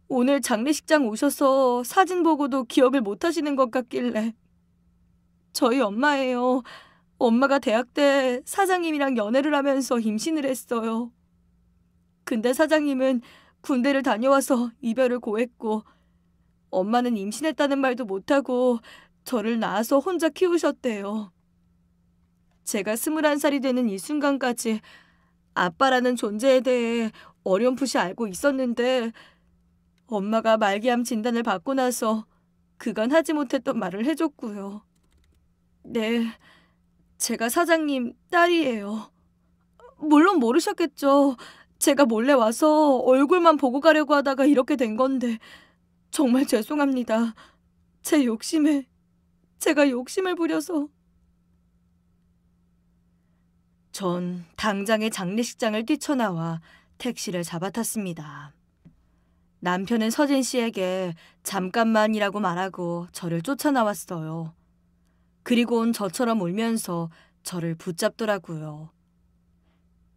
오늘 장례식장 오셔서 사진 보고도 기억을 못 하시는 것 같길래. 저희 엄마예요. 엄마가 대학 때 사장님이랑 연애를 하면서 임신을 했어요. 근데 사장님은 군대를 다녀와서 이별을 고했고, 엄마는 임신했다는 말도 못하고 저를 낳아서 혼자 키우셨대요. 제가 스물한 살이 되는 이 순간까지 아빠라는 존재에 대해 어렴풋이 알고 있었는데 엄마가 말기암 진단을 받고 나서 그간 하지 못했던 말을 해줬고요. 네, 제가 사장님 딸이에요. 물론 모르셨겠죠. 제가 몰래 와서 얼굴만 보고 가려고 하다가 이렇게 된 건데 정말 죄송합니다. 제 욕심에 제가 욕심을 부려서. 전 당장의 장례식장을 뛰쳐나와 택시를 잡아탔습니다. 남편은 서진 씨에게 잠깐만이라고 말하고 저를 쫓아나왔어요. 그리고온 저처럼 울면서 저를 붙잡더라고요.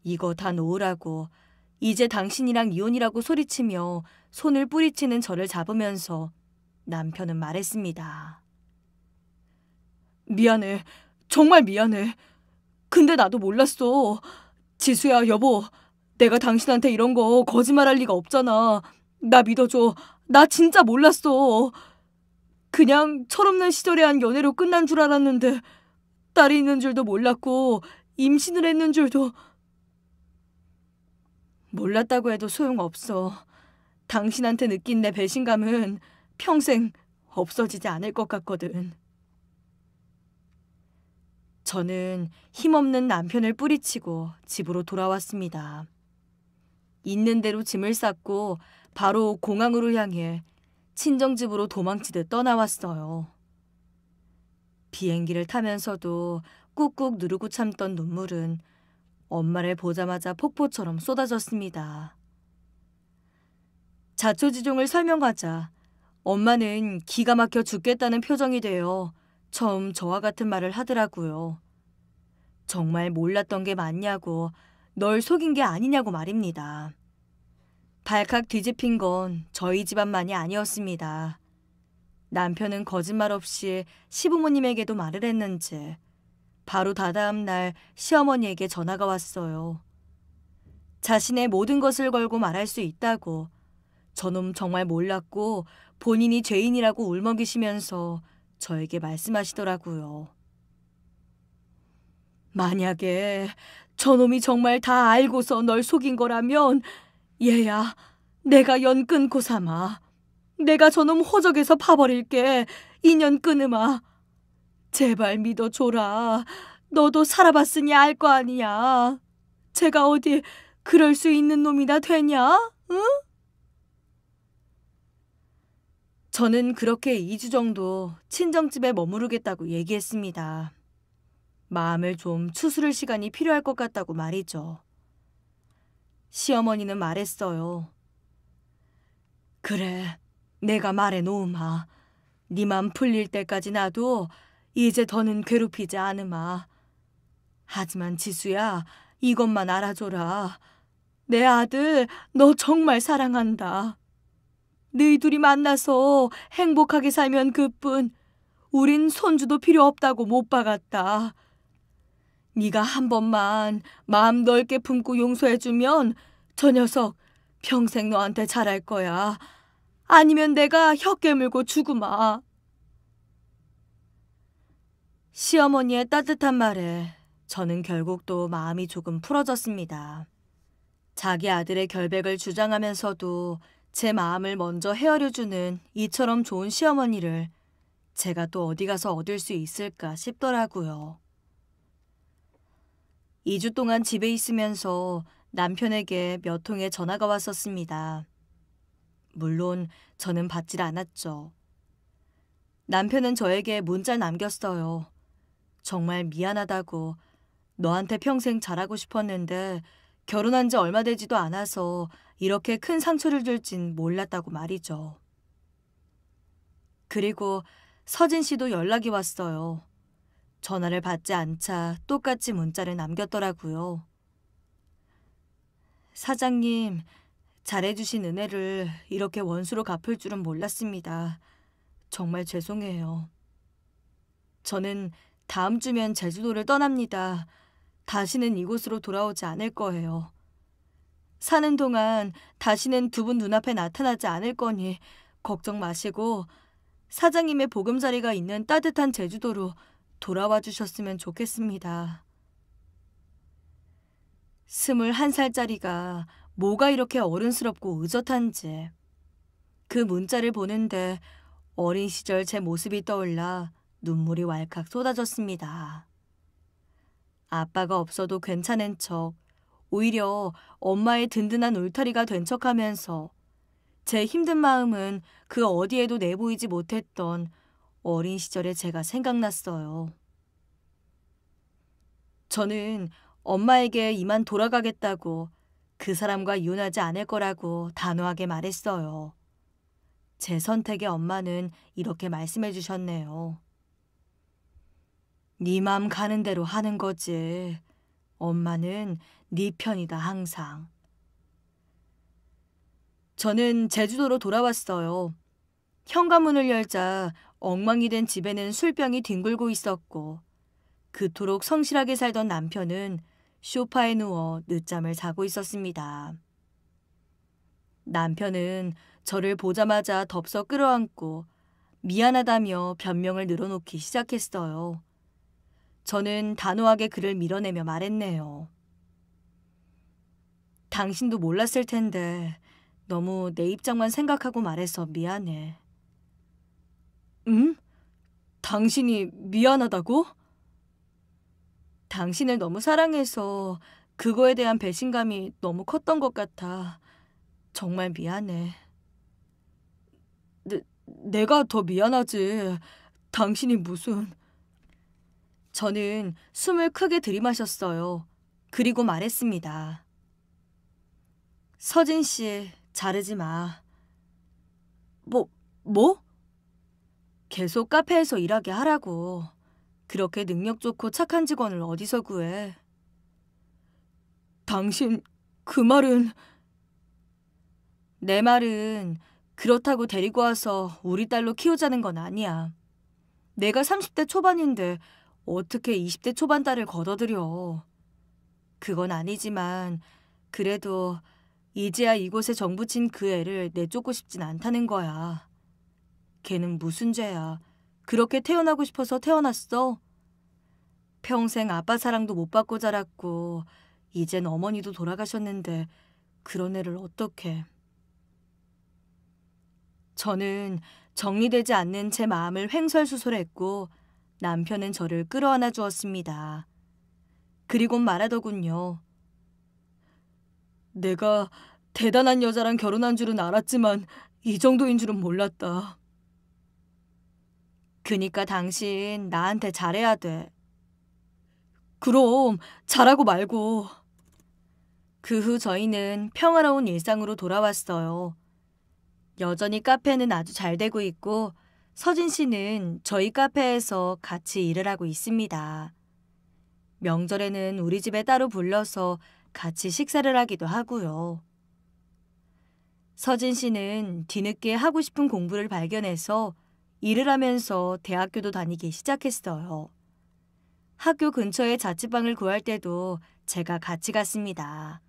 이거 다 놓으라고 이제 당신이랑 이혼이라고 소리치며 손을 뿌리치는 저를 잡으면서 남편은 말했습니다. 미안해. 정말 미안해. 근데 나도 몰랐어. 지수야, 여보. 내가 당신한테 이런 거 거짓말할 리가 없잖아. 나 믿어줘. 나 진짜 몰랐어. 그냥 철없는 시절에 한 연애로 끝난 줄 알았는데 딸이 있는 줄도 몰랐고 임신을 했는 줄도 몰랐다고 해도 소용없어. 당신한테 느낀 내 배신감은 평생 없어지지 않을 것 같거든. 저는 힘없는 남편을 뿌리치고 집으로 돌아왔습니다. 있는 대로 짐을 쌓고 바로 공항으로 향해 친정집으로 도망치듯 떠나왔어요. 비행기를 타면서도 꾹꾹 누르고 참던 눈물은 엄마를 보자마자 폭포처럼 쏟아졌습니다. 자초지종을 설명하자 엄마는 기가 막혀 죽겠다는 표정이 되어 처음 저와 같은 말을 하더라고요. 정말 몰랐던 게 맞냐고 널 속인 게 아니냐고 말입니다. 발칵 뒤집힌 건 저희 집안만이 아니었습니다. 남편은 거짓말 없이 시부모님에게도 말을 했는지 바로 다다음 날 시어머니에게 전화가 왔어요. 자신의 모든 것을 걸고 말할 수 있다고 저놈 정말 몰랐고 본인이 죄인이라고 울먹이시면서 저에게 말씀하시더라고요. 만약에 저놈이 정말 다 알고서 널 속인 거라면 얘야 내가 연 끊고 삼아 내가 저놈 호적에서 파버릴게 인연 끊음아 제발 믿어줘라 너도 살아봤으니 알 거 아니야 제가 어디 그럴 수 있는 놈이나 되냐 응? 저는 그렇게 2주 정도 친정집에 머무르겠다고 얘기했습니다. 마음을 좀 추스를 시간이 필요할 것 같다고 말이죠. 시어머니는 말했어요. 그래, 내가 말해놓으마. 니만 풀릴 때까지 나도 이제 더는 괴롭히지 않으마. 하지만 지수야, 이것만 알아줘라. 내 아들, 너 정말 사랑한다. 너희 둘이 만나서 행복하게 살면 그뿐 우린 손주도 필요 없다고 못 박았다. 네가 한 번만 마음 넓게 품고 용서해주면 저 녀석 평생 너한테 잘할 거야. 아니면 내가 혀 깨물고 죽으마. 시어머니의 따뜻한 말에 저는 결국 또 마음이 조금 풀어졌습니다. 자기 아들의 결백을 주장하면서도 제 마음을 먼저 헤아려주는 이처럼 좋은 시어머니를 제가 또 어디 가서 얻을 수 있을까 싶더라고요. 2주 동안 집에 있으면서 남편에게 몇 통의 전화가 왔었습니다. 물론 저는 받질 않았죠. 남편은 저에게 문자 남겼어요. 정말 미안하다고 너한테 평생 잘하고 싶었는데 결혼한 지 얼마 되지도 않아서 이렇게 큰 상처를 줄진 몰랐다고 말이죠. 그리고 서진 씨도 연락이 왔어요. 전화를 받지 않자 똑같이 문자를 남겼더라고요. 사장님, 잘해주신 은혜를 이렇게 원수로 갚을 줄은 몰랐습니다. 정말 죄송해요. 저는 다음 주면 제주도를 떠납니다. 다시는 이곳으로 돌아오지 않을 거예요. 사는 동안 다시는 두 분 눈앞에 나타나지 않을 거니 걱정 마시고 사장님의 보금자리가 있는 따뜻한 제주도로 돌아와 주셨으면 좋겠습니다. 스물한 살짜리가 뭐가 이렇게 어른스럽고 의젓한지 그 문자를 보는데 어린 시절 제 모습이 떠올라 눈물이 왈칵 쏟아졌습니다. 아빠가 없어도 괜찮은 척 오히려 엄마의 든든한 울타리가 된 척하면서 제 힘든 마음은 그 어디에도 내보이지 못했던 어린 시절에 제가 생각났어요. 저는 엄마에게 이만 돌아가겠다고 그 사람과 이혼하지 않을 거라고 단호하게 말했어요. 제 선택에 엄마는 이렇게 말씀해 주셨네요. 네 맘 가는 대로 하는 거지. 엄마는 네 편이다 항상. 저는 제주도로 돌아왔어요. 현관문을 열자 엉망이 된 집에는 술병이 뒹굴고 있었고 그토록 성실하게 살던 남편은 쇼파에 누워 늦잠을 자고 있었습니다. 남편은 저를 보자마자 덥석 끌어안고 미안하다며 변명을 늘어놓기 시작했어요. 저는 단호하게 그를 밀어내며 말했네요. 당신도 몰랐을 텐데 너무 내 입장만 생각하고 말해서 미안해. 응? 당신이 미안하다고? 당신을 너무 사랑해서 그거에 대한 배신감이 너무 컸던 것 같아. 정말 미안해. 내, 내가 더 미안하지. 당신이 무슨... 저는 숨을 크게 들이마셨어요. 그리고 말했습니다. 서진 씨, 자르지 마. 뭐, 뭐? 계속 카페에서 일하게 하라고. 그렇게 능력 좋고 착한 직원을 어디서 구해? 당신, 그 말은... 내 말은 그렇다고 데리고 와서 우리 딸로 키우자는 건 아니야. 내가 30대 초반인데 어떻게 20대 초반 딸을 걷어들여. 그건 아니지만 그래도 이제야 이곳에 정부친 그 애를 내쫓고 싶진 않다는 거야. 걔는 무슨 죄야. 그렇게 태어나고 싶어서 태어났어. 평생 아빠 사랑도 못 받고 자랐고 이젠 어머니도 돌아가셨는데 그런 애를 어떻게. 저는 정리되지 않는 제 마음을 횡설수설했고 남편은 저를 끌어안아 주었습니다. 그리고 말하더군요. 내가 대단한 여자랑 결혼한 줄은 알았지만 이 정도인 줄은 몰랐다. 그니까 당신 나한테 잘해야 돼. 그럼 잘하고 말고. 그 후 저희는 평화로운 일상으로 돌아왔어요. 여전히 카페는 아주 잘 되고 있고 서진 씨는 저희 카페에서 같이 일을 하고 있습니다. 명절에는 우리 집에 따로 불러서 같이 식사를 하기도 하고요. 서진 씨는 뒤늦게 하고 싶은 공부를 발견해서 일을 하면서 대학교도 다니기 시작했어요. 학교 근처에 자취방을 구할 때도 제가 같이 갔습니다.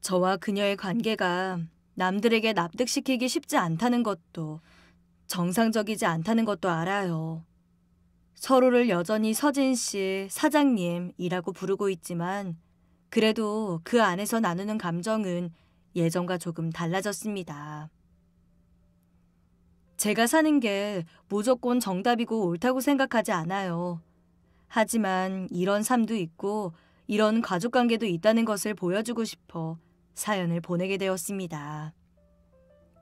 저와 그녀의 관계가 남들에게 납득시키기 쉽지 않다는 것도 정상적이지 않다는 것도 알아요. 서로를 여전히 서진 씨, 사장님이라고 부르고 있지만 그래도 그 안에서 나누는 감정은 예전과 조금 달라졌습니다. 제가 사는 게 무조건 정답이고 옳다고 생각하지 않아요. 하지만 이런 삶도 있고 이런 가족 관계도 있다는 것을 보여주고 싶어 사연을 보내게 되었습니다.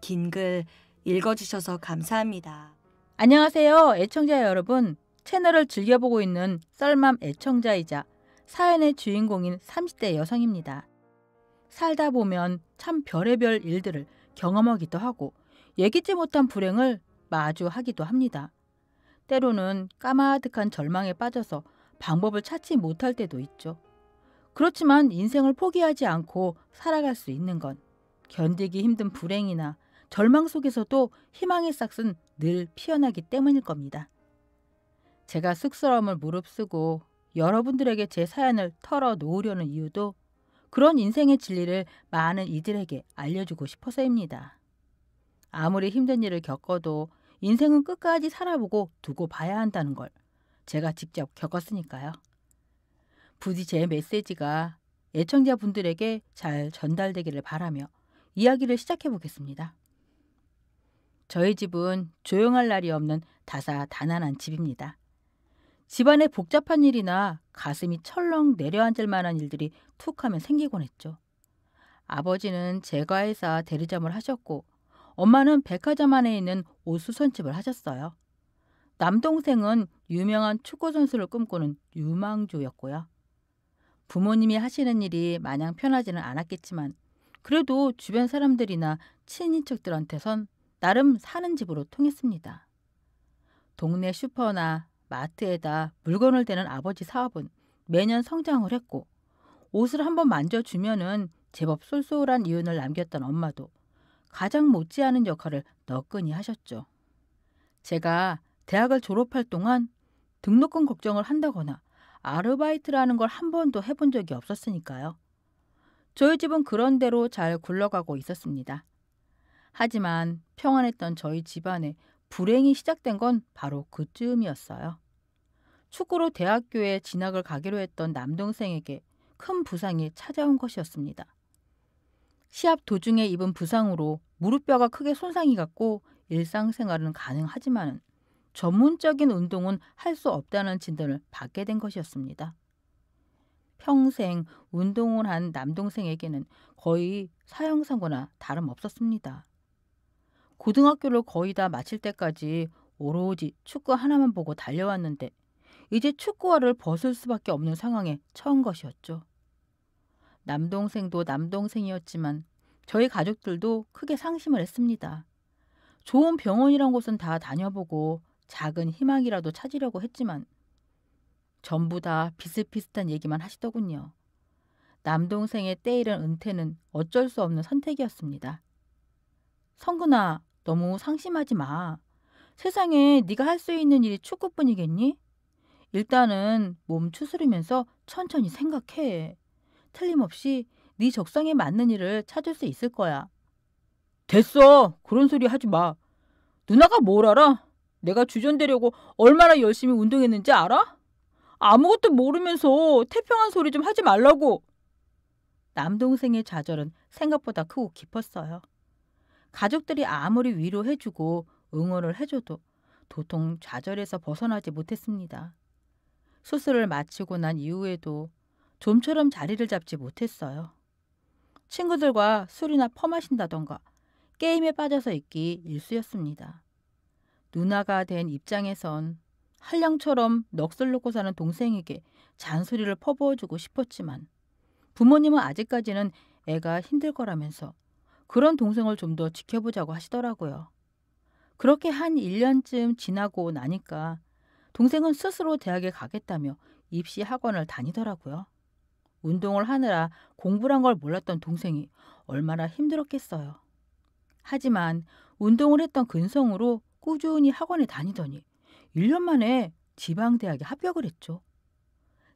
긴 글 읽어주셔서 감사합니다. 안녕하세요, 애청자 여러분. 채널을 즐겨보고 있는 썰맘 애청자이자 사연의 주인공인 30대 여성입니다. 살다 보면 참 별의별 일들을 경험하기도 하고 예기치 못한 불행을 마주하기도 합니다. 때로는 까마득한 절망에 빠져서 방법을 찾지 못할 때도 있죠. 그렇지만 인생을 포기하지 않고 살아갈 수 있는 건 견디기 힘든 불행이나 절망 속에서도 희망의 싹은 늘 피어나기 때문일 겁니다. 제가 쑥스러움을 무릅쓰고 여러분들에게 제 사연을 털어놓으려는 이유도 그런 인생의 진리를 많은 이들에게 알려주고 싶어서입니다. 아무리 힘든 일을 겪어도 인생은 끝까지 살아보고 두고 봐야 한다는 걸 제가 직접 겪었으니까요. 부디 제 메시지가 애청자분들에게 잘 전달되기를 바라며 이야기를 시작해 보겠습니다. 저희 집은 조용할 날이 없는 다사다난한 집입니다. 집안의 복잡한 일이나 가슴이 철렁 내려앉을 만한 일들이 툭 하면 생기곤 했죠. 아버지는 제과회사 대리점을 하셨고 엄마는 백화점 안에 있는 옷수선집을 하셨어요. 남동생은 유명한 축구선수를 꿈꾸는 유망주였고요. 부모님이 하시는 일이 마냥 편하지는 않았겠지만 그래도 주변 사람들이나 친인척들한테선 나름 사는 집으로 통했습니다. 동네 슈퍼나 마트에다 물건을 대는 아버지 사업은 매년 성장을 했고 옷을 한번 만져주면은 제법 쏠쏠한 이윤을 남겼던 엄마도 가장 못지않은 역할을 너끈히 하셨죠. 제가 대학을 졸업할 동안 등록금 걱정을 한다거나 아르바이트라는 걸 한 번도 해본 적이 없었으니까요. 저희 집은 그런대로 잘 굴러가고 있었습니다. 하지만 평안했던 저희 집안에 불행이 시작된 건 바로 그쯤이었어요. 축구로 대학교에 진학을 가기로 했던 남동생에게 큰 부상이 찾아온 것이었습니다. 시합 도중에 입은 부상으로 무릎뼈가 크게 손상이 갔고 일상생활은 가능하지만 전문적인 운동은 할 수 없다는 진단을 받게 된 것이었습니다. 평생 운동을 한 남동생에게는 거의 사형선거나 다름없었습니다. 고등학교를 거의 다 마칠 때까지 오로지 축구 하나만 보고 달려왔는데 이제 축구화를 벗을 수밖에 없는 상황에 처한 것이었죠. 남동생도 남동생이었지만 저희 가족들도 크게 상심을 했습니다. 좋은 병원이란 곳은 다 다녀보고 작은 희망이라도 찾으려고 했지만 전부 다 비슷비슷한 얘기만 하시더군요. 남동생의 때이른 은퇴는 어쩔 수 없는 선택이었습니다. 성근아, 너무 상심하지 마. 세상에 네가 할 수 있는 일이 축구뿐이겠니? 일단은 몸추스르면서 천천히 생각해. 틀림없이 네 적성에 맞는 일을 찾을 수 있을 거야. 됐어. 그런 소리 하지 마. 누나가 뭘 알아? 내가 주전되려고 얼마나 열심히 운동했는지 알아? 아무것도 모르면서 태평한 소리 좀 하지 말라고. 남동생의 좌절은 생각보다 크고 깊었어요. 가족들이 아무리 위로해주고 응원을 해줘도 도통 좌절에서 벗어나지 못했습니다. 수술을 마치고 난 이후에도 좀처럼 자리를 잡지 못했어요. 친구들과 술이나 퍼마신다던가 게임에 빠져서 있기 일쑤였습니다. 누나가 된 입장에선 한량처럼 넋을 놓고 사는 동생에게 잔소리를 퍼부어주고 싶었지만 부모님은 아직까지는 애가 힘들 거라면서 그런 동생을 좀 더 지켜보자고 하시더라고요. 그렇게 한 1년쯤 지나고 나니까 동생은 스스로 대학에 가겠다며 입시 학원을 다니더라고요. 운동을 하느라 공부란 걸 몰랐던 동생이 얼마나 힘들었겠어요. 하지만 운동을 했던 근성으로 꾸준히 학원에 다니더니 1년 만에 지방대학에 합격을 했죠.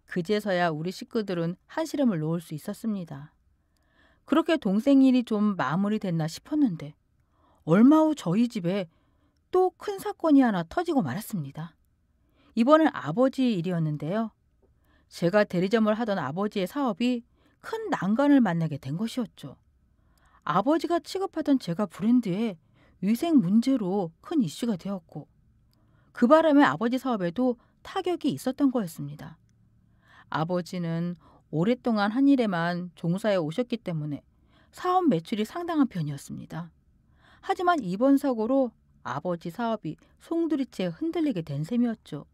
그제서야 우리 식구들은 한시름을 놓을 수 있었습니다. 그렇게 동생 일이 좀 마무리됐나 싶었는데 얼마 후 저희 집에 또 큰 사건이 하나 터지고 말았습니다. 이번엔 아버지 일이었는데요. 제가 대리점을 하던 아버지의 사업이 큰 난관을 만나게 된 것이었죠. 아버지가 취급하던 제가 브랜드에 위생 문제로 큰 이슈가 되었고 그 바람에 아버지 사업에도 타격이 있었던 거였습니다. 아버지는 오랫동안 한 일에만 종사해 오셨기 때문에 사업 매출이 상당한 편이었습니다. 하지만 이번 사고로 아버지 사업이 송두리째 흔들리게 된 셈이었죠.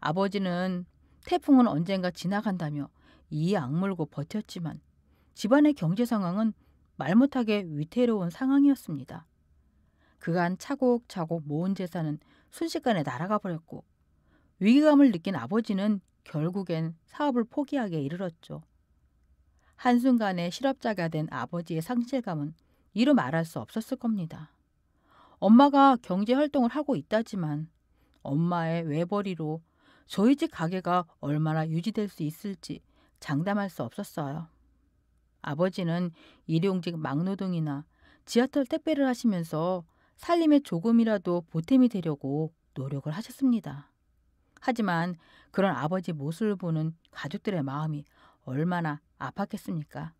아버지는 태풍은 언젠가 지나간다며 이 악물고 버텼지만 집안의 경제 상황은 말 못하게 위태로운 상황이었습니다. 그간 차곡차곡 모은 재산은 순식간에 날아가 버렸고 위기감을 느낀 아버지는 결국엔 사업을 포기하게 이르렀죠. 한순간에 실업자가 된 아버지의 상실감은 이루 말할 수 없었을 겁니다. 엄마가 경제 활동을 하고 있다지만 엄마의 외벌이로 저희 집 가게가 얼마나 유지될 수 있을지 장담할 수 없었어요. 아버지는 일용직 막노동이나 지하철 택배를 하시면서 살림에 조금이라도 보탬이 되려고 노력을 하셨습니다. 하지만 그런 아버지 모습을 보는 가족들의 마음이 얼마나 아팠겠습니까?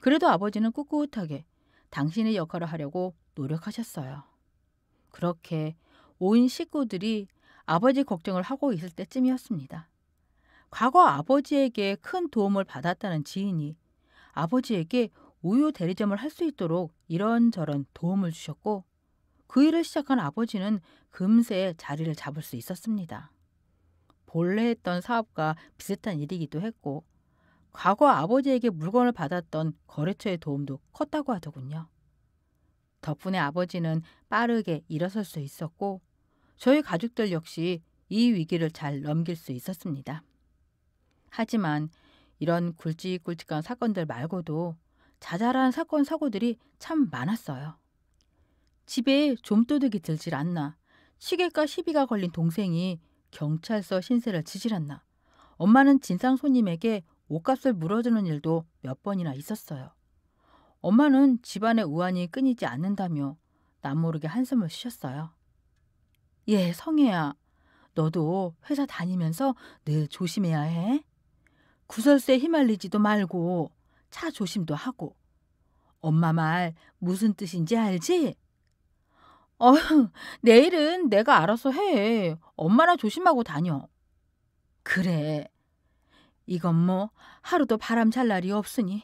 그래도 아버지는 꿋꿋하게 당신의 역할을 하려고 노력하셨어요. 그렇게 온 식구들이 아버지 걱정을 하고 있을 때쯤이었습니다. 과거 아버지에게 큰 도움을 받았다는 지인이 아버지에게 우유 대리점을 할 수 있도록 이런저런 도움을 주셨고 그 일을 시작한 아버지는 금세 자리를 잡을 수 있었습니다. 본래 했던 사업과 비슷한 일이기도 했고 과거 아버지에게 물건을 받았던 거래처의 도움도 컸다고 하더군요. 덕분에 아버지는 빠르게 일어설 수 있었고 저희 가족들 역시 이 위기를 잘 넘길 수 있었습니다. 하지만 이런 굵직굵직한 사건들 말고도 자잘한 사건 사고들이 참 많았어요. 집에 좀도둑이 들질 않나, 시계가 시비가 걸린 동생이 경찰서 신세를 지질 않나, 엄마는 진상 손님에게 옷값을 물어주는 일도 몇 번이나 있었어요. 엄마는 집안의 우환이 끊이지 않는다며 남모르게 한숨을 쉬셨어요. 예, 성혜야. 너도 회사 다니면서 늘 조심해야 해. 구설수에 휘말리지도 말고 차 조심도 하고. 엄마 말 무슨 뜻인지 알지? 어휴, 내일은 내가 알아서 해. 엄마나 조심하고 다녀. 그래. 이건 뭐 하루도 바람 잘 날이 없으니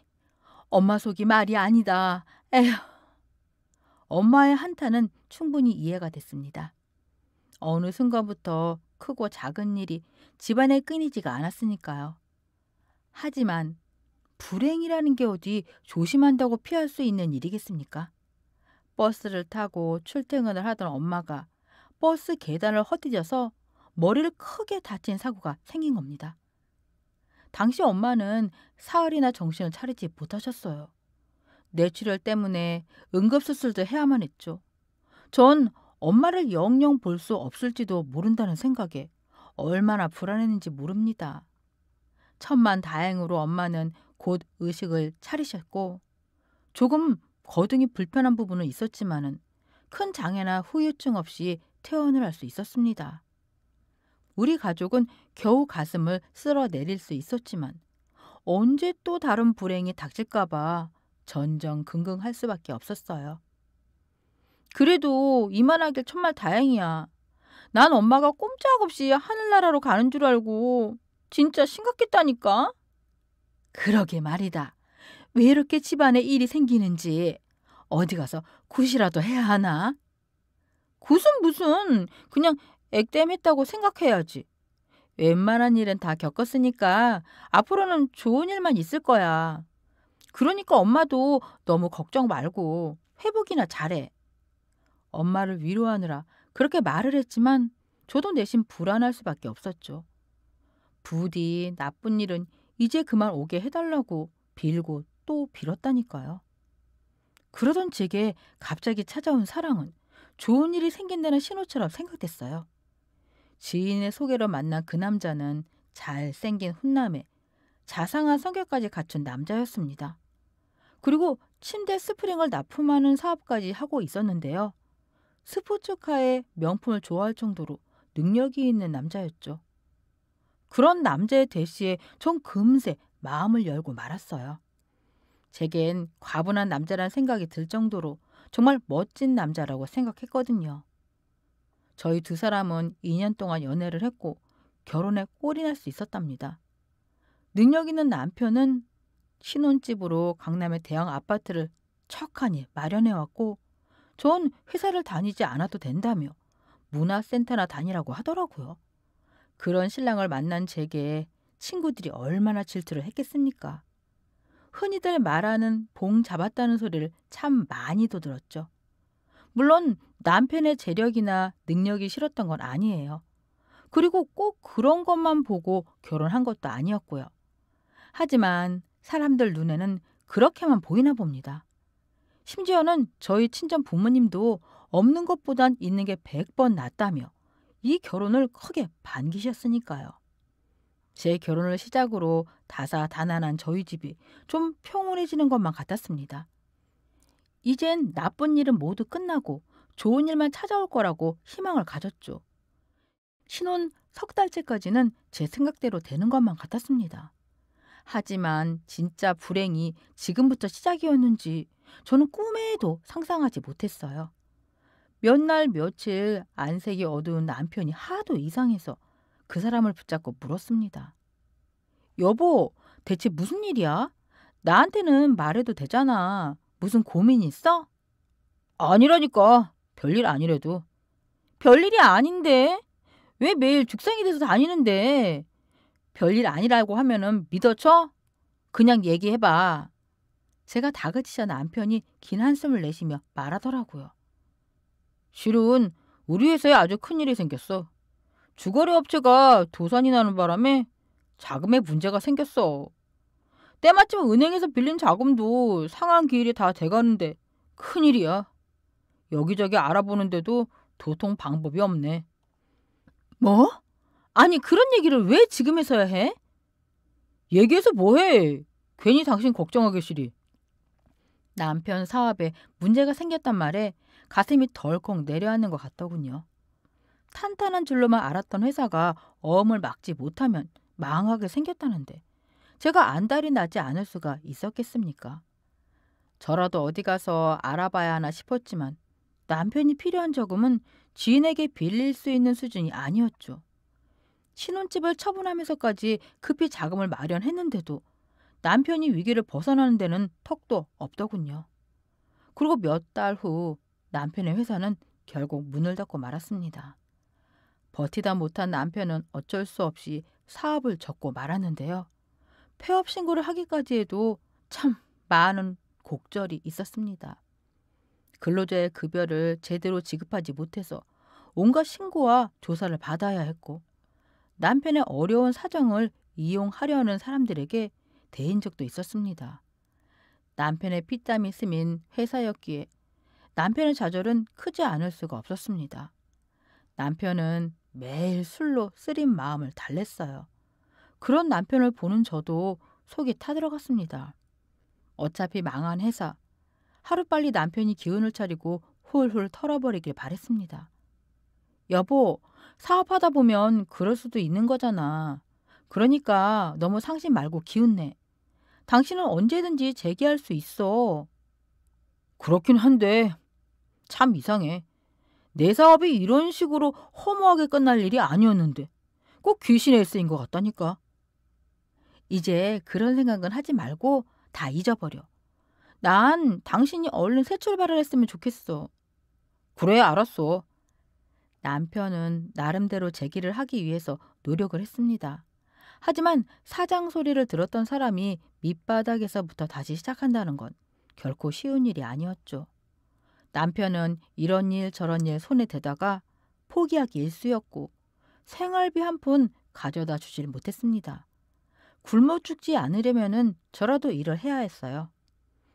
엄마 속이 말이 아니다. 에휴. 엄마의 한탄은 충분히 이해가 됐습니다. 어느 순간부터 크고 작은 일이 집안에 끊이지가 않았으니까요. 하지만 불행이라는 게 어디 조심한다고 피할 수 있는 일이겠습니까? 버스를 타고 출퇴근을 하던 엄마가 버스 계단을 헛디뎌서 머리를 크게 다친 사고가 생긴 겁니다. 당시 엄마는 사흘이나 정신을 차리지 못하셨어요. 뇌출혈 때문에 응급수술도 해야만 했죠. 전 엄마를 영영 볼 수 없을지도 모른다는 생각에 얼마나 불안했는지 모릅니다. 천만 다행으로 엄마는 곧 의식을 차리셨고 조금 거등이 불편한 부분은 있었지만은 큰 장애나 후유증 없이 퇴원을 할 수 있었습니다. 우리 가족은 겨우 가슴을 쓸어내릴 수 있었지만 언제 또 다른 불행이 닥칠까봐 전전긍긍할 수밖에 없었어요. 그래도 이만하길 천말 다행이야. 난 엄마가 꼼짝없이 하늘나라로 가는 줄 알고 진짜 심각했다니까. 그러게 말이다. 왜 이렇게 집안에 일이 생기는지 어디 가서 굿이라도 해야 하나? 굿은 무슨 그냥 액땜했다고 생각해야지. 웬만한 일은 다 겪었으니까 앞으로는 좋은 일만 있을 거야. 그러니까 엄마도 너무 걱정 말고 회복이나 잘해. 엄마를 위로하느라 그렇게 말을 했지만 저도 내심 불안할 수밖에 없었죠. 부디 나쁜 일은 이제 그만 오게 해달라고 빌고 또 빌었다니까요. 그러던 제게 갑자기 찾아온 사랑은 좋은 일이 생긴다는 신호처럼 생각됐어요. 지인의 소개로 만난 그 남자는 잘생긴 훈남에 자상한 성격까지 갖춘 남자였습니다. 그리고 침대 스프링을 납품하는 사업까지 하고 있었는데요. 스포츠카의 명품을 좋아할 정도로 능력이 있는 남자였죠. 그런 남자의 대시에 전 금세 마음을 열고 말았어요. 제겐 과분한 남자란 생각이 들 정도로 정말 멋진 남자라고 생각했거든요. 저희 두 사람은 2년 동안 연애를 했고 결혼에 꼴이 날 수 있었답니다. 능력 있는 남편은 신혼집으로 강남의 대형 아파트를 척하니 마련해왔고 전 회사를 다니지 않아도 된다며 문화센터나 다니라고 하더라고요. 그런 신랑을 만난 제게 친구들이 얼마나 질투를 했겠습니까? 흔히들 말하는 봉 잡았다는 소리를 참 많이도 들었죠. 물론 남편의 재력이나 능력이 싫었던 건 아니에요. 그리고 꼭 그런 것만 보고 결혼한 것도 아니었고요. 하지만 사람들 눈에는 그렇게만 보이나 봅니다. 심지어는 저희 친정 부모님도 없는 것보단 있는 게 100번 낫다며 이 결혼을 크게 반기셨으니까요. 제 결혼을 시작으로 다사다난한 저희 집이 좀 평온해지는 것만 같았습니다. 이젠 나쁜 일은 모두 끝나고 좋은 일만 찾아올 거라고 희망을 가졌죠. 신혼 석 달째까지는 제 생각대로 되는 것만 같았습니다. 하지만 진짜 불행이 지금부터 시작이었는지 저는 꿈에도 상상하지 못했어요. 몇 날 며칠 안색이 어두운 남편이 하도 이상해서 그 사람을 붙잡고 물었습니다. 여보, 대체 무슨 일이야? 나한테는 말해도 되잖아. 무슨 고민 있어? 아니라니까. 별일 아니래도. 별일이 아닌데. 왜 매일 죽상이 돼서 다니는데? 별일 아니라고 하면은 믿어쳐? 그냥 얘기해봐. 제가 다그치자 남편이 긴 한숨을 내쉬며 말하더라고요. 실은 우리 회사에 아주 큰일이 생겼어. 주거래 업체가 도산이 나는 바람에 자금에 문제가 생겼어. 때마침 은행에서 빌린 자금도 상한 기일이 다 돼가는데 큰일이야. 여기저기 알아보는데도 도통 방법이 없네. 뭐? 아니 그런 얘기를 왜 지금에서야 해? 얘기해서 뭐해? 괜히 당신 걱정하겠시리. 남편 사업에 문제가 생겼단 말에 가슴이 덜컥 내려앉는 것 같더군요. 탄탄한 줄로만 알았던 회사가 어음을 막지 못하면 망하게 생겼다는데 제가 안달이 나지 않을 수가 있었겠습니까? 저라도 어디 가서 알아봐야 하나 싶었지만 남편이 필요한 저금은 지인에게 빌릴 수 있는 수준이 아니었죠. 신혼집을 처분하면서까지 급히 자금을 마련했는데도 남편이 위기를 벗어나는 데는 턱도 없더군요. 그리고 몇 달 후 남편의 회사는 결국 문을 닫고 말았습니다. 버티다 못한 남편은 어쩔 수 없이 사업을 접고 말았는데요. 폐업 신고를 하기까지 해도 참 많은 곡절이 있었습니다. 근로자의 급여를 제대로 지급하지 못해서 온갖 신고와 조사를 받아야 했고 남편의 어려운 사정을 이용하려는 사람들에게 대인 적도 있었습니다. 남편의 피땀이 스민 회사였기에 남편의 좌절은 크지 않을 수가 없었습니다. 남편은 매일 술로 쓰린 마음을 달랬어요. 그런 남편을 보는 저도 속이 타들어갔습니다. 어차피 망한 회사, 하루빨리 남편이 기운을 차리고 훌훌 털어버리길 바랬습니다. 여보, 사업하다 보면 그럴 수도 있는 거잖아. 그러니까 너무 상심 말고 기운내. 당신은 언제든지 재기할 수 있어. 그렇긴 한데 참 이상해. 내 사업이 이런 식으로 허무하게 끝날 일이 아니었는데 꼭 귀신의 일 쓰인 것 같다니까. 이제 그런 생각은 하지 말고 다 잊어버려. 난 당신이 얼른 새 출발을 했으면 좋겠어. 그래 알았어. 남편은 나름대로 제기를 하기 위해서 노력을 했습니다. 하지만 사장 소리를 들었던 사람이 밑바닥에서부터 다시 시작한다는 건 결코 쉬운 일이 아니었죠. 남편은 이런 일 저런 일 손에 대다가 포기하기 일쑤였고 생활비 한 푼 가져다 주질 못했습니다. 굶어 죽지 않으려면은 저라도 일을 해야 했어요.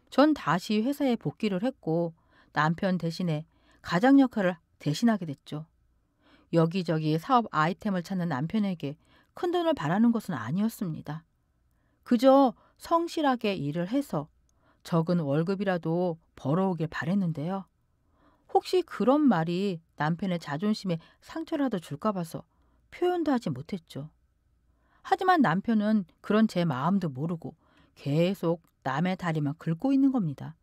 전 다시 회사에 복귀를 했고 남편 대신에 가장 역할을 대신하게 됐죠. 여기저기 사업 아이템을 찾는 남편에게 큰 돈을 바라는 것은 아니었습니다. 그저 성실하게 일을 해서 적은 월급이라도 벌어오길 바랬는데요. 혹시 그런 말이 남편의 자존심에 상처라도 줄까 봐서 표현도 하지 못했죠. 하지만 남편은 그런 제 마음도 모르고 계속 남의 다리만 긁고 있는 겁니다.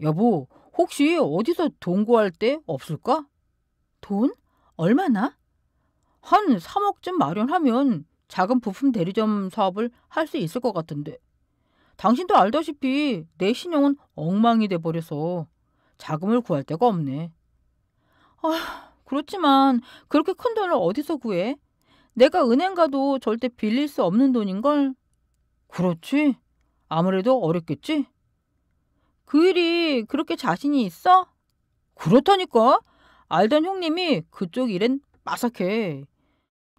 여보, 혹시 어디서 동거할 때 없을까? 돈? 얼마나? 한 3억쯤 마련하면 작은 부품 대리점 사업을 할 수 있을 것 같은데. 당신도 알다시피 내 신용은 엉망이 돼버려서 자금을 구할 데가 없네. 아, 그렇지만 그렇게 큰 돈을 어디서 구해? 내가 은행 가도 절대 빌릴 수 없는 돈인걸? 그렇지. 아무래도 어렵겠지? 그 일이 그렇게 자신이 있어? 그렇다니까? 알던 형님이 그쪽 일엔 마삭해.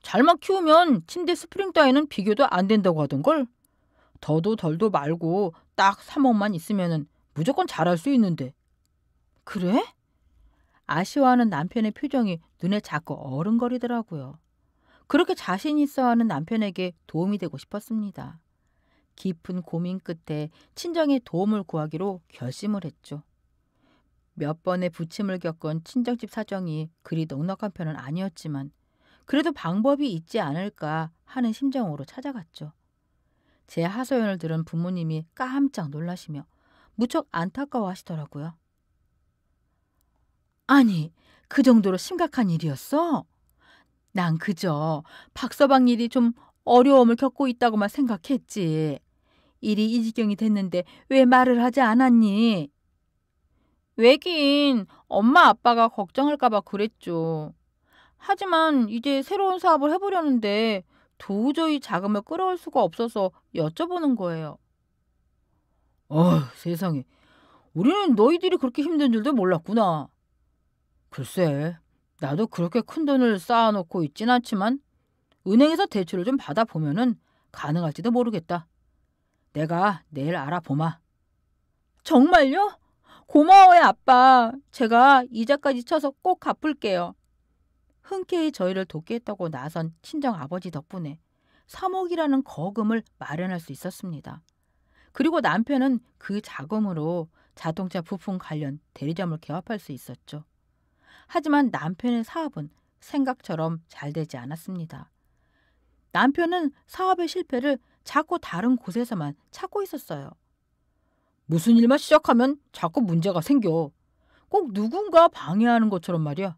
잘만 키우면 침대 스프링 따위는 비교도 안 된다고 하던걸. 더도 덜도 말고 딱 3억만 있으면 무조건 잘할 수 있는데. 그래? 아쉬워하는 남편의 표정이 눈에 자꾸 어른거리더라고요. 그렇게 자신 있어하는 남편에게 도움이 되고 싶었습니다. 깊은 고민 끝에 친정의 도움을 구하기로 결심을 했죠. 몇 번의 부침을 겪은 친정집 사정이 그리 넉넉한 편은 아니었지만 그래도 방법이 있지 않을까 하는 심정으로 찾아갔죠. 제 하소연을 들은 부모님이 깜짝 놀라시며 무척 안타까워하시더라고요. 아니, 그 정도로 심각한 일이었어? 난 그저 박서방 일이 좀 어려움을 겪고 있다고만 생각했지. 일이 이 지경이 됐는데 왜 말을 하지 않았니? 왜긴 엄마 아빠가 걱정할까봐 그랬죠. 하지만 이제 새로운 사업을 해보려는데 도저히 자금을 끌어올 수가 없어서 여쭤보는 거예요. 어휴, 세상에. 우리는 너희들이 그렇게 힘든 줄도 몰랐구나. 글쎄, 나도 그렇게 큰 돈을 쌓아놓고 있진 않지만 은행에서 대출을 좀 받아보면은 가능할지도 모르겠다. 내가 내일 알아보마. 정말요? 고마워요, 아빠. 제가 이자까지 쳐서 꼭 갚을게요. 흔쾌히 저희를 돕겠다고 나선 친정 아버지 덕분에 3억이라는 거금을 마련할 수 있었습니다. 그리고 남편은 그 자금으로 자동차 부품 관련 대리점을 개업할 수 있었죠. 하지만 남편의 사업은 생각처럼 잘 되지 않았습니다. 남편은 사업의 실패를 자꾸 다른 곳에서만 찾고 있었어요. 무슨 일만 시작하면 자꾸 문제가 생겨. 꼭 누군가 방해하는 것처럼 말이야.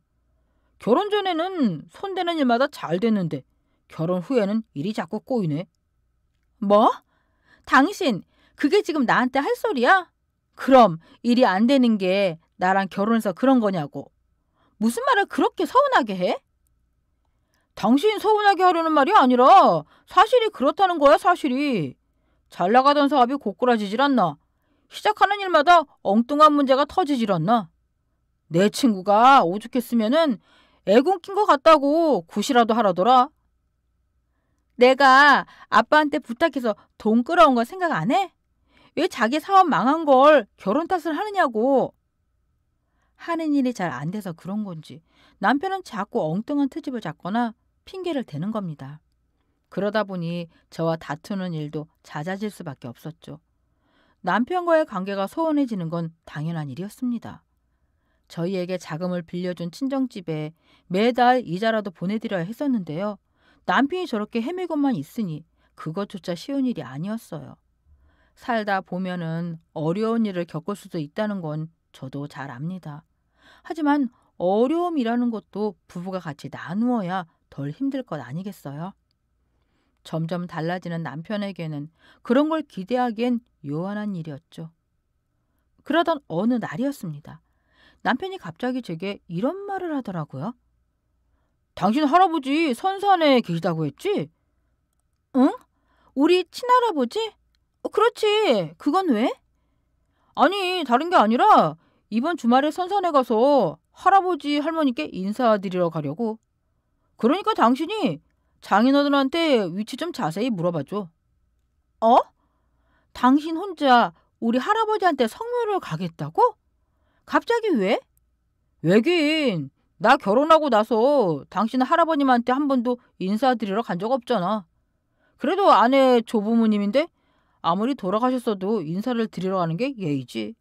결혼 전에는 손대는 일마다 잘 됐는데 결혼 후에는 일이 자꾸 꼬이네. 뭐? 당신 그게 지금 나한테 할 소리야? 그럼 일이 안 되는 게 나랑 결혼해서 그런 거냐고. 무슨 말을 그렇게 서운하게 해? 당신 서운하게 하려는 말이 아니라 사실이 그렇다는 거야 사실이. 잘 나가던 사업이 고꾸라지질 않나. 시작하는 일마다 엉뚱한 문제가 터지질 않나. 내 친구가 오죽했으면은 애군 낀것 같다고 굿이라도 하라더라. 내가 아빠한테 부탁해서 돈 끌어온 거 생각 안 해? 왜 자기 사업 망한 걸 결혼 탓을 하느냐고. 하는 일이 잘 안 돼서 그런 건지 남편은 자꾸 엉뚱한 트집을 잡거나 핑계를 대는 겁니다. 그러다 보니 저와 다투는 일도 잦아질 수밖에 없었죠. 남편과의 관계가 소원해지는 건 당연한 일이었습니다. 저희에게 자금을 빌려준 친정집에 매달 이자라도 보내드려야 했었는데요. 남편이 저렇게 헤매고만 있으니 그것조차 쉬운 일이 아니었어요. 살다 보면은 어려운 일을 겪을 수도 있다는 건 저도 잘 압니다. 하지만 어려움이라는 것도 부부가 같이 나누어야 덜 힘들 것 아니겠어요? 점점 달라지는 남편에게는 그런 걸 기대하기엔 요한한 일이었죠. 그러던 어느 날이었습니다. 남편이 갑자기 제게 이런 말을 하더라고요. 당신 할아버지 선산에 계시다고 했지? 응? 우리 친할아버지? 어, 그렇지. 그건 왜? 아니, 다른 게 아니라 이번 주말에 선산에 가서 할아버지 할머니께 인사드리러 가려고. 그러니까 당신이 장인어른한테 위치 좀 자세히 물어봐줘. 어? 당신 혼자 우리 할아버지한테 성묘를 가겠다고? 갑자기 왜? 왜긴 나 결혼하고 나서 당신 할아버님한테 한 번도 인사드리러 간 적 없잖아. 그래도 아내 조부모님인데 아무리 돌아가셨어도 인사를 드리러 가는 게 예의지.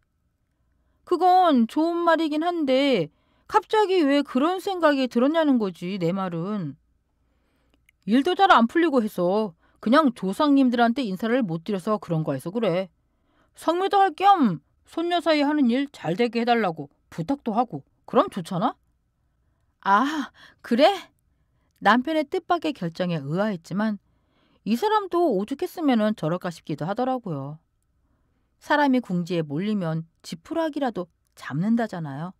그건 좋은 말이긴 한데 갑자기 왜 그런 생각이 들었냐는 거지 내 말은. 일도 잘 안 풀리고 해서 그냥 조상님들한테 인사를 못 드려서 그런 거에서 그래. 성묘도 할 겸 손녀 사이 하는 일 잘 되게 해달라고 부탁도 하고 그럼 좋잖아? 아, 그래? 남편의 뜻밖의 결정에 의아했지만 이 사람도 오죽했으면 저럴까 싶기도 하더라고요. 사람이 궁지에 몰리면 지푸라기라도 잡는다잖아요.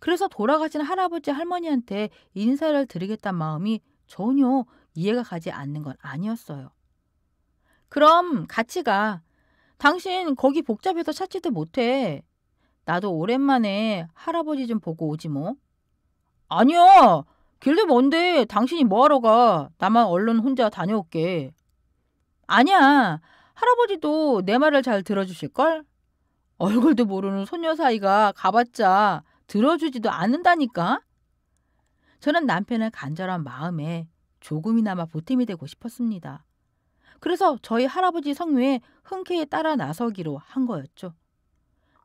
그래서 돌아가신 할아버지 할머니한테 인사를 드리겠다는 마음이 전혀 이해가 가지 않는 건 아니었어요. 그럼 같이 가. 당신 거기 복잡해서 찾지도 못해. 나도 오랜만에 할아버지 좀 보고 오지 뭐. 아니야. 길도먼데 당신이 뭐하러 가. 나만 얼른 혼자 다녀올게. 아니야. 할아버지도 내 말을 잘 들어주실걸? 얼굴도 모르는 소녀 사이가 가봤자 들어주지도 않는다니까? 저는 남편의 간절한 마음에 조금이나마 보탬이 되고 싶었습니다. 그래서 저희 할아버지 성묘에 흔쾌히 따라 나서기로 한 거였죠.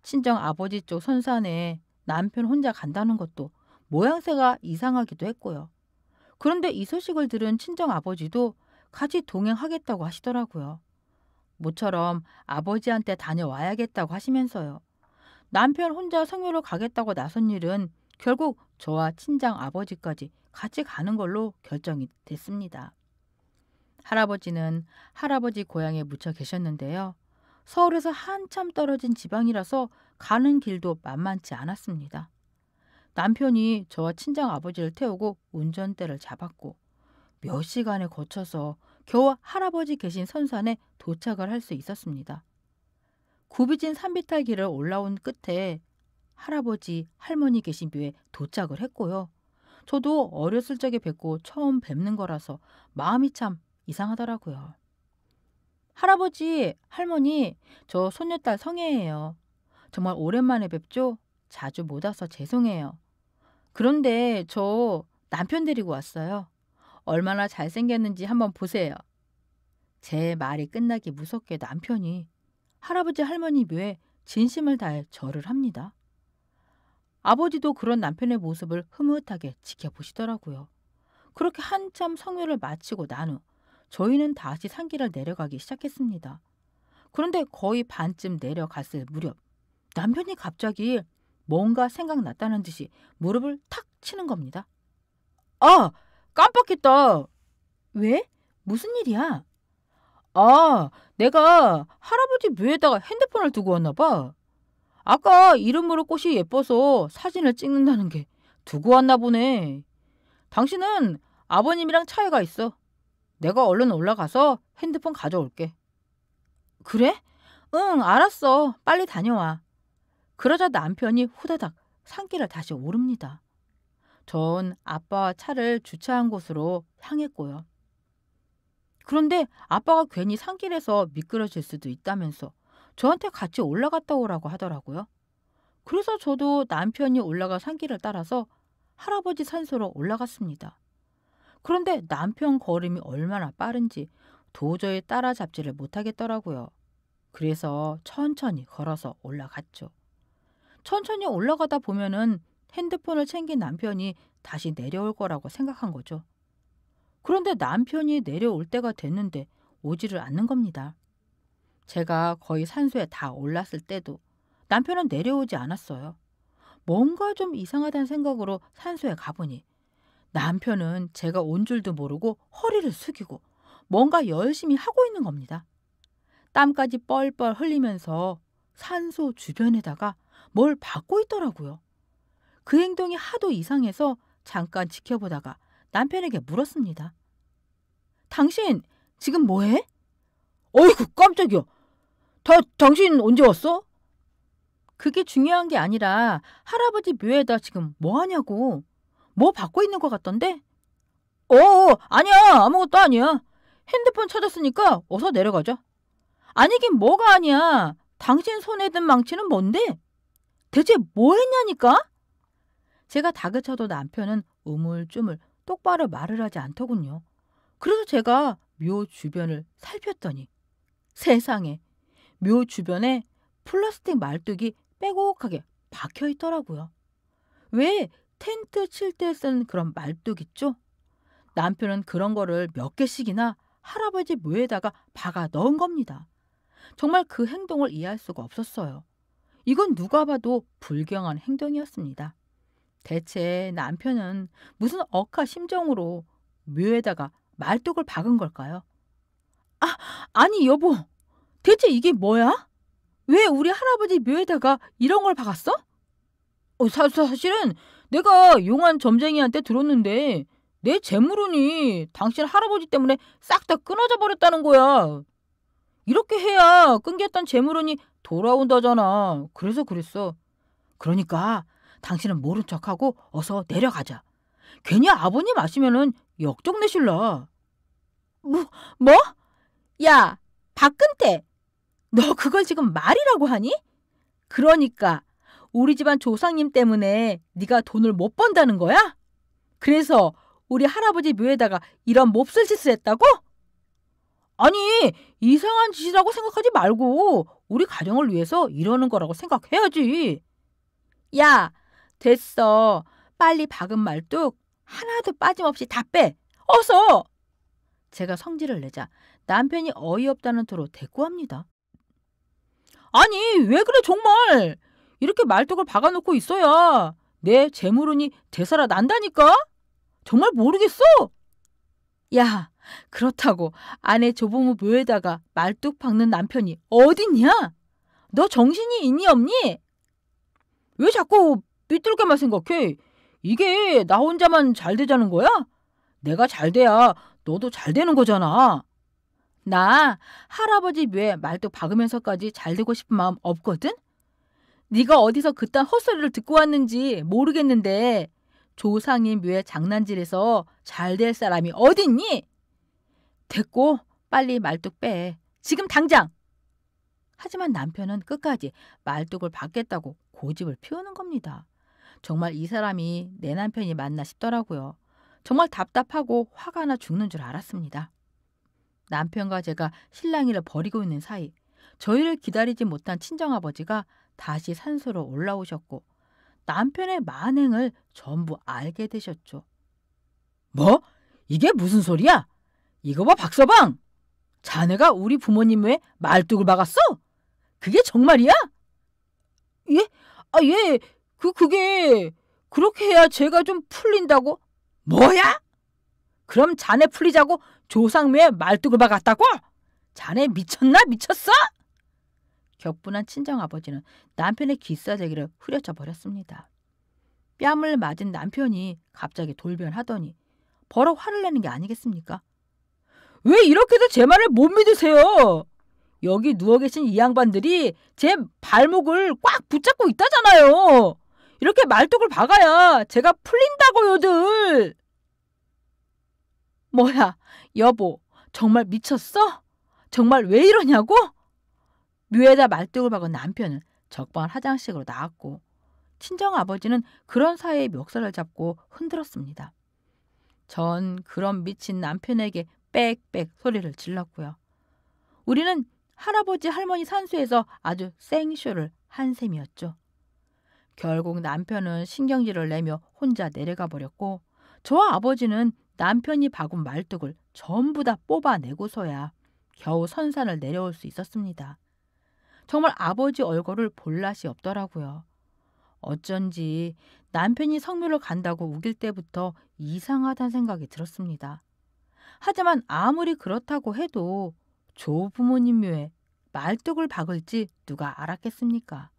친정 아버지 쪽 선산에 남편 혼자 간다는 것도 모양새가 이상하기도 했고요. 그런데 이 소식을 들은 친정 아버지도 같이 동행하겠다고 하시더라고요. 모처럼 아버지한테 다녀와야겠다고 하시면서요. 남편 혼자 성묘로 가겠다고 나선 일은 결국 저와 친정 아버지까지 같이 가는 걸로 결정이 됐습니다. 할아버지는 할아버지 고향에 묻혀 계셨는데요. 서울에서 한참 떨어진 지방이라서 가는 길도 만만치 않았습니다. 남편이 저와 친정 아버지를 태우고 운전대를 잡았고 몇 시간에 거쳐서 겨우 할아버지 계신 선산에 도착을 할 수 있었습니다. 구비진 산비탈길을 올라온 끝에 할아버지, 할머니 계신 뷰에 도착을 했고요. 저도 어렸을 적에 뵙고 처음 뵙는 거라서 마음이 참 이상하더라고요. 할아버지, 할머니, 저 손녀딸 성혜예요. 정말 오랜만에 뵙죠? 자주 못 와서 죄송해요. 그런데 저 남편 데리고 왔어요. 얼마나 잘생겼는지 한번 보세요. 제 말이 끝나기 무섭게 남편이 할아버지 할머니 묘에 진심을 다해 절을 합니다. 아버지도 그런 남편의 모습을 흐뭇하게 지켜보시더라고요. 그렇게 한참 성회를 마치고 난 후 저희는 다시 산길을 내려가기 시작했습니다. 그런데 거의 반쯤 내려갔을 무렵 남편이 갑자기 뭔가 생각났다는 듯이 무릎을 탁 치는 겁니다. 아! 깜빡했다! 왜? 무슨 일이야? 아, 내가 할아버지 묘에다가 핸드폰을 두고 왔나 봐. 아까 이름으로 꽃이 예뻐서 사진을 찍는다는 게 두고 왔나 보네. 당신은 아버님이랑 차이가 있어. 내가 얼른 올라가서 핸드폰 가져올게. 그래? 응, 알았어. 빨리 다녀와. 그러자 남편이 후다닥 산길을 다시 오릅니다. 전 아빠와 차를 주차한 곳으로 향했고요. 그런데 아빠가 괜히 산길에서 미끄러질 수도 있다면서 저한테 같이 올라갔다 오라고 하더라고요. 그래서 저도 남편이 올라가 산길을 따라서 할아버지 산소로 올라갔습니다. 그런데 남편 걸음이 얼마나 빠른지 도저히 따라잡지를 못하겠더라고요. 그래서 천천히 걸어서 올라갔죠. 천천히 올라가다 보면은 핸드폰을 챙긴 남편이 다시 내려올 거라고 생각한 거죠. 그런데 남편이 내려올 때가 됐는데 오지를 않는 겁니다. 제가 거의 산소에 다 올랐을 때도 남편은 내려오지 않았어요. 뭔가 좀 이상하다는 생각으로 산소에 가보니 남편은 제가 온 줄도 모르고 허리를 숙이고 뭔가 열심히 하고 있는 겁니다. 땀까지 뻘뻘 흘리면서 산소 주변에다가 뭘 받고 있더라고요. 그 행동이 하도 이상해서 잠깐 지켜보다가 남편에게 물었습니다. 당신 지금 뭐해? 어이구 깜짝이야. 다 당신 언제 왔어? 그게 중요한 게 아니라 할아버지 묘에다 지금 뭐 하냐고. 뭐 받고 있는 것 같던데? 어, 아니야. 아무것도 아니야. 핸드폰 찾았으니까 어서 내려가자. 아니긴 뭐가 아니야. 당신 손에 든 망치는 뭔데? 대체 뭐 했냐니까? 제가 다그쳐도 남편은 우물쭈물 똑바로 말을 하지 않더군요. 그래서 제가 묘 주변을 살폈더니 세상에 묘 주변에 플라스틱 말뚝이 빼곡하게 박혀 있더라고요. 왜 텐트 칠 때 쓰는 그런 말뚝 있죠? 남편은 그런 거를 몇 개씩이나 할아버지 묘에다가 박아 넣은 겁니다. 정말 그 행동을 이해할 수가 없었어요. 이건 누가 봐도 불경한 행동이었습니다. 대체 남편은 무슨 억하 심정으로 묘에다가 말뚝을 박은 걸까요? 아, 아니 여보. 대체 이게 뭐야? 왜 우리 할아버지 묘에다가 이런 걸 박았어? 어, 사, 사실은 내가 용한 점쟁이한테 들었는데 내 재물운이 당신 할아버지 때문에 싹 다 끊어져 버렸다는 거야. 이렇게 해야 끊겼던 재물운이 돌아온다잖아. 그래서 그랬어. 그러니까 당신은 모른 척하고 어서 내려가자. 괜히 아버님 아시면은 역적 내실라. 뭐, 뭐? 야, 박근태, 너 그걸 지금 말이라고 하니? 그러니까 우리 집안 조상님 때문에 네가 돈을 못 번다는 거야? 그래서 우리 할아버지 묘에다가 이런 몹쓸 짓을 했다고? 아니, 이상한 짓이라고 생각하지 말고 우리 가정을 위해서 이러는 거라고 생각해야지. 야, 됐어. 빨리 박은 말뚝 하나도 빠짐없이 다 빼. 어서! 제가 성질을 내자 남편이 어이없다는 터로 대꾸합니다. 아니 왜 그래 정말 이렇게 말뚝을 박아놓고 있어야 내 재물운이 되살아 난다니까 정말 모르겠어 야 그렇다고 아내 조부모 묘에다가 말뚝 박는 남편이 어딨냐 너 정신이 있니 없니 왜 자꾸 삐뚤게만 생각해 이게 나 혼자만 잘 되자는 거야 내가 잘 돼야 너도 잘 되는 거잖아 나 할아버지 묘에 말뚝 박으면서까지 잘 되고 싶은 마음 없거든? 네가 어디서 그딴 헛소리를 듣고 왔는지 모르겠는데 조상님 묘에 장난질해서 잘 될 사람이 어딨니? 됐고 빨리 말뚝 빼. 지금 당장! 하지만 남편은 끝까지 말뚝을 받겠다고 고집을 피우는 겁니다. 정말 이 사람이 내 남편이 맞나 싶더라고요. 정말 답답하고 화가 나 죽는 줄 알았습니다. 남편과 제가 신랑이를 버리고 있는 사이 저희를 기다리지 못한 친정아버지가 다시 산소로 올라오셨고 남편의 만행을 전부 알게 되셨죠. 뭐? 이게 무슨 소리야? 이거 봐 박서방! 자네가 우리 부모님 왜 말뚝을 박았어? 그게 정말이야? 예? 아 예. 그 그게 그렇게 해야 제가 좀 풀린다고? 뭐야? 그럼 자네 풀리자고 조상묘에 말뚝을 박았다고? 자네 미쳤나 미쳤어? 격분한 친정아버지는 남편의 기싸제기를 후려쳐 버렸습니다. 뺨을 맞은 남편이 갑자기 돌변하더니 버럭 화를 내는 게 아니겠습니까? 왜 이렇게도 제 말을 못 믿으세요? 여기 누워 계신 이 양반들이 제 발목을 꽉 붙잡고 있다잖아요. 이렇게 말뚝을 박아야 제가 풀린다고요들. 뭐야, 여보, 정말 미쳤어? 정말 왜 이러냐고? 뮤에다 말뚝을 박은 남편은 적반 화장실으로 나왔고 친정 아버지는 그런 사이에 멱살을 잡고 흔들었습니다. 전 그런 미친 남편에게 빽빽 소리를 질렀고요. 우리는 할아버지 할머니 산수에서 아주 생쇼를 한 셈이었죠. 결국 남편은 신경질을 내며 혼자 내려가 버렸고 저와 아버지는 남편이 박은 말뚝을 전부 다 뽑아내고서야 겨우 선산을 내려올 수 있었습니다. 정말 아버지 얼굴을 볼 낯이 없더라고요. 어쩐지 남편이 성묘를 간다고 우길 때부터 이상하다는 생각이 들었습니다. 하지만 아무리 그렇다고 해도 조부모님 묘에 말뚝을 박을지 누가 알았겠습니까?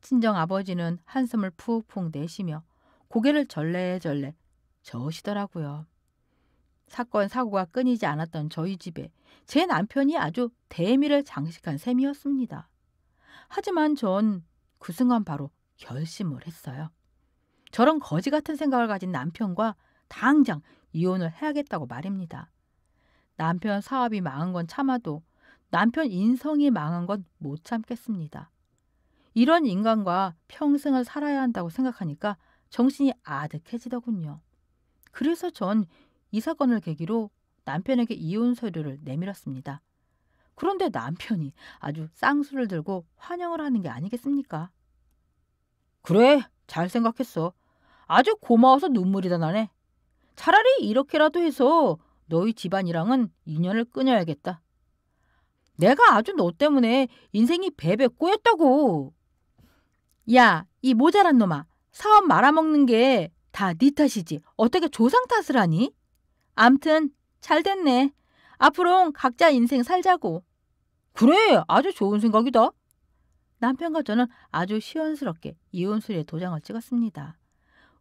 친정 아버지는 한숨을 푹푹 내쉬며 고개를 절레절레 저으시더라고요. 사건 사고가 끊이지 않았던 저희 집에 제 남편이 아주 대미를 장식한 셈이었습니다. 하지만 전 그 순간 바로 결심을 했어요. 저런 거지 같은 생각을 가진 남편과 당장 이혼을 해야겠다고 말입니다. 남편 사업이 망한 건 참아도 남편 인성이 망한 건 못 참겠습니다. 이런 인간과 평생을 살아야 한다고 생각하니까 정신이 아득해지더군요. 그래서 전이 사건을 계기로 남편에게 이혼 서류를 내밀었습니다. 그런데 남편이 아주 쌍수를 들고 환영을 하는 게 아니겠습니까? 그래, 잘 생각했어. 아주 고마워서 눈물이 다 나네. 차라리 이렇게라도 해서 너희 집안이랑은 인연을 끊어야겠다. 내가 아주 너 때문에 인생이 배배 꼬였다고. 야, 이 모자란 놈아. 사업 말아먹는 게 다 네 탓이지. 어떻게 조상 탓을 하니? 암튼 잘 됐네. 앞으로 각자 인생 살자고. 그래, 아주 좋은 생각이다. 남편과 저는 아주 시원스럽게 이혼술에 도장을 찍었습니다.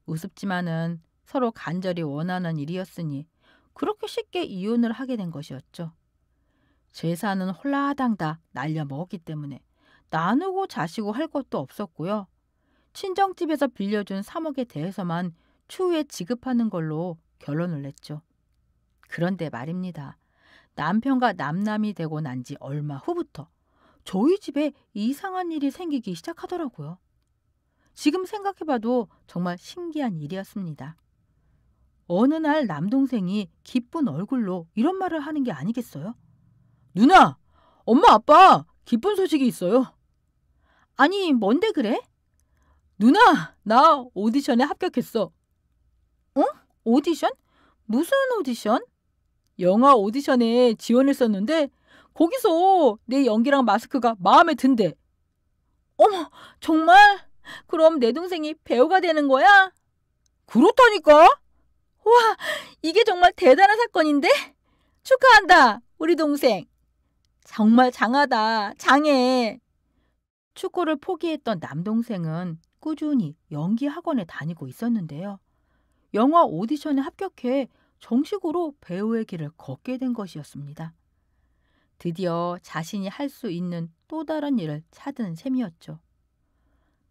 우습지만은 서로 간절히 원하는 일이었으니 그렇게 쉽게 이혼을 하게 된 것이었죠. 재산은 홀라당다 날려 먹었기 때문에 나누고 자시고 할 것도 없었고요. 친정집에서 빌려준 3억에 대해서만 추후에 지급하는 걸로 결론을 냈죠. 그런데 말입니다. 남편과 남남이 되고 난 지 얼마 후부터 저희 집에 이상한 일이 생기기 시작하더라고요. 지금 생각해봐도 정말 신기한 일이었습니다. 어느 날 남동생이 기쁜 얼굴로 이런 말을 하는 게 아니겠어요? 누나! 엄마 아빠! 기쁜 소식이 있어요. 아니, 뭔데 그래? 누나! 나 오디션에 합격했어. 응? 오디션? 무슨 오디션? 영화 오디션에 지원했었는데 거기서 내 연기랑 마스크가 마음에 든대. 어머, 정말? 그럼 내 동생이 배우가 되는 거야? 그렇다니까? 와, 이게 정말 대단한 사건인데? 축하한다, 우리 동생. 정말 장하다, 장해. 축구를 포기했던 남동생은 꾸준히 연기 학원에 다니고 있었는데요. 영화 오디션에 합격해 정식으로 배우의 길을 걷게 된 것이었습니다. 드디어 자신이 할 수 있는 또 다른 일을 찾은 셈이었죠.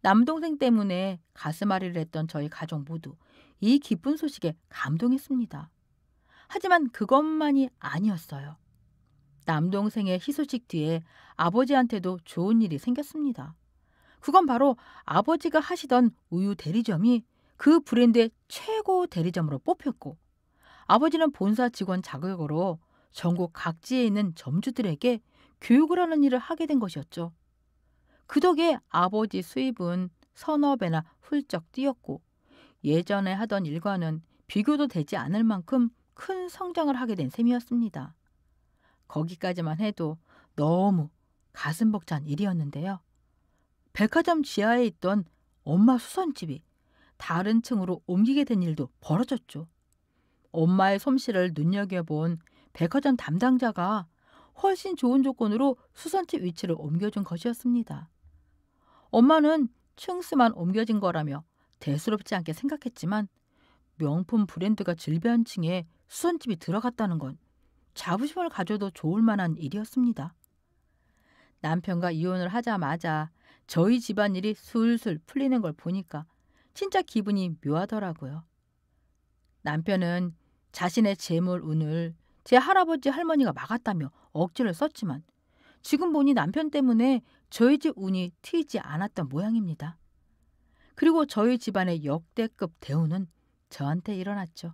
남동생 때문에 가슴앓이를 했던 저희 가족 모두 이 기쁜 소식에 감동했습니다. 하지만 그것만이 아니었어요. 남동생의 희소식 뒤에 아버지한테도 좋은 일이 생겼습니다. 그건 바로 아버지가 하시던 우유 대리점이 그 브랜드의 최고 대리점으로 뽑혔고 아버지는 본사 직원 자격으로 전국 각지에 있는 점주들에게 교육을 하는 일을 하게 된 것이었죠. 그 덕에 아버지 수입은 선너 배나 훌쩍 뛰었고 예전에 하던 일과는 비교도 되지 않을 만큼 큰 성장을 하게 된 셈이었습니다. 거기까지만 해도 너무 가슴 벅찬 일이었는데요. 백화점 지하에 있던 엄마 수선집이 다른 층으로 옮기게 된 일도 벌어졌죠. 엄마의 솜씨를 눈여겨본 백화점 담당자가 훨씬 좋은 조건으로 수선집 위치를 옮겨준 것이었습니다. 엄마는 층수만 옮겨진 거라며 대수롭지 않게 생각했지만 명품 브랜드가 질비 층에 수선집이 들어갔다는 건 자부심을 가져도 좋을 만한 일이었습니다. 남편과 이혼을 하자마자 저희 집안일이 술술 풀리는 걸 보니까 진짜 기분이 묘하더라고요. 남편은 자신의 재물 운을 제 할아버지 할머니가 막았다며 억지를 썼지만 지금 보니 남편 때문에 저희 집 운이 트이지 않았던 모양입니다. 그리고 저희 집안의 역대급 대우는 저한테 일어났죠.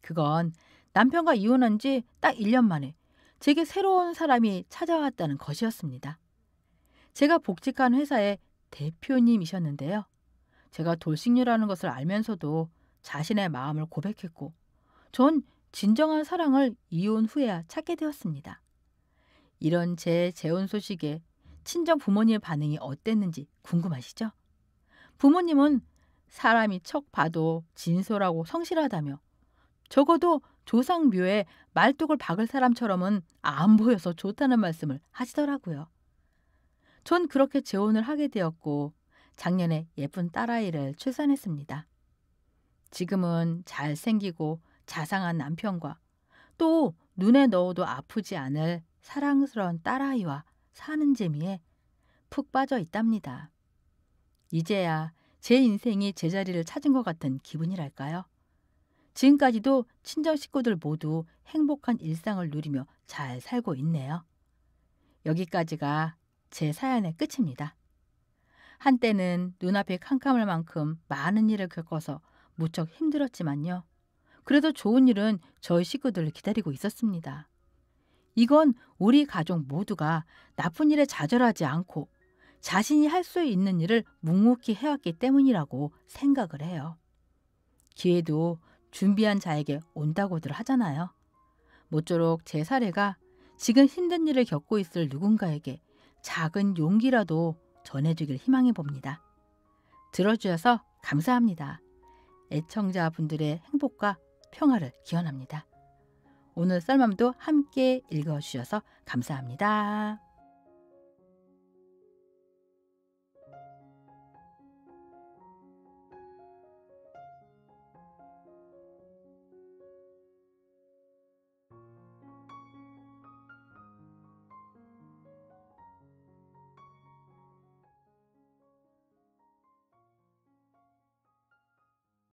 그건 남편과 이혼한 지 딱 1년 만에 제게 새로운 사람이 찾아왔다는 것이었습니다. 제가 복직한 회사의 대표님이셨는데요. 제가 돌싱녀라는 것을 알면서도 자신의 마음을 고백했고 전 진정한 사랑을 이혼 후에야 찾게 되었습니다. 이런 제 재혼 소식에 친정 부모님의 반응이 어땠는지 궁금하시죠? 부모님은 사람이 척 봐도 진솔하고 성실하다며 적어도 조상묘에 말뚝을 박을 사람처럼은 안 보여서 좋다는 말씀을 하시더라고요. 전 그렇게 재혼을 하게 되었고 작년에 예쁜 딸아이를 출산했습니다. 지금은 잘생기고 자상한 남편과 또 눈에 넣어도 아프지 않을 사랑스러운 딸아이와 사는 재미에 푹 빠져 있답니다. 이제야 제 인생이 제자리를 찾은 것 같은 기분이랄까요? 지금까지도 친정 식구들 모두 행복한 일상을 누리며 잘 살고 있네요. 여기까지가 제 사연의 끝입니다. 한때는 눈앞이 캄캄할 만큼 많은 일을 겪어서 무척 힘들었지만요. 그래도 좋은 일은 저희 식구들을 기다리고 있었습니다. 이건 우리 가족 모두가 나쁜 일에 좌절하지 않고 자신이 할 수 있는 일을 묵묵히 해왔기 때문이라고 생각을 해요. 기회도 준비한 자에게 온다고들 하잖아요. 모쪼록 제 사례가 지금 힘든 일을 겪고 있을 누군가에게 작은 용기라도 전해주길 희망해 봅니다. 들어주셔서 감사합니다. 애청자분들의 행복과 평화를 기원합니다. 오늘 썰맘도 함께 읽어주셔서 감사합니다.